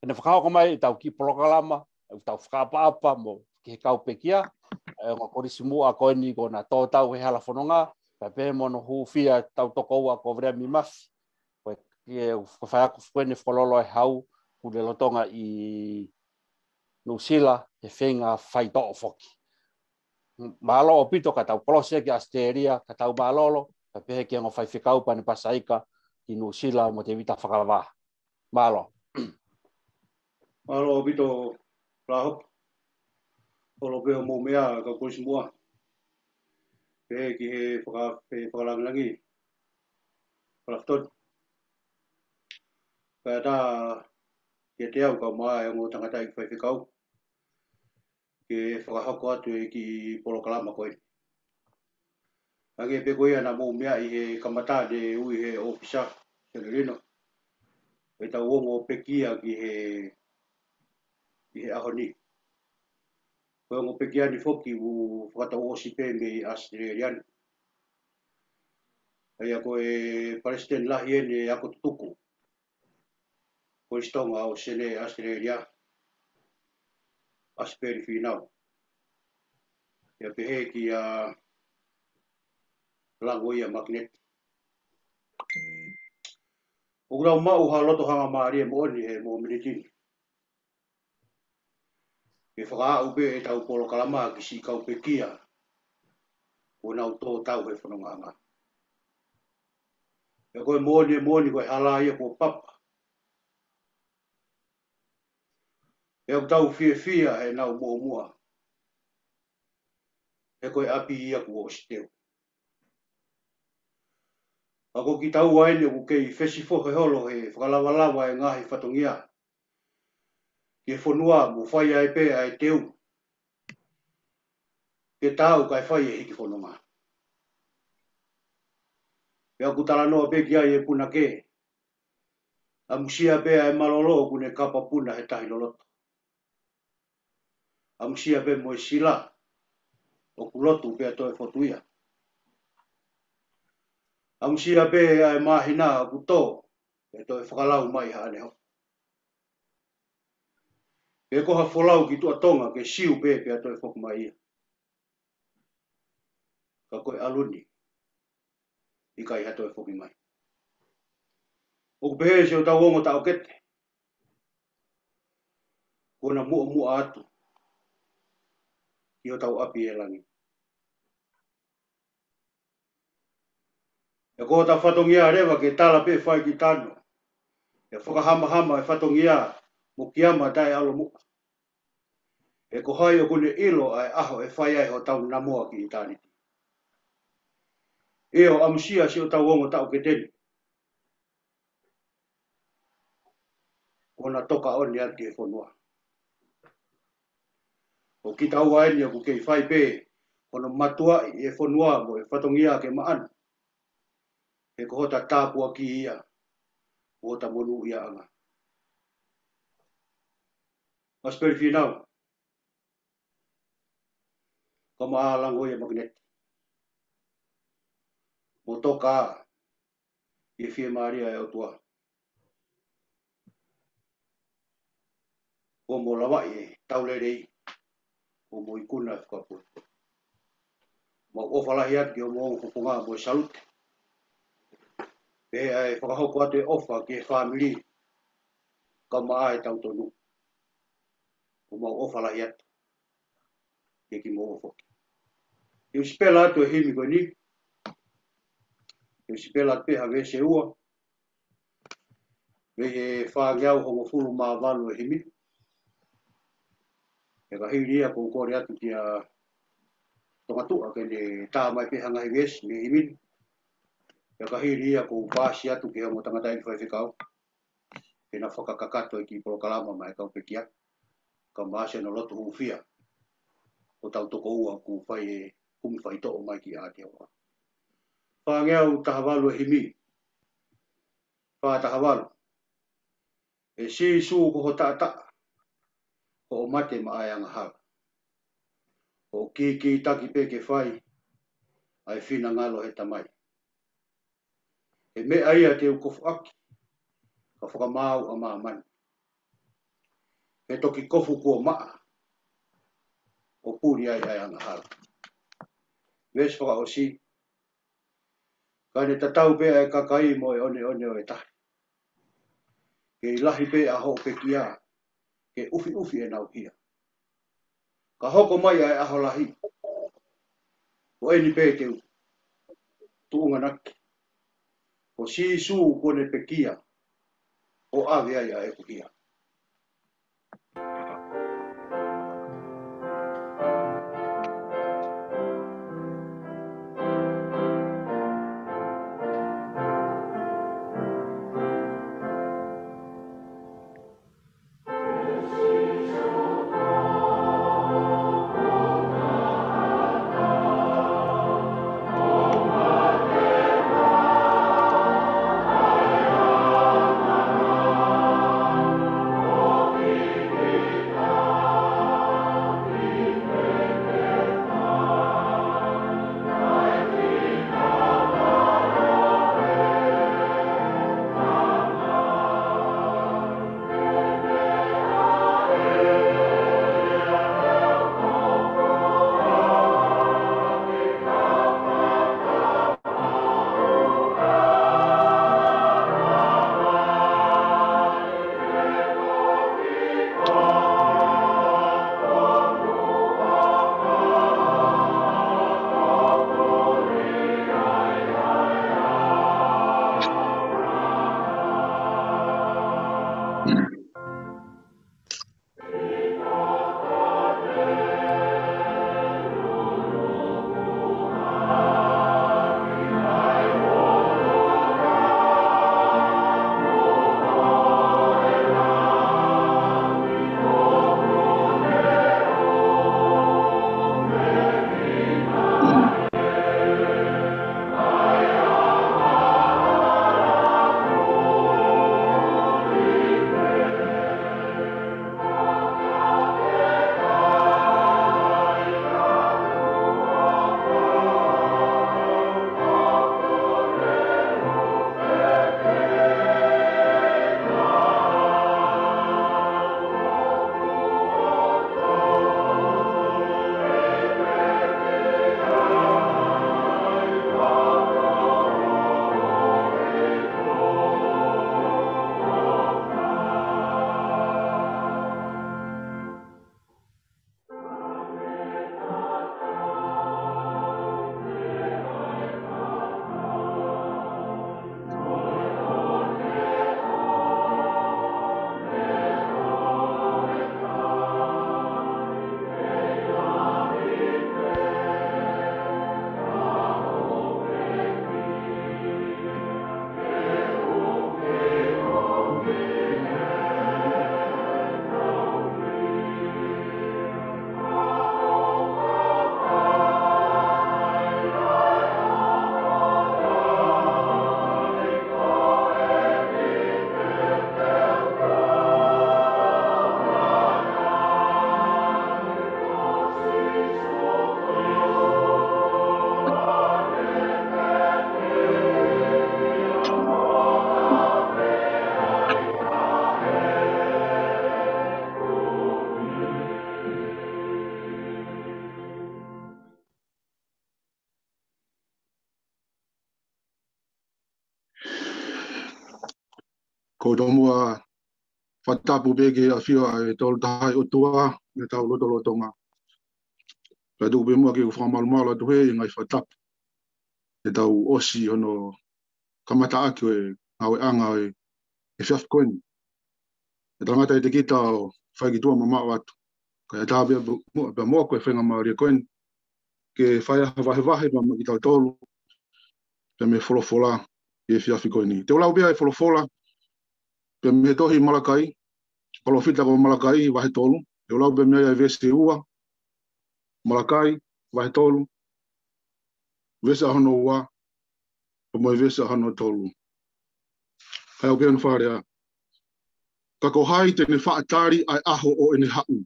[SPEAKER 9] hene whakaoko mai tau ki Prokalama e tau whakapapa mo ki he kau pekia e ngā kori simu a koe ni ko nā tōtau he hala whanonga ka pēhe mono hūwhia tau toko ua ko vrea mi mas koe ki e whaiako whuene whololo hau kule lotonga i Nusila sila e fenga fai foki malo o pito ka tau polose asteria ka tau malolo ka pehe ngo fai fikau pa ne pasaika ki no sila mo te vita fakava malo
[SPEAKER 8] malo o pito rahop olo pe mo mea ka pehe ki he faka he fakalangi lagi Kaya ta, ke au ka ma e ngō tangata i whaiwhi ke whakahako atu e ki polo kalama koe. Ake pe koe ana mō mea i he kamata de ui he opisa te lirino. E ta uongo pe kia ki he, ki he ahoni. Koe ngō pe ni foki u whakata o si pe me i Astrelian. Aia koe Palestine lahi ene ako tutuku. Koe stonga o sene Astrelian asperi whinau. Ia pehe ki a lango i a magnet. O grau mau ha loto hanga maari e mooni he mō minitini. E whakaa upe e tau polo kalama ki si kau pe kia. O nau tō tau he whanonganga. E koe mooni e mooni koe halai e papa. e o tau fia fia he nau mua mua. He koe api ia ku o steo. Ako ki tau aene ku kei fesi foke holo he whakalawalawa e ngahi fatongia. Ke whonua mu whai ai pē ai teu. Ke tau kai whai e hiki whonunga. Pe aku tala noa pē ki ai e puna ke. A musia pē ai malolo kune kapa puna he tahi loloto angsia be mo sila o kulotu pe to e fotuia angsia be ai mahina buto e to e fakalau mai ha ne leo e ko ha folau ki tua tonga ke siu be pe to e fok mai ka ko aluni i kai ha to e fok mai o be se o ta wongo ta o kete Kona mua mua atu, i o tau api e langi. E ko ta fatongi a rewa ke tala pe fai ki tano. E whaka hama e fatongi mo ki ama alo muka. E ko hai o kune ilo ai e aho e fai ai ho tau na mua ki itani. E o amusia si o tau ongo tau ke teni. Kona toka on ni ati e fonua o ki tau ai ni ko kei fai pe ona matua e fonua mo e fatongia ke maan e ko ta tapua ki ia o ta monu ia anga mas per final ko ma lango ia magnet mo toka e fi maria e otua ko mo lawa e tau le rei o mo i kuna e whakapu. Ma o whalahi atu ki o mo o kupunga mo i salut. E ai whakahoko atu ofa ki e whamili ka maa e tau tonu. O mo o whalahi atu ki ki mo o whaki. I uspela atu e himi koe ni. I uspela atu e hawe se ua. Me whaangiau homo furu maa vanu e himi. E himi e ka hiri a kou kore atu ki a tonga tu a kene tā mai pe i wes me imin e ka hiri a kou pāsi atu ki a mo tangata i fai whikau e na whakakakato i ki prokalama mai kau pe kia ka māsi ana lotu hu fia o tau toko ua ku whai e kumwhai to o mai ki a te awa whāngea u tahawalu e himi whā tahawalu e si su ko ho ta ta o o mate ma ai anga hau. O ki ki taki peke whai, ai whina ngalo he tamai. E me aia te ukofu aki, ka whakamau a maamani. He toki kofu kua maa, o puri ai ai anga hau. Mes whaka o si, ka ne tatau pe ai kakai mo e one one o e tahi. Kei lahi pe a ho pe kiaa, ke ufi ufi e nau kia. Ka hoko mai ai aho lahi. O e ni pēteu. Tuunga naki. O si su kone pekia. O awe ai ai e uhia.
[SPEAKER 7] ko do mua fata pu be ge afio a e tol ta o tua e ta lo lo tonga pe du be mua ki u formal mo la tuhe i ngai fata e ta u osi ono kamata aki e ngau e anga e e fiaf koin e ta ngata e te kita o fai ki tua ma ma watu ka e ta bea mo ko koe whenga maari e koin ke fai aha vahe vahe ma ma ki tau tolu pe me folofola e fiafi koini te ulau bea e folofola pe me tohi malakai, palofita ko malakai wahe tolu, e ulau pe mea vese ua, malakai wahe tolu, vese ahono ua, o moe vese ahono tolu. Hai au kena wharea. Ka ko hai te ne whaatari ai aho o ene hau.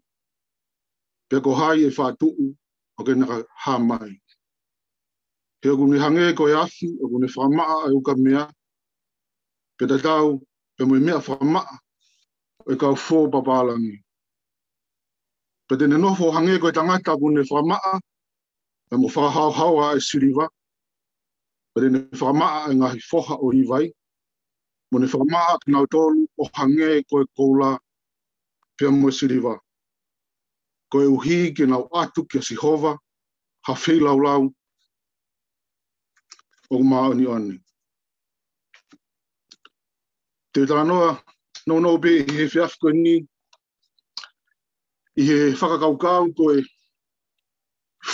[SPEAKER 7] Pe ko hai e whaatuu o kena ka hāmai. He o gune hange ko e ahi, o gune ma ai uka mea, pe tatau e mui mea whama e kau fō papalangi. Pe tene no fō hange koe tangata kune whama e mo whahau haua e siriva. Pe tene whama e ngahi foha o iwai. Mo ne whama ki nau tōlu o hange koe koula pia mo e siriva. Koe uhi ki nau atu ki a sihova ha whilau lau o maa ni oni. oni. Te tala noa, no no be i he fiaf koe ni, i he whakakaukau koe,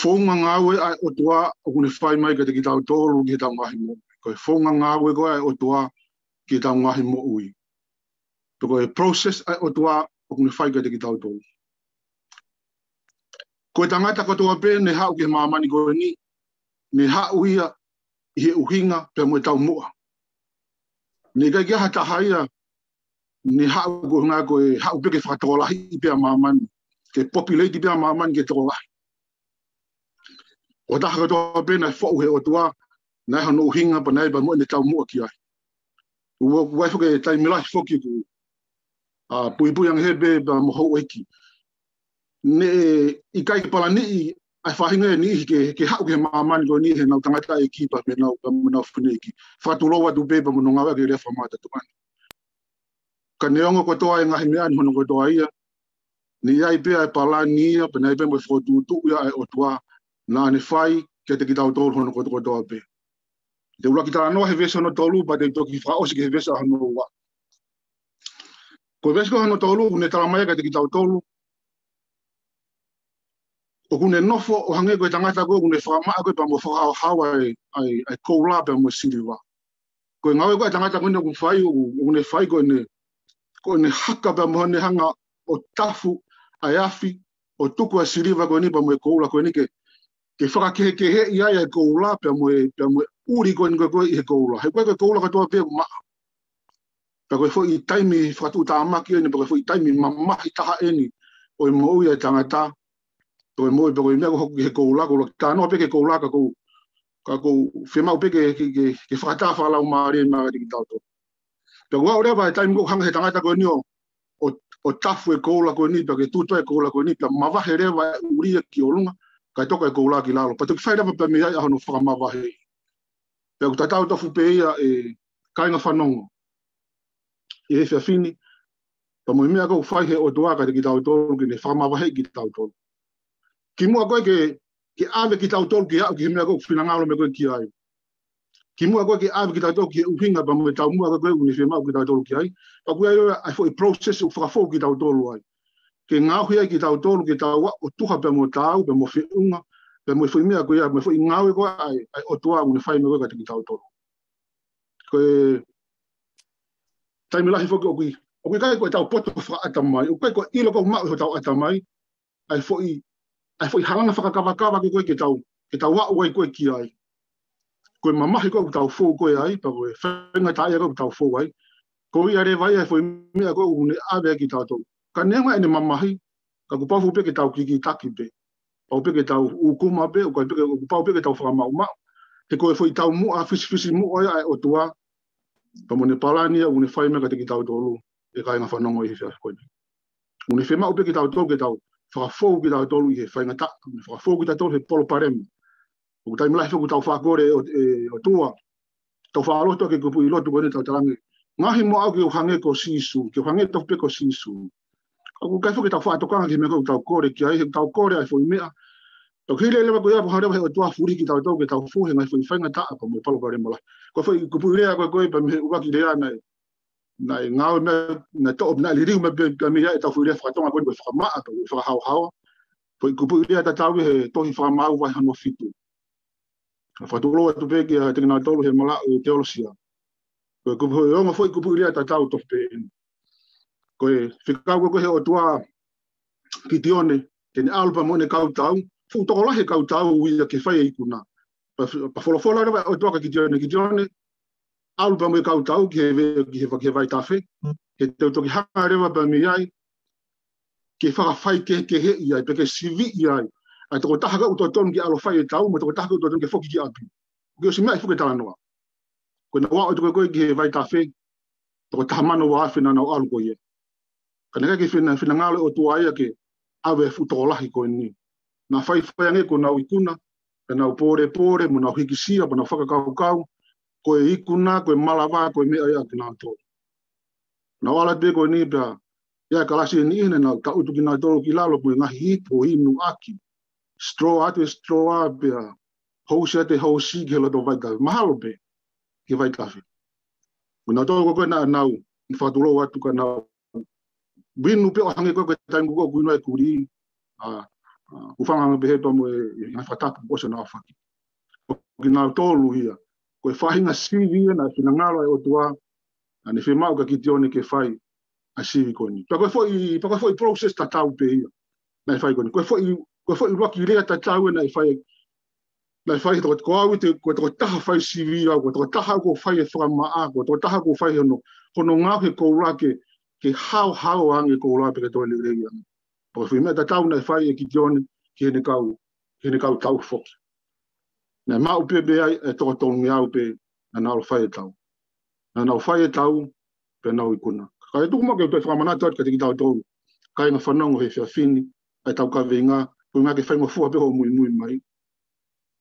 [SPEAKER 7] whonga ngā ai o tua, o kune whai mai kate ki tau tōru ki he tau ngahi mo. Koe whonga ngā koe ai o tua ki he tau ngahi mo ui. Te koe process ai o tua, o kune whai kate ki tau tōru. Koe tangata katoa pē, ne hau ki he mamani koe ni, ne hau ia i he uhinga pe mo tau moa ne ga ga ka ha ne ha go nga go e, ha u beke fatro la hi pe ma man ke populate di pe ma man ke tro la o da ga to pe na fo he o toa na ha no hinga pa nei ba mo e ne tau mo ki ai u wo wa e fo ke ta mi la fo ki ku a pui pui yang he be ba mo ho we ki ne i kai pala ni ai fa hinga e ni ke ke hau ke ma man go ni na tanga ta ekipa me na ka mo na fune ki fa tu lo wa du beba mo nga wa ke le fa ma ta tu man ka ne ngo ko to ai nga hinga ni mo ko to ai ni ai pe ai pa la ni ya pe na pe mo fo tu tu ya ai o tua na ne fai ke te ki ta to ho no ko to ape de ulaki ta no he vesa no to lu pa de to ki fa o ke vesa no wa ko vesa no to lu ne ta mai ka te ki ta to lu o kune nofo o hange koe tangata koe kune whakamaa koe pa mo whakao hawa ai, ai koula pe mo siri wa. Koe ngawe koe tangata koe kune whai o kune whai koe ne koe ne haka pe mo hane hanga o tafu ai afi o tuku a siri wa koe ni pa mo e koula koe ni ke ke whakakehe kehe i ai ai koula pe mo e pe mo e uri koe ni koe i he koula. He koe koe koula katoa pe ma pe koe fo i taimi whakatu ta e ni pe koe fo i taimi mamahi taha eni o e i mo ui ai tangataa to mo be ko me ko ke ko la ko ta no pe ke ko la ka ko ka ko fe ma pe ke ke ke fa fa la ma ri ma ri ta to pe wa ore ba ta mo hang he ta ta ko ni o o ta fu e ko la ko ni pe ke tu to e ko la ko ni pe ma va he ba uri e ki olunga lunga ka to ko ko la ki la lo pe to fa ra pe me ya no fa ma va he pe ko ta ta to fu pe ya e ka nga fa no e fe fini Tamo imea kou whaihe o tuaka te ki tau tōru ki ne whamawahe ki tau tōru ki mua koe ke ke ave ki tau tolu ki hau ki himea koe kuspina ngalo me koe ki ai. Ki mua koe ke ave ki tau tolu ki uhinga pa mua tau mua koe unifia mau ki tau tolu ki ai. Pa kua ioa ai fo i process u whakafo ki tau tolu ai. Ke ngau ai ki tau tolu ki tau wa o tuha pa mua tau, pa mua whiunga, pa mua fwi mea koe ai, mua fwi ngau e koe ai, ai o tua unu whai me koe kati ki tau tolu. Koe, taimi lahi fwoke o kui, o kui kai koe tau poto fwa atamai, o kai koe ilo koe mau ho tau atamai, ai fwi ai foi halanga faka kava kava ko ke tau ke tau wa wa ko ki ai ko ma ma ko tau fo ko ai pa ko fenga tai ko tau fo ai ko i are vai ai me ko une a be ki tau tau ka ne ma ne ma ma hi ka ko pa fo pe ke tau ki ki ta ki be pa pe ke tau u ko ma be ko pe ke pa pe ke tau fa ma ma te ko foi tau mu a fisi fisi mu ai ai o tua pa mo ne palania une fai me ka te ki tau tolu e ka ina fa no mo i fa ko ne une fe ma o pe ke tau tau ke tau whakafou ki tau tolu he fa ngata fa whakafou ki tau tolu he polo paremu. O tai mlai whaku tau whakore o, e, o tua, tau to ke kupu i lotu kone tau tarangi. Ngahi mo au ki hange ko sisu, ki hange to pe ko sisu. Aku kai whaki tau whaatokanga ki ko tau gore ki ai tau gore ai me mea. to ki lele wako ia puharewa he o tua furi ki tau to ke tau he ngai fo fa ngata ko mo palo parem la. Ko whai kupu i rea ko ko pa me ki le ana na nga na na to na liri ma be ka mi ya ta fu refa to ma ko fa ma to fa ha ha po ku pu ya ta ta wi to fi fa ma wa ha no fitu tu fa to lo to be ki te na to lo he mala o te olosia ko ku pu yo ma fo ku pu ya ta ta to pe ko e fi ka ko he o tua ki ti one te ne alba mo ne ka ta u fu to ko he ka ta u ya ke fa ye ku na pa fo lo fo la o tua ka ki ti one ki ti one alu pa mui kau tau ki he, ki he, ki he vai tawhi, he teo toki haka rewa pa mi ai, ki whaka whai ke ke he i pe ke sivi iai, ai, toko tahaka uto tonu ki alo whai e tau, ma toko tahaka uto ke ki whoki ki api. Ki o si mea i whuke tala noa. Ko na wā o toko koe ki he vai tawhi, toko taha mana wā whina nao alu koe. Ka nekai ki whina, whina o tua ia ke awe e futo lahi koe ni. Nā whai whai ange ko nao i kuna, ka nao pōre pōre, mo nao hikisia, mo nao whakakau kau, kau koe hikuna, koe malawa, koe mea ia ki nā tōru. Nā wala te koe ni pia, ia ka lasi ni ina nā ka utu ki nā tōru ki lalo koe ngahi hipo i nu aki. Stro stro a pia, ki hela tō vai kawe. Mahalo pe, ki vai kawe. Nā tōru koe nā nau, i ka nau. Winu o koe koe taimu koe e ngai whatapu nā whaki. nā koe whahinga sivi na whina ngalo e o tua, a ne whemau ka ki te one ke whai a sivi koe ni. Pako fo i, pako fo i process ta tau pe ia, na e whai koe ni. Koe fo i, koe fo i waki rea ta tau e na e whai, na e whai e toko au te, koe toko taha whai sivi au, koe toko taha koe whai e whaka maa, koe toko taha koe whai e hono, hono ngau he kou rā ke, ke hao hao ange kou rā pe ke toi lirei ane. Pako fo i mea ta tau na e whai e ki te one, ki hene kau, ki hene kau tau fokia. Nā māu pē mea e toka tōnu ngā upe na nāu whai tau. Na nāu whai e tau, pē nāu e i kuna. Ka e tuku mā kei pē whamana tātu ka te ki tāu tōru. Ka e ngā whanongo hei whiawhini, ai tau ka vei ngā, koi ngā ke whaingo fua pē ho mui mui mai.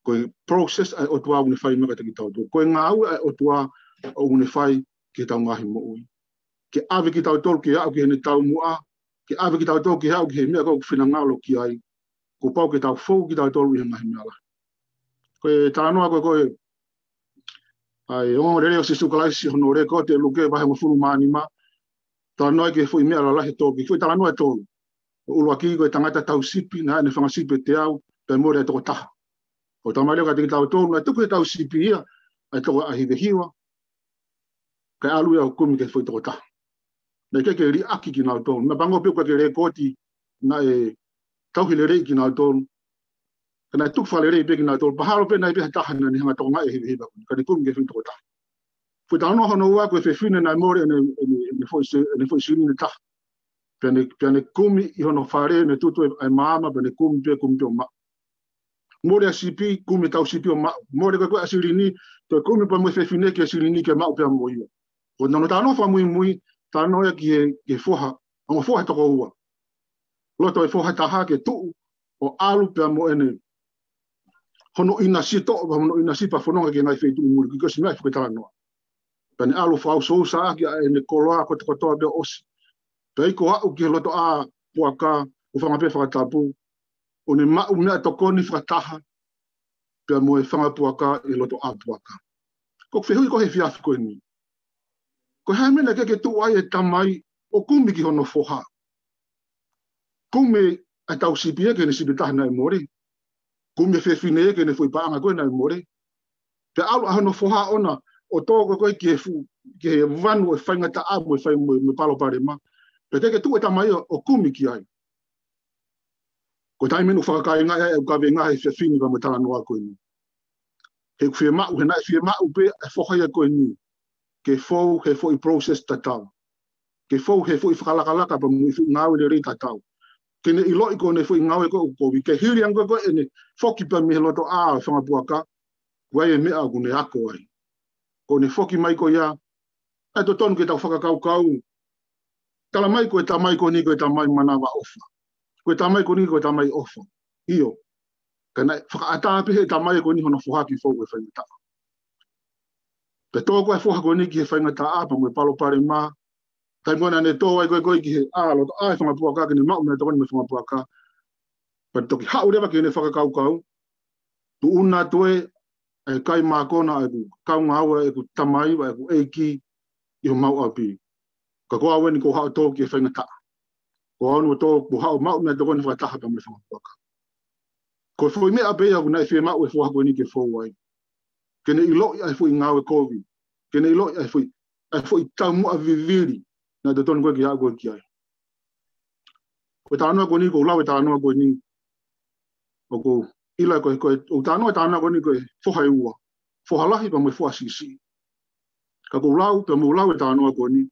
[SPEAKER 7] Koi process ai otua au ne whai mā kei te ki tāu tōru. Koi ngā au ai otua au ne whai ki tāu ngāhi mō ui. Ke awe ki tāu tōru ki au ki hene tāu mua, ke awe ki tāu tōru ki au ki he mea kou kufina ngālo ki ai. Ko pau ki tāu fōu ki tāu tōru i hengahi mea lahi pe tano ko ko ai o mo reo si su kala si no re ko te luke ba mo fulu ma ni ma tano ke fu me ala la he toki fu tano e tonu o lo aki ko tanga ta tau sipi na ne fanga sipi te au pe mo re to ta o tama le ka te tau tonu na tuku e tau sipi ia ai to a hide hiwa ka alu ia ko mi ke fu to ta ne ke ke ri aki ki na tonu na bango pe ko te re ko ti na e tau ki le re ki na tonu kana tuk fale re pek na tol paharo pe na pe ta han ni ma tonga e hebe ka ni kum ge fin tota fu ta no hono wa ko fe fin na more ne ne fo se ne fo se ni ta pe ne pe ne kum i hono fare ne tuto e mama pe ne kum pe kum pe ma more si pi kum ta si pi ma more ko ko asuri ni to kum pe mo fe fin ne ke asuri ni ke ma pe mo yo ko no ta no fa mu mu ta no ya ke ke fo ha ngo fo ha to ko wa lo to fo ha ta ha ke tu o alu pe mo ene fono ina si to ba mono ina si pa fono ke na fe tu mu ki ko sima fe tala no pa ne alu fa so sa ki a e ne ko lo a ko to to be os pe ko a u ki lo to a po ka u fa ma pe fa ta pu o ne ma u me to ko ni fa ta ha pe mo e fa ma po ka e lo to a po ka ko fe hu ko he fi af ko ni ko ha me na ke ke tu wa e ta mai o ku mi ki ho no fo ha ku me a ta u si pi ke ne si bi ta na e mori kumi fe fine ke ne foi pa ko na more pe alu a no foha ona o to ko ke fu ke van o e fa ngata a mo fa e me palo pare ma pe te ke tu eta mai o kumi ki ai ko tai menu fa ka nga e ka ve nga he fe fine ba mo no ko ni he ku fe ma u na fe ma u pe fo e ha ko ni ke fo he fo i process ta ta ke fo he fo i fa la ka la ka ba mo i ngawe le ri ta ta tene i loiko ne fwi ngawe ko ko wi ke hiri ango ko ne foki pa me loto a fa ma buaka wa ye me agu ne ako ai ko ne foki mai ko ya e to ton ke ta fa kau kau tala mai ko e ta mai ko ni ko e ta mai mana wa ofa ko e ta mai ko ni ko ta mai ofa io kana fa ata pe ta mai ko ni hono fo ha ki fo we fa ni ta pe to ko fo ha ko ni ki fa ni ta a pa me palo pare Tai mwana ne tō ai koe koe ki he alo, to ai whanga pua ka, ki ne mao me tawani me whanga pua ka. Pa toki hau rewa ki ne whakakau kau, tu unna tue, e kai mākona, e ku kau ngā e ku tamai, e ku eiki, i ho mau api. Ka koa ue ni ko hau tō ki e whainga taa. Ko hau nua tō, ko hau mao me tawani whaka taha pa me whanga pua ka. Ko e fwoi mea pei aku nai whi e mao e fwoha koe ni ke fwoi wai. Kene i loki ai fwoi ngāwe kōwi. Kene i loki ai fwoi, ai fwoi tamu a viviri na to ton ko ki ago ki ai ko ta no ko ni ko la e ta no ko ni o ko ila ko ko o ta no e ta no ko ni ko fo hai u fo hala hi pa mo fo si si ka ko la u pe mo la ta no ko ni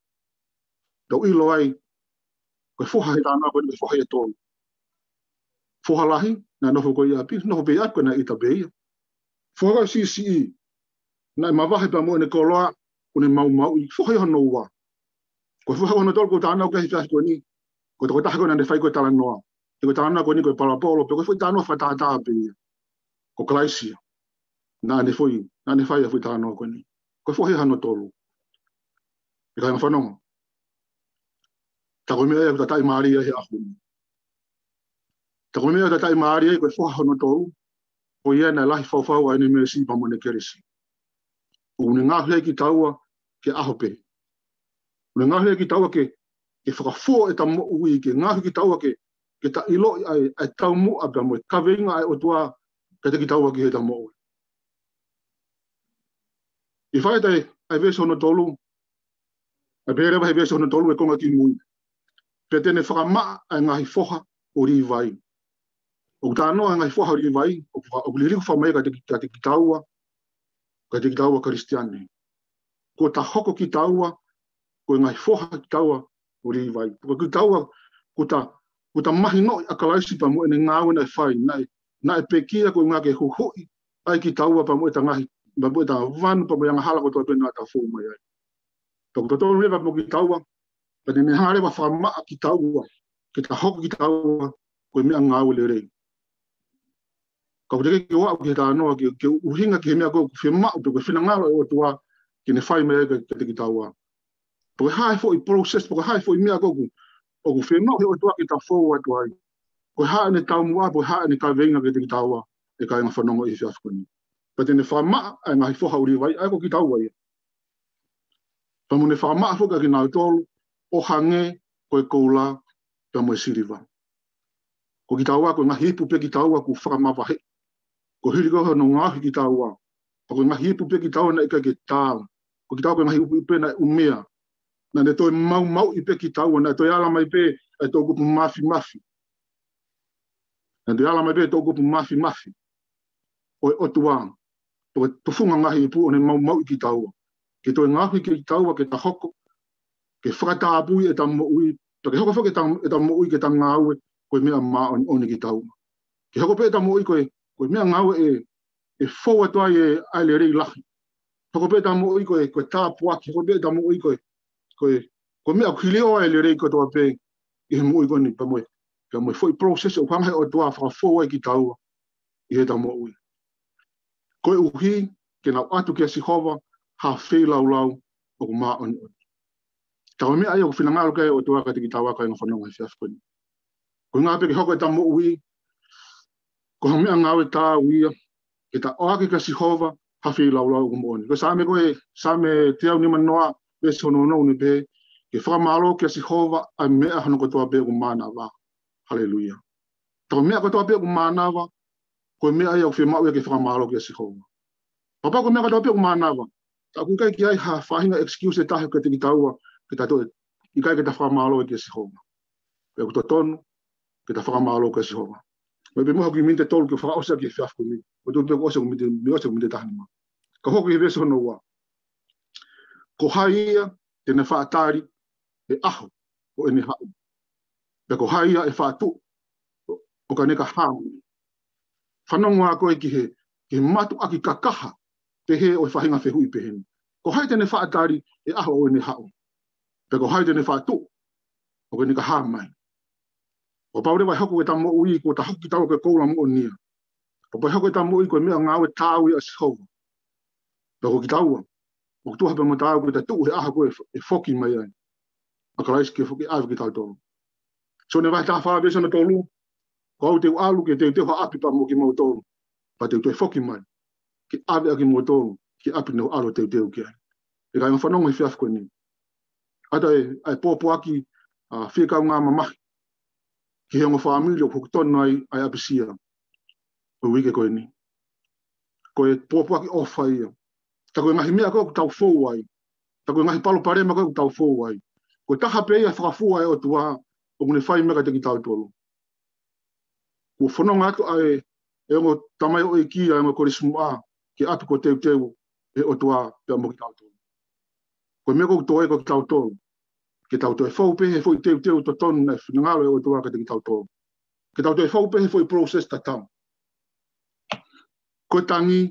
[SPEAKER 7] do i lo ai ko fo hai e ta no ko ni fo hai to fo hala hi na no ko ia pi no be ia ko na ita be ia fo ga si si na ma va hi pa mo ne ko la ko ne mau mau fo hai ho no wa ko fu ho no tol ko tano ke tas ko ni ko ko ta ko nan de fai ko tala no ko tala no ko ni ko pala polo pe ko fu tano fa ta ta pe ko klaisi na ne foi na ne fai fu tala no ko ni ko fu ho no tolu e ka fa no ta ko me ya ta mari ya ha ko ta ko me ya ta mari ko fu ho no tolu ko ia na lai fa fa wa ni me si pa mo ne keresi ko ni ngā hei ki taua ke ahopere. Me ngahe ki tau ake, ke whakafo e ta mo ui, ke ngahe ki tau ke ta ilo i ai, ai tau mu a bea moe, ka veinga ai o tua, ke te ki tau he ta mo ui. I whae tai, ai vese hono tolu, ai pere wa he vese hono tolu e konga ki mui. Pe tene whakama ai ngahi foha o ri vai. O ta anoa ngahi foha o ri vai, o kuli riku whamai ka te ki tau a, ka te ki tau a Ko ta hoko ki tau a, ko e ngai foha ki taua o rei vai. Ko ki taua ko ta, ko ta mahi noi a kalaisi pa mo e ne ngāwe nei whai, nai, nai pe kia ko ngā ke huhoi ai ki taua pa mo e ta ngahi, pa mo e ta van, pa mo e ko toa pe ta fō mai ai. Ta ko tōru rewa mo ki taua, pa ne ne hāre wa whamaa ki taua, ke ta hoko ki taua, ko e mea ngāwe le rei. Ka kutake ki oa ki he tānoa, ki uhinga ki he mea kou, ki whemao, ki whina ngāwe o tua, ki ne whai mea ka te ki taua. Poke hae foi i porque poke hae fo i mea koku. Oku whee mau he oetua ki ta fōu atu ai. Poke hae ne tau mua, poke hae ne kai veinga ki te ki taua e kai ngā whanonga i whiaf koni. Pa tene wha maa e ngā hi fōha uri wai, ai ko ki taua ia. Pa mune wha maa fōka ki nāu tōlu, o hange koe koula pa mwe siriwa. Ko ki taua ko ngā hipu pe ki taua ku wha maa pahe. Ko hiriko ha no ngāhi ki taua. Ko ngā hipu pe ki taua na ika ke tāu. Ko ki taua ko ngā hipu pe na umea na ne toi mau mau i pe ki tau, na e toi ala mai pe e tō kupu mafi mafi. Na e toi ala mai pe e tō kupu mafi mafi. Oi o tu wang. Toi tufunga ngahi i pu o ne mau mau i ki tau. Ke toi ngahi ki tau ke ta hoko, ke whakata apui e ta mo ui, to ke hoko whake e ta mo ui ke ta ngāue, koe mea mā o ne ki tau. Ke hoko pe e ta mo ui koe, koe mea ngāue e, e fōa toa e aile rei lahi. Hoko pe e ta mo ui koe, koe tā puaki, hoko pe e ta mo ui koe, ko ko me akhile o ai le ko to pe e mo i koni pa mo ka mo foi process o pa o to a fa fo ai ki tau e da mo ui ko u hi ke na atu ke si hova ha fe la u lau o ma on ta me ai o fina ma o ke o to a ka ki tau ka no fono fias ko ni ko nga pe ho ko ta mo ui ko me anga o ta ui ke ta o ke ka si hova ha fe la u lau o mo ni ko sa me ko sa me te au ni ma noa be sonono uni be ke malo kia si hova a mea hana kotoa be kumānawa. Hallelujah. Tau mea kotoa be kumānawa, koe mea iau whia maua ke whakamalo kia si hova. Papa koe mea kotoa be va ta kukai ki ai ha whahinga excuse e tahe ke te ki taua, ke tato i kai ke ta whakamalo kia si hova. Pea to ton ke ta whakamalo kia si hova. Mai be moha ki minte tolu ke whakaosa ki whiafu kumi. Mai tolu pe kosa kumi te, me mi kumi te tahani ma. Ka hoki he veso no wa. ko haia te ne whaatari e aho o e ne hau. Pe ko haia e whaatu o ka neka hāmi. Whanongua koe ki he, ki he matu aki ka kaha te he o e whahinga whehui pehenu. Ko hai te ne whaatari e aho o e ne hau. Pe ko hai te ne whaatu o ka hau hāmai. O paure wai hoko e tamo ui ko ta hoki tau ke koula mo nia. O pai hoko e tamo ui ko e mea ngāwe tāwe a shihova. Pe ko ki tāua o tu hape mata au kita tu he aha koe e foki mai ai. A ka raiske foki aivu ki tau tolu. So ne vai tawha avesa na tolu, ko au te u alu ke te teho api pa mo ki mo tolu. Pa te u te foki mai, ki avi aki mo tolu, ki api na u alu te u teo ki ai. no e kai mwhanonga i fiaf koe ni. Ata e, e pōpō aki a whiakau ngā mamahi. Ki heo ngā whāmilio kuk tonu ai, ai apisia. O wike koe ni. Koe pōpō aki ofa ia. Tako koe ngahi mea koe ku tau fōu ai. Ta ngahi palo parema koe ku tau fōu ai. Koe taha pe ia whakafu ai o tuā, o kune whai mea kai teki tau tolo. Koe whanonga atu ai, e ongo tamai o e kia, e ongo kore sumu a, ke atu ko teu teu e o tuā pe a moki tau tolo. Koe mea koe kutoa e koe tau tolo. Ke tau tolo e fōu pe he fōi teu teu to tonu na whanangalo e o tuā kai teki tau tolo. Ke tau tolo e fōu pe he fōi process ta tamu. Koe tangi,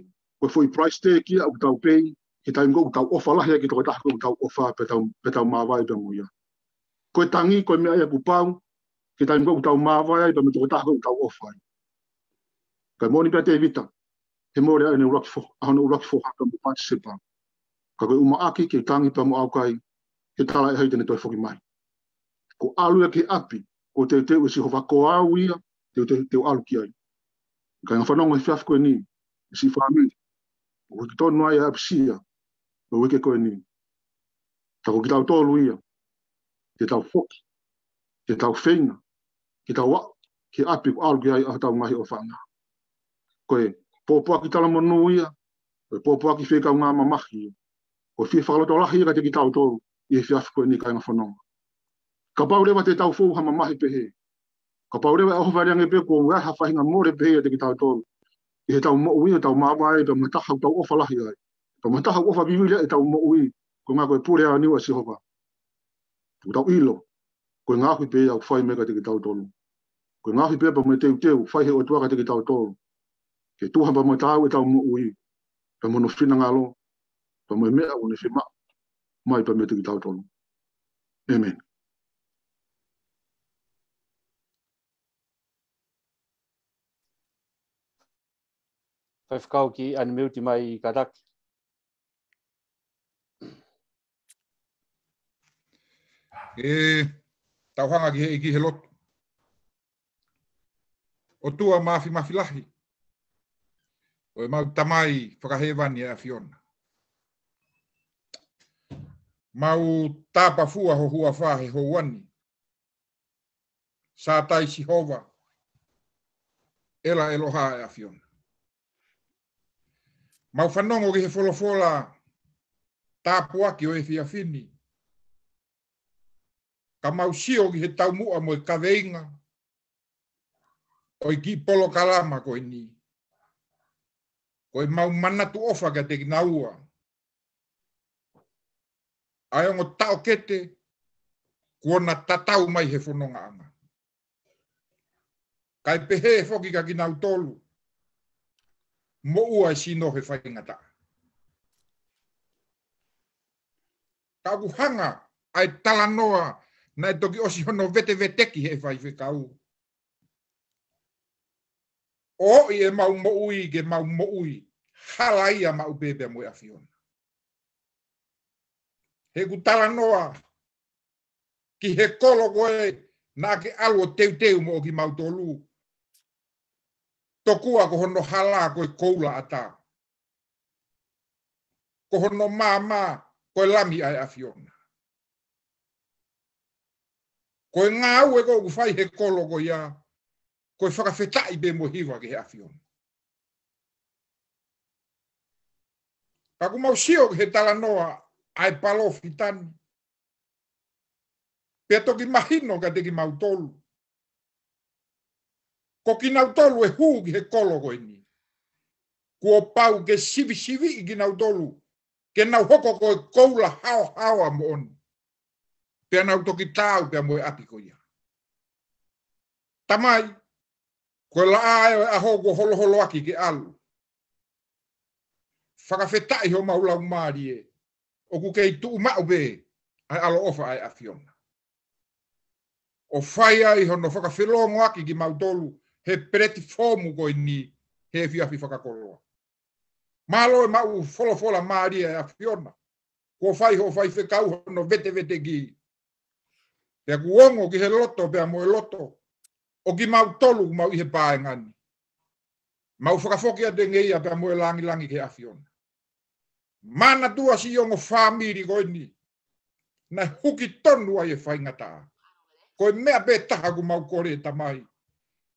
[SPEAKER 7] koe fwoi price te kia au tau pei, ki tau ngou tau ofa lahi a ki tau tahko tau ofa pe tau mawai pe mo Koe tangi, koe mea ia kupau, ki tau ngou tau mawai a ki tau tahko tau ofa. Kai mōni pia te vita, he mōrea ene uraki fō, ahono uraki fō haka mō pāti sepa. Ka koe uma aki ki tangi pa mō au kai, ki tala e haitene toi fōki mai. Ko alu ki api, ko te te ue si hova ko au ia, te te alu ki ai. Kai ngafanongo he fiaf koe ni, si whāmeni, o ki tonu ai a psia, o wike koe ni. Tako ki tau tolu ia, ke tau foki, ke tau feina, ke tau wa, ke api ku alu ki ai a tau ngahi o whanga. Koe, pōpua ki tala monu ia, koe pōpua ki whee kau ngā mamahi ia, o whee whakaloto lahi ia ka te ki tau tolu, i e whee afi koe ni kai ngafononga. Ka paurewa te tau fōu ha mamahi pehe, ka paurewa e ohwariange pe ko ngā hawhahinga mōre pehe ia te ki tolu, i he tau mo'u i o tau mawai, pe mataha o tau ofa lahi ai. Pe mataha o ofa bimile e tau mo'u i, ko ngā koe pūrea niu a sihova. Tu tau ilo, ko nga hui pe au whai mega te ki tau tonu. Ko ngā hui pē pa mai te teu, whai he o ka te ki tau tonu. Ke tuha pa mai tau e tau mo'u i, pe mono whina ngalo, pa mai mea o ne whima, mai pa me te ki tau tonu.
[SPEAKER 10] Amen.
[SPEAKER 9] Pai whakau ki ane meu ti mai i karak.
[SPEAKER 11] E, tau hanga ki hei ki he lotu. O tua mafi mafi lahi. O e mau tamai whakahevani a fiona. Mau tāpa fua ho hua whā he houani. Sātai si hova. Ela eloha e a fiona mau fanongo ke he folofola tāpua ki o e fia fini. Ka mau sio ki he taumua mo e kaveinga o i ki polo kalama ko ni. Ko e mau manatu ofa ka te ginaua. Ai ongo tau kete kuona tatau mai he fononga ama. Kai pehe foki ka ginau tolu mo ua si no he fai ngata. Ka uhanga ai talanoa na e toki osi hono vete veteki he fai fe kau. O i e mau mo ui ge mau mo ui halai a mau bebe mo e afiona. He ku talanoa ki he kolo koe na ke alo teuteu mo o Ki mau tolu tokua ko hono hala ko e koula ata. Ko hono mama ko e lami ai afiona. Ko e ngā ue ko kufai he kolo ko ia, ko e whakawhetai be mohiwa ke he afiona. mau sio ke tala noa ai palo fitani. Pea toki mahino ka teki mautolu ko ki nau tolu e hungi he kolo goi e ni. Kuo pau ke sivi sivi i ki nau tolu, ke nau hoko ko e koula hao hao a mo oni. Pea nau toki tau pea moe api ko ia. Tamai, ko e la ae e a ho go holo holo aki ke alu. Whakawhetai ho maulau maari e, o ku kei tuu mao be, ai alo ofa ai afiona. O whaia i hono whakawhelongo aki ki mautolu, he pereti fomu koe ni he fiafi whakakoroa. Malo e mau folofola maria e a fiona, ko fai ho fai whekau hono vete vete ki. Pea kuongo ki he loto, pea moe loto, o ki mau tolu mau ihe pāe ngani. Mau whakafokia te ngeia pea moe langi langi ke a fiona. Mana tua si yongo whamiri koe ni, na huki tonu ai e whaingataa. Koe mea pe taha ku mau kore e tamai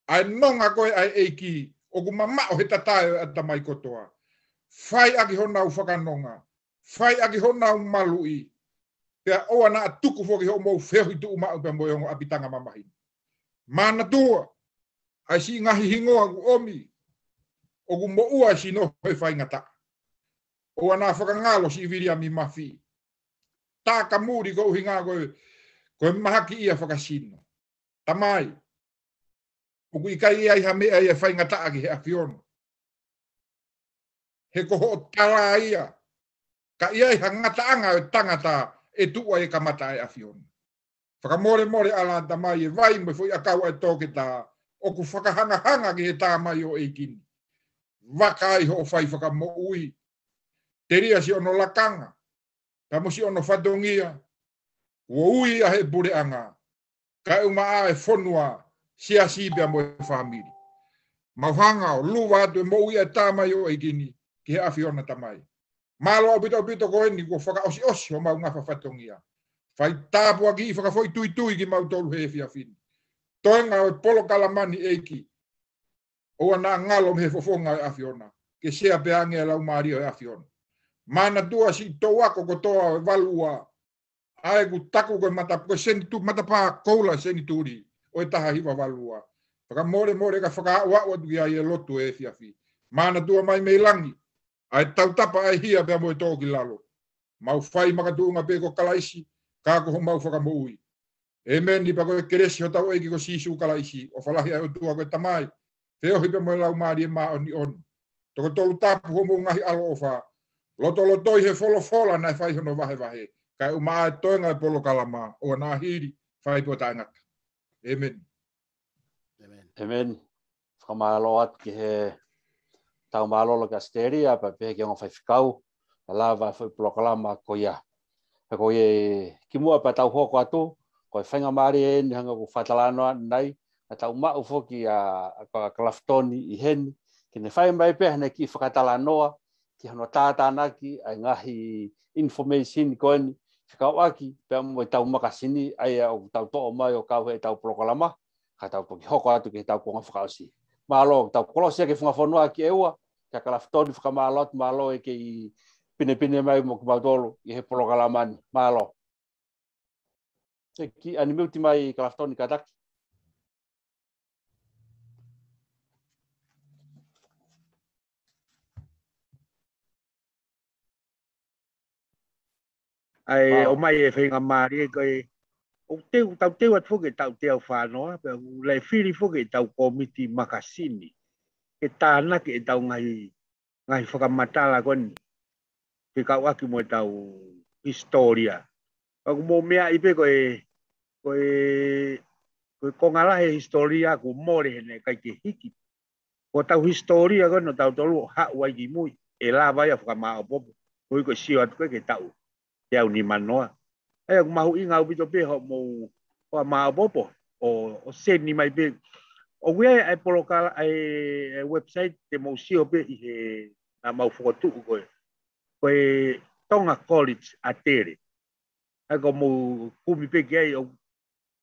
[SPEAKER 11] ai nonga koe ai eiki, o ku mama o he tatae at ta mai kotoa. Fai aki hona u whakanonga, fai aki hona u malui, pia oa na atuku fwoki ho mou feo hitu uma upe moyongo apitanga mamahi. Mana tua, ai si ngahi hingoa ku omi, o ku mo ua si no hoi fai ngata. Oa na whakangalo si viria mi mafi. Tā muri mūri ko uhinga koe, koe mahaki ia whakasino. Tamai. Tamai o kui kai ai ha mea ia whainga taaki ki he afion. He koho o tawa ia, ka ia ha ngata anga o tangata e tuwa e kamata ai afion. Whaka more more ala da mai e vai mo fwoi akau ai tōke tā, o ku whakahanga hanga ki he tā mai o eikin. Waka ai ho o whai whaka ui. Te si ono lakanga, ta mo si ono whadongia, wo ui a he bure anga, ka e e fonua, si asi be mo famili ma vanga lu va de mo ya ta ma yo e dini ke afi ona ta mai ma lo bito bito ko ni ko fa osi osi ma nga fa fatong ia fa ta po aki fa ka foi tui tui ki ma to lu hefi afi to nga polo kalamani e ki o na nga lo me fo fonga afi ona ke sia be ange la mari o afi ona ma na tu asi to wa ko to e valua ai ku taku ko mata ko sen tu mata pa kola sen tu ri o e taha hiwa walua. Whaka more more ka whaka awa o atu e lotu e fi Mana tua mai mei langi. Ai tau tapa ai hia pia moe tōki lalo. Mau whai maka tu unga pēko kalaisi, kā koho mau whaka moui. E men ni pako e keresi o tau eki ko sisu kalaisi, o falahi ai o tua koe tamai. Te ohi pia moe lau maari e maa oni on. Toko tolu tapu homo ngahi alo o wha. Loto lo toi he folo fola nai whaihono vahe vahe. Kai umaa e toenga e polo kalamaa. O anahiri, whaipo tāngata.
[SPEAKER 9] Amen. Amen. Amen. Whakamalo at ki he tau malo la gasteri a pa pehe ki ngon fai whikau a la wa fai blokala ma ko ia. A ko ia e, ki mua pa tau hoko atu ko i whenga maari e ni hanga ku whatalano at nai a tau mau foki a, a kwa klaftoni i hen ki ne whai mai pehe ne ki whakatalanoa ki hano tātana ki a ngahi information koeni kau aki pe mo tau makasini ai o tau to o mai o kau he tau proklama ka tau ko hoko atu ke tau ko nga fakausi malo tau kolosia ke funga fonua ki ewa ka kala ftoni fuka malo malo e ke pine pine mai mo kuma tolo i he proklama malo se ki ani mi uti mai kala ftoni kataki
[SPEAKER 4] ai o mai e whainga maari e koe o te u tau te watu fuke tau te au no pe u lai whiri fuke tau komiti makasini e tāna ki e tau ngai ngai whakamatala koen pe ka waki mo e tau historia aku mo mea i pe ko e ko koe kongala he historia ku mōre ne kai ke hiki ko tau historia ko no tau tolu hau ai ki mui e lawa ia whakamaa o ko koe koe siwa tukoe ke tau te ni manoa e au mahu inga upi to pe ho mo o ma bopo o o se ni mai pe o we ai e, e poloka ai e website te mo si ope i he na mau fotu ko ko tonga college atere ai ko mo kumi pe ke ai o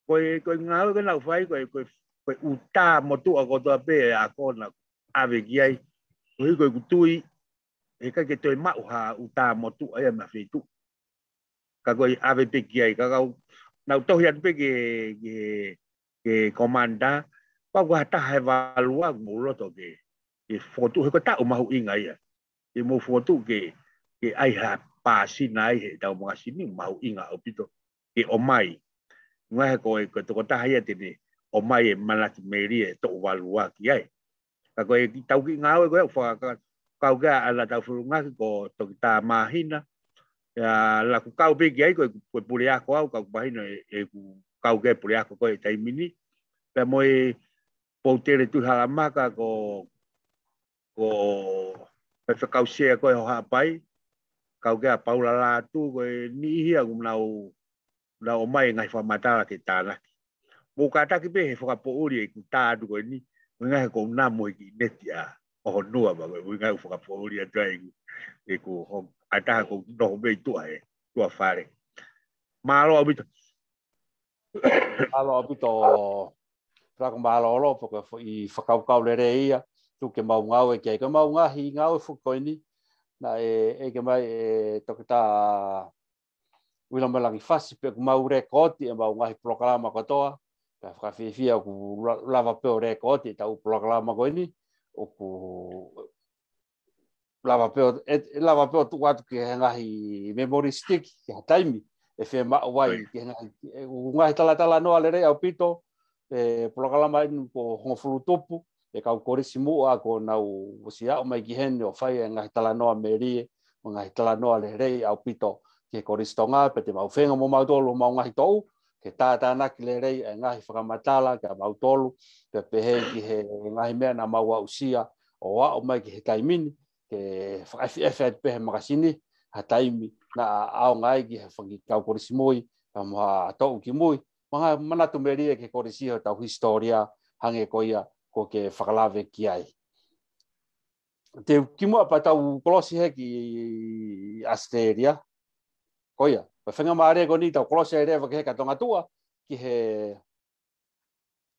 [SPEAKER 4] ko ko nga ko na fai ko ko ko uta mo tu ko to pe a ko na ave ki ai ko ko tui e ka ke toi ma ha uta mo tu ai ma fe tu ka koi ave te kia cái kau nau tohi an pe cái ke ke komanda pa wa ta luôn wa lua ngulo to cái e fotu có ta o mahu inga ia e mo fotu cái ke ai ha pa si nai he tau mga sini mahu ở o pito ke o mai nga cái e ko to ta hai te ni o mai e malaki meri e to cái lua ki cái ka cái tau cái nga o ko fa ka kau ga ala tau furunga ko to ta mahina ya la ku kau pe gai ko ko puri ako au ka pa hino e, e ku kau ke puri ako ko tai mini pe mo e poutere tu hala maka ko ko pe fa kau se ko ho ha pai kau ke a paula la tu ko ni hi a kum nau la o mai ngai fa mata la ke na bu ka ta ki pe fo ka po uri e ku ta du ko ni ngai ko na mo ki netia o no ba ko ngai fo ka po uri a tai e ko e ho ataha aku no be tu ai tu fare malo abito
[SPEAKER 9] malo abito pra ko malo lo po i fakau kau le re ia tu ke mau e ngau e ke ko mau nga hi ngau fu ko ni na e e ke mai e to ta wila malangi fasi pe ko mau rekoti e mau ngau proklama programa ko toa ka fa fi fi lava pe rekoti e ta u programa ko ni o ko lava peo e, e lava peo tu watu ke nga hi memory stick ke taimi e fe ma wai ke nga e, nga tala tala no alere au pito e programa mai ko ho fulu topu e ka korisi a ko na u sia o mai ki hen o fai e nga tala no a meri o nga tala no alere au pito ke korisi pe te mau fenga mo mau tolu mau nga tou ke ta ta na ki lere e nga hi fra tala ka mau tolu pe pe he ki he nga me na mau usia o wa o mai ki he taimini e fai e pe ma sini na ao ngai ki ha fangi ka ko risi moi ha ma to ki moi ma ha mana tu meri ke ko risi ha tau historia hange ko ia ko ke fakalave ki ai te ki mo pa tau klosi he ki asteria ko ia pa fenga ma re ko ni tau klosi re ke ka tonga tua ki he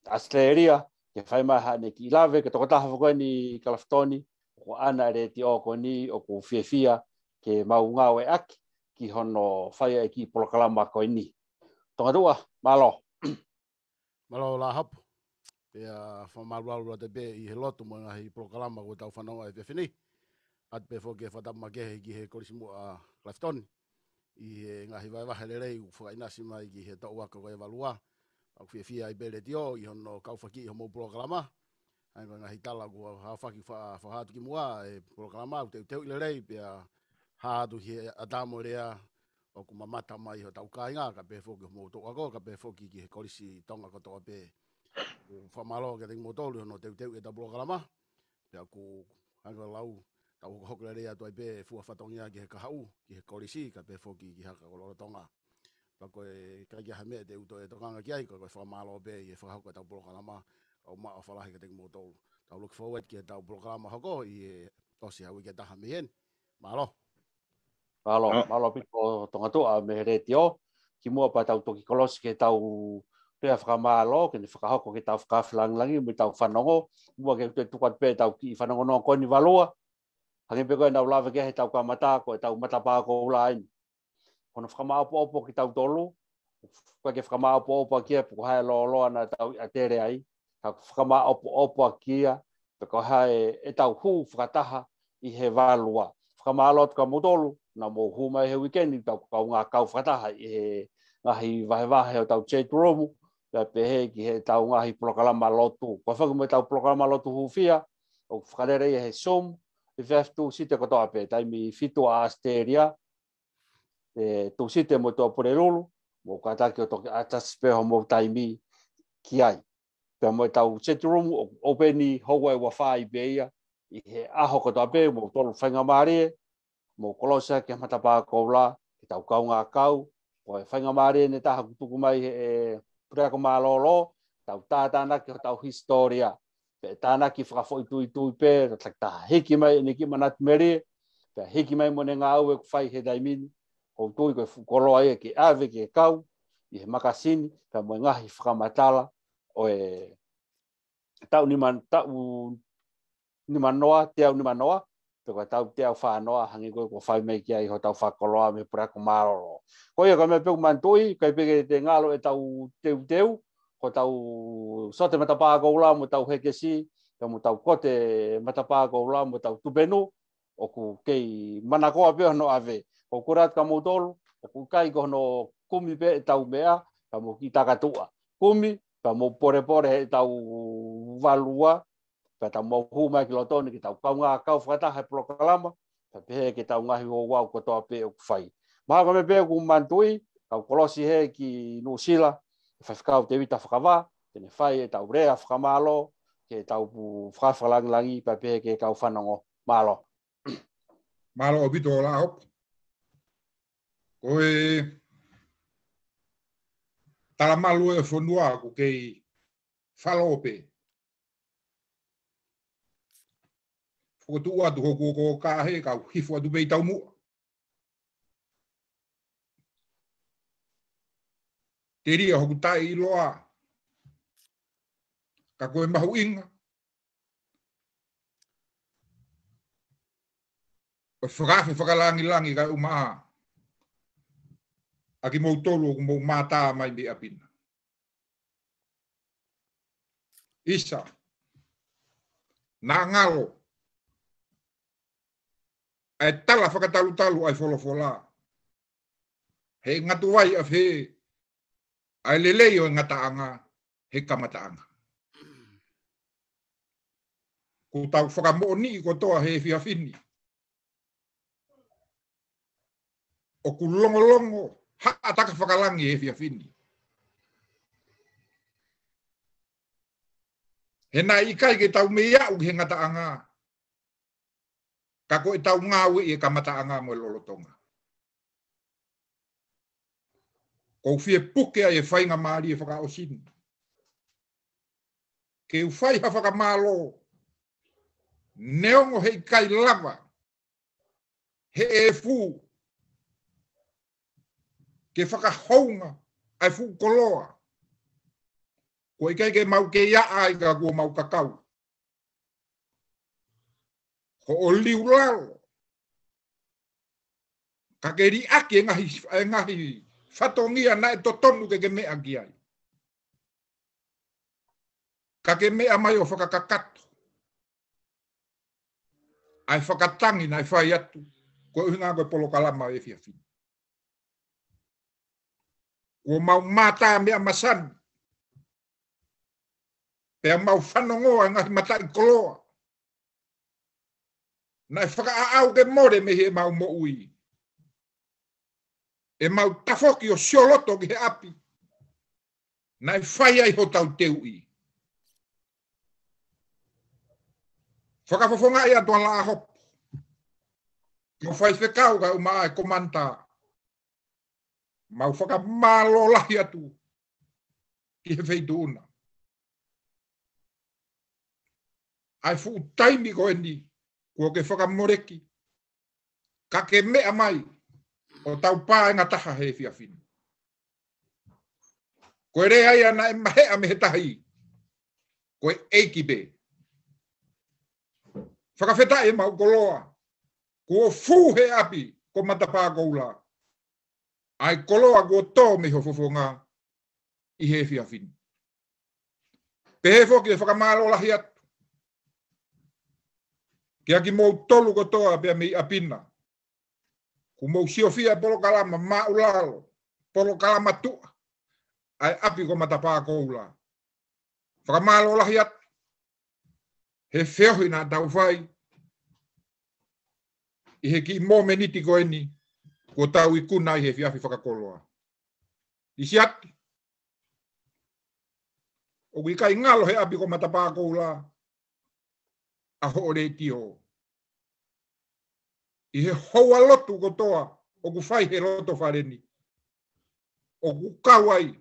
[SPEAKER 9] asteria ke fai ma ha ne ki lave ke to ta ha ko ni kalaftoni ko ana re te o ko ni o ko fiafia ke mau ngā we aki ki hono whai e ki polakalama ko ni. Tonga rua,
[SPEAKER 4] malo.
[SPEAKER 5] malo la hapu. E a whamaru alu rata be i he lotu mwana hei polakalama ko tau whanau e fiafini. At pe fo ke whatama ke hei ki he korisimu a Clifton. I he ngahi vai vahe le rei u whakainasi mai ki he tau waka ko evalua. Au fiafia i bele te o i hono kauwhaki i homo polakalama. Au fiafia i bele te o i hono kauwhaki i homo polakalama ai mga hitala ko ha faki fa fa hatu ki mua e proklama te te le rei pe ha do hi adamo rea o ku mamata mai ho tau kainga ka pe fo ko moto ko ka pe fo ki ki korisi tonga ko to pe fa malo ke ding moto lu no te te e da proklama pe ku ai ga lau tau ko ko rea to pe fu fa tonga ki ka hau ki korisi ka pe fo ki ki ha ka ko tonga pa ko e ka ki ha me te u to e tonga ki ai ko fa malo pe e fa ko ta proklama ko o ma lahi ka te mo tolu tau look forward ke tau programa hoko i tosi hawi ke taha mien malo
[SPEAKER 9] malo ah. malo piko tonga tua me o. ki mua pa tau toki kolos ke tau pe afka malo ke ne hoko ke tau flang flanlangi me tau fanongo mua ke te tukat pe tau ki fanongo no ni valua Hange peko ko e na lava ke tau ka mata ko e tau mata pa ko ulain kono fkama opo opo ki tau tolu Kwa ke fkama opo opo ki ko ha lo lo ana tau a tere ai ka whakama opo opo a kia, pe ko ha e, e tau hū whakataha i he wālua. Whakama alo tuka modolu, na mō hū mai he weekend i tau kau ngā kau whakataha i he ngahi vahe vahe o tau chet romu, pe pe he ki he tau ngahi prokalama lotu. Ko whakama e tau prokalama lotu hū fia, o whakarere he som, i whaftu si te katoa pe, taimi i fitu a asteria, e, tau si te mo tō porerolu, mō kātaki o tō atas peho mō taimi Kiai pe mo tau se tromu o beni hoai wa fai beia i he aho ko tabe mo tolu fainga mare mo kolosa ke mata pa ko la ki tau kau nga kau ko fainga mare ne ta hakutu kumai e pura ko malolo tau tatana ke tau historia pe tana ki fra foi tu tu pe ta he ki mai ne ki manat mere ta he ki mai mo ne au e ko fai he dai min ko tu ko kolo ai e ke ave ke kau i he makasini ta mo nga hi oe tau ni man tau ni man noa te au ni man noa te ko tau te au fa noa hangi ko ko fai mai kia i ho tau fa koloa me pura ko maro ko ia ko me pe man toi kai pe te ngalo e tau te teu teu ko tau so te mata pa ko ula mo tau heke si te mo tau kote mata pa ko ula mo tau tubenu o ku kei mana ko ape no ave ko kurat ka mo tolu o kai ko no kumi pe tau mea ka mo kitaka tua kumi pa mo pore pore tau valua pa ta mo huma ki lotoni ki ta pa nga ka fata ha proklama pa pe ki ta nga ho wa ko to pe ok fai ma ka me pe ku mantui ka kolosi he ki no sila fa fka o te vita fkava te ne fai e ta ure afka malo ke tau pu fra fra lang langi pa ke kau fa no malo
[SPEAKER 11] malo obito la hop oi tala malu e fonua ko kei falope. Fuko tu ua tu hoku o kahe, ka hifu atu pei tau mua. Te ria hoku tai iloa, ka koe mahu inga. Fakafi fakalangi langi ka umaa. Aki ki mou tolu ku mou mātā mai mi apina. Isa, nā ngalo, e tala whakatalu talu ai wholofola. He ngatu wai a whi, ai leleio e ngata anga, he kamata anga. Ko tau whakamo ni ko toa he whi O ku longolongo longo, ha ataka fakalangi e fia fini. He nā ikai ke tau mea u he ngata anga. Ka koe tau ngā ue e ka mata anga moe lolotonga. Kou fie puke a e whai ngā maari e whaka osini. Ke u whai ha whaka mālo. Neongo hei kai lava. He e fuu ke faka honga ai fu koloa ko ikai ke mau ke ya ai ga ko mau kau ko oli ulal ka ke ri ake nga hi nga hi fatongia na to tonu ke ke me agi ai ka ke me amai o faka kakat ai faka tangi nai fa yatu ko hinga ko polo kalama e o mau mata me a masan pe a mau fano ngo a ngati mata i koloa na e whaka a au ke more me he mau mo ui e mau tafoki o sioloto ki he api na e whai ai ho tau te ui whaka fofonga i a tuan la a hop Mo fai fe kau ka uma ai komantaa mau faka malo lahi atu ki he fei tūna. Ai fuu taimi ko endi kua ke faka moreki ka ke mea mai o tau pā e ngataha he fia fina. Koe rea ia na e mahea me he taha i. Koe eiki be. Whakawhetae mau goloa. Kua fuu he api ko matapā goulaa ai kolo a go to me ho fofo nga i he fi afin pe he fo ki fa e malo la hiat ki mo to lu go to a be mi apina ku mo si ofia polo kala ma ma ulal polo kala ma tu ai api ko mata pa ko ula fa malo la hiat he feo ina da ufai i he ki mo meniti ko eni ko tau i kuna i he fiafi whakakoloa. Isi ati. O i kai ngalo he api ko matapā koula. A ho ore ti ho. I he hoa lotu ko toa. O ku fai he loto whareni. O ku kawai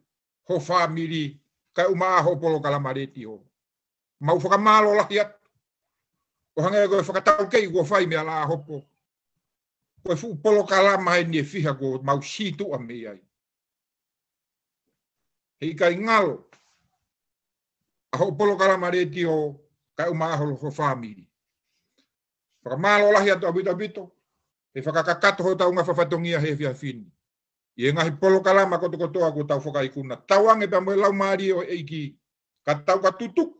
[SPEAKER 11] ho whamiri. Kai uma aho polo kalama re ti ho. u whakamalo laki atu. O hangai e koe whakatau kei ko fai me ala hopo koe fuu polo kalama mai e ni fiha e ko mau sito a mei ai. Hei kai ngalo, a ho polo kalama mare ti ho kai uma aholo ho whamiri. Whaka malo lahi ato abito abito, e whaka kakato ho tau ngafa fatongia he fia fini. I e ngahi polo kalama ma koto kotoa ko tau whaka ikuna. Tau ange pa mwe lau maari o eiki, ka tau ka tutuku,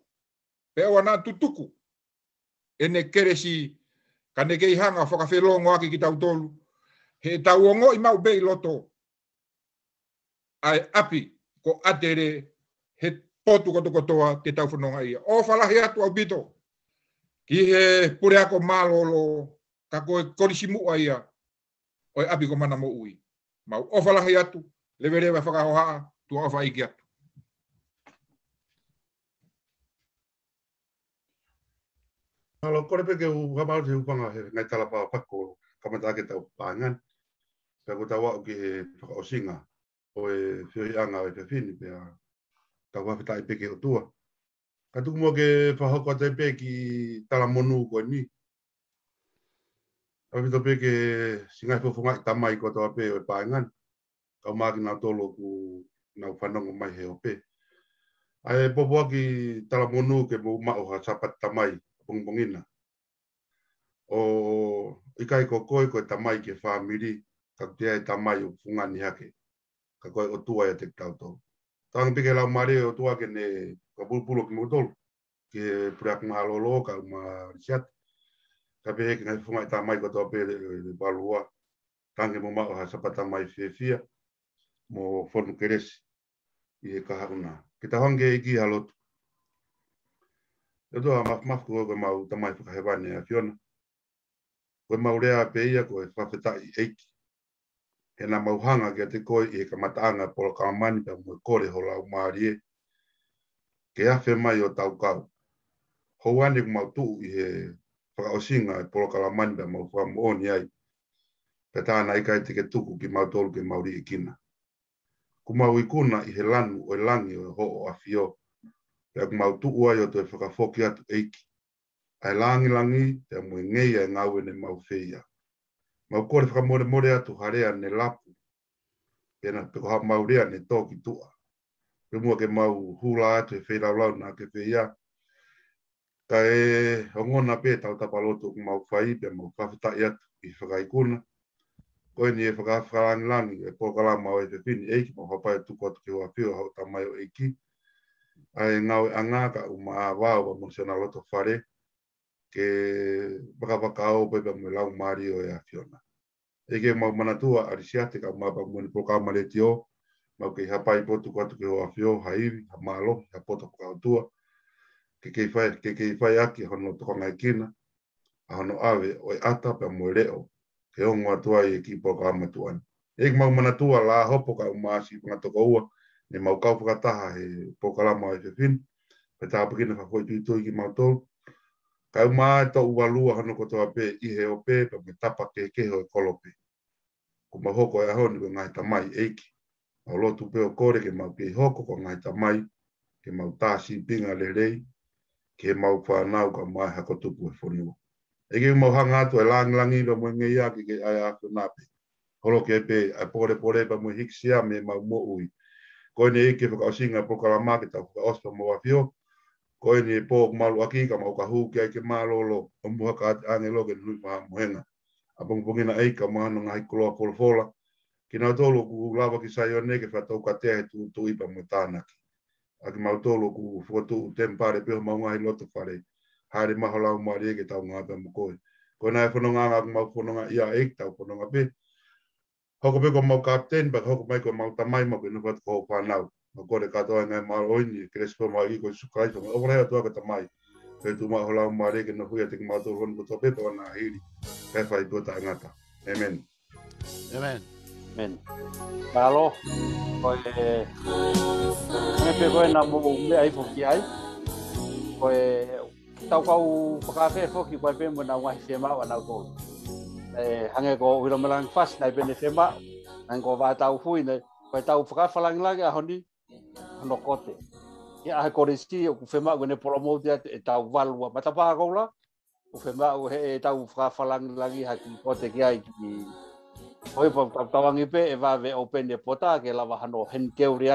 [SPEAKER 11] pe awa nā tutuku, ene keresi, ene ka neke i hanga whaka whelo ngō aki ki tau tolu. He tau o ngō mau bei loto. Ai api ko atere he potu koto kotoa te tau whanonga ia. O whalahi atu au bito. Ki he pure ako malolo ka koe korisimu a ia. Oi api ko mana mo ui. Mau o whalahi atu. Lewerewa whakahoha tu awha iki atu.
[SPEAKER 10] Alo, kore peke u hamau te upanga he ngai tala pa pako kamata ake tau pāngan. Pea ko tawa uke he whaka osinga o e whiohi anga o e whiwhini pea tau hawhi tai peke o tua. Ka tuku mua ke whahoko atai peke tala monu ko ni. Ka pito peke singai fufunga i tamai ko tawa pe o e pāngan. Ka umaki nga tolo ku nga whanongo mai he o pe. Ai popo aki tala monu ke mou mao ha sapat tamai. Ka pongpongina. O ikai ko koe koe tamai ke whamiri, ka kutia e tamai o pungani hake, ka koe o tua ia e te tautou. Tāngu pike lau mare o tua ke ne ka pulupulo ki mūtolu, ke pura kuma alolo, ka kuma risiat, ka pehe ke ngai whungai tamai ko tōpe eh, le balua, tāngu mō mao ha sapa tamai fia mō whonu keresi, i he kahauna. Ke tahonge e ki halotu e toa mafu mafu o koe mau tamai whakahewane a fiona. Koe mau rea pe ia koe whawheta eiki. He na mauhanga kia te koe i heka mataanga pola kamani pa mwe kore ho lau maari e. Ke awhe mai o tau kau. Hou ane ku mau tuu i he whakaosinga i e pola kamani pa mwe whamu oni ai. Pe tāna i kai te ke tuku ki mau tolu ke mauri i e kina. Ku mau i i he lanu o e langi o e ho o a fioa e aku mautuku ai o te whakafoki atu eiki. Ai langi langi, te amu ngei e ngau e ne mau feia. Mau kore whakamore more atu harea ne lapu. Pena peko hap maurea ne tōki tua. Pe mua ke mau hula atu e whei rau lau ke feia. Ka e hongona pē tau tapalotu ku mau whai, pe mau whawhitai atu i whakaikuna. Koe ni e whakarangi langi, e pōkala mau e te fini eiki, mau hapai tuku atu ki hua whio hau tamai o eiki ai ngau anga ka uma wa wa mosena lo to fare ke baka baka o pe me lau mari o ya e fiona e ke ma mana tua arisia ka ma ba mo ni poka ma le tio ma ke ha pai po tu ka tu ke o afio ha i ha ma lo ha po to ka tua ke ke fai ke ke fai aki ki hono to ka kina a hono ave o ata pe mo le o ke o ngua tua i e ki poka ma tuan e ke ma mana tua la ho poka ma si pa to ka ua ne mau kau fukata he pokala mo e fin pe ta pe kina fakoi tui tui ki mau to kai e ma to walu a hanu ko to ape i he ope pe me tapa ke ke ho e kolope ko ma hoko e ho ni ko ngai tamai eiki au lo tu pe o kore ke mau ke hoko ko ngai tamai ke mau ta si pinga le rei ke mau fa nau ka mai e ha ko tu ko foni e ke mau hanga to e lang lang i lo mo ngai ki ke ke ai a ko na pe holo ke pe a pore pore pa mo hiksia me mau mo ui ko ni ke ka singa po ka ma ke ta ka ospa mo wa fio ko ni po ma aki ka ma ka hu ke ke ma lo lo ka ane lo ke lu pa mo apong a ai ka ma no ngai ko lo ko fo la ki na to ku la ba ki sa yo ne ke fa to ka te tu tu i pa mo ta na ki ma to lo ku fo tu tem pa re pe ma ma lo to pa re ha ma re ke ta ma pe mo ko ko na fo nga ma fo nga ya ek ta fo nga pe hoko pe ko mau captain ba hoko mai ko mau tamai mo kinu pat ko pa nau ma ko kato ngai ma roi ni crespo ma i ko sukai to o rei to ka tamai pe tu ma hola ma re kinu hu ya tik ma to hon ko to pe to na hi pe fa i ta amen
[SPEAKER 9] amen amen balo Koe... e me pe ko na mo me ai fo ki ai Koe... tau kau pakai fo foki ko pe mo na wa se ma wa na ko e hange ko wira melang fas nai bene tema nang ko va tau fui nei pai tau fra falang lang a honi no kote ya a ko resi o ku fema gune promote ya e tau mata pa ko la ku fema o he e tau fra falang lang ha ki kote ki ai ki oi pa pa tawang ipe e va ve open de pota ke la va no hen ke uri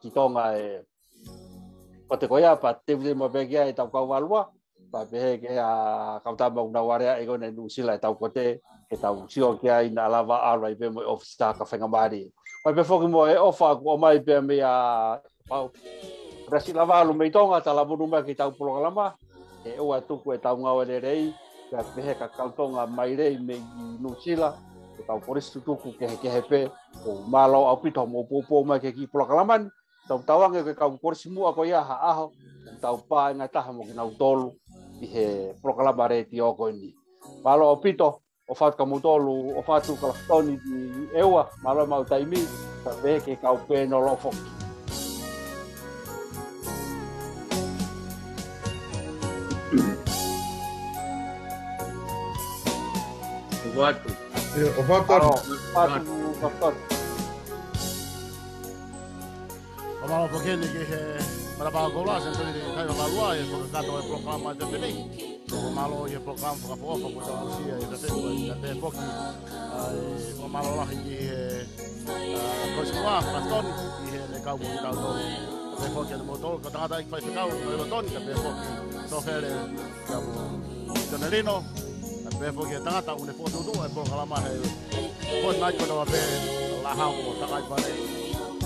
[SPEAKER 9] ki tonga e pote te ko ya pa te vi mo be ki ai tau ka valua pa pehe ke a kauta mau na ware a ego nei nusila e tau kote e tau sio ke a ina lava a rai pe moi ofi sta ka whenga maari. Mai pe whoki moi e ofa ku o mai pe mi a pau. Rasi lava alu mei tonga ta la murumea ki tau pulokalama e ua tuku e tau ngau ere rei ka pehe ka kautonga mai rei mei nusila e tau poresu tuku ke he ke he pe o malo au pito mo pōpō mai ke ki pulokalaman Tau tawange ke kau koresi mua ko ia ha aho, tau pā e ngai taha mo ki nau tolu, ihe eh, proclamareti okoni malo pito, o fat ka mutolu o fat ka toni di ewa malo mau taimi sa veke ka upeno lofoki
[SPEAKER 6] Guarda.
[SPEAKER 10] Eh, ho fatto
[SPEAKER 5] ah, no, ho fatto. Ma lo che ne che Marapa gola sentoni de kai la lua e ko kato e proklama te pene. Ko malo e proklama ka po ko ta usia e te ko ta te ko ki. Ko malo la ki e ko swa paston i he le kau mo tau to. Te ko ke mo tol ko ta ta ko kau ko le ton ka te ko ki. So hele ka mo tonerino. Pe po ke tangata une foto tu e proklama he. Ko na ko ta pe la hau ko ta kai pa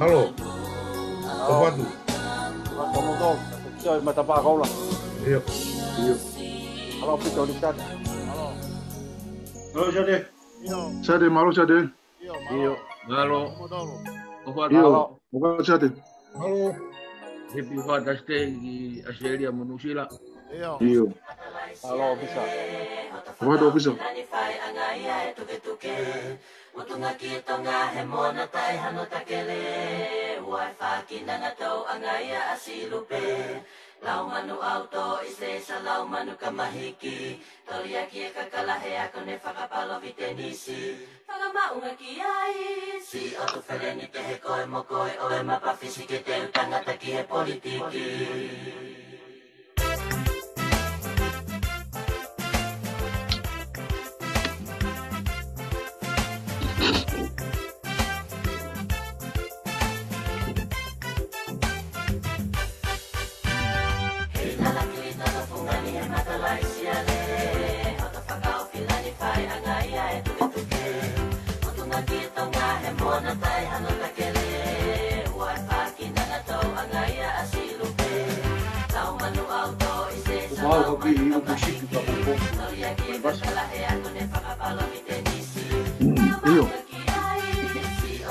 [SPEAKER 10] Halo. Halo. Apa tuh?
[SPEAKER 9] Kamu Halo. Halo. Halo. Halo. kau lah. Iya. Iya.
[SPEAKER 8] Halo, kita Halo. Halo. Halo. Halo, Halo. halo
[SPEAKER 9] Halo.
[SPEAKER 7] malu Halo.
[SPEAKER 8] Iya, iya.
[SPEAKER 6] Halo. Iya. Halo. Apa tuh? Halo.
[SPEAKER 7] Halo. Halo.
[SPEAKER 6] Halo. Happy Father's Day di Australia manusia lah. Halo. Iya. iya. Halo, bisa. Apa tuh
[SPEAKER 1] bisa? O tunga ki e tonga he mōna tai hano ta kele Ua e whāki nana tau a ngai a asilu Lau manu auto tō i se lau manu ka mahi ki Tori a e kakala he a kone whakapalo vi te nisi
[SPEAKER 3] Whaka maunga ki ai Si o
[SPEAKER 1] tu where ni te he koe mokoe o e mapawhisi ki te utanga ta ki politiki.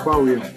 [SPEAKER 7] Kwa wye mwen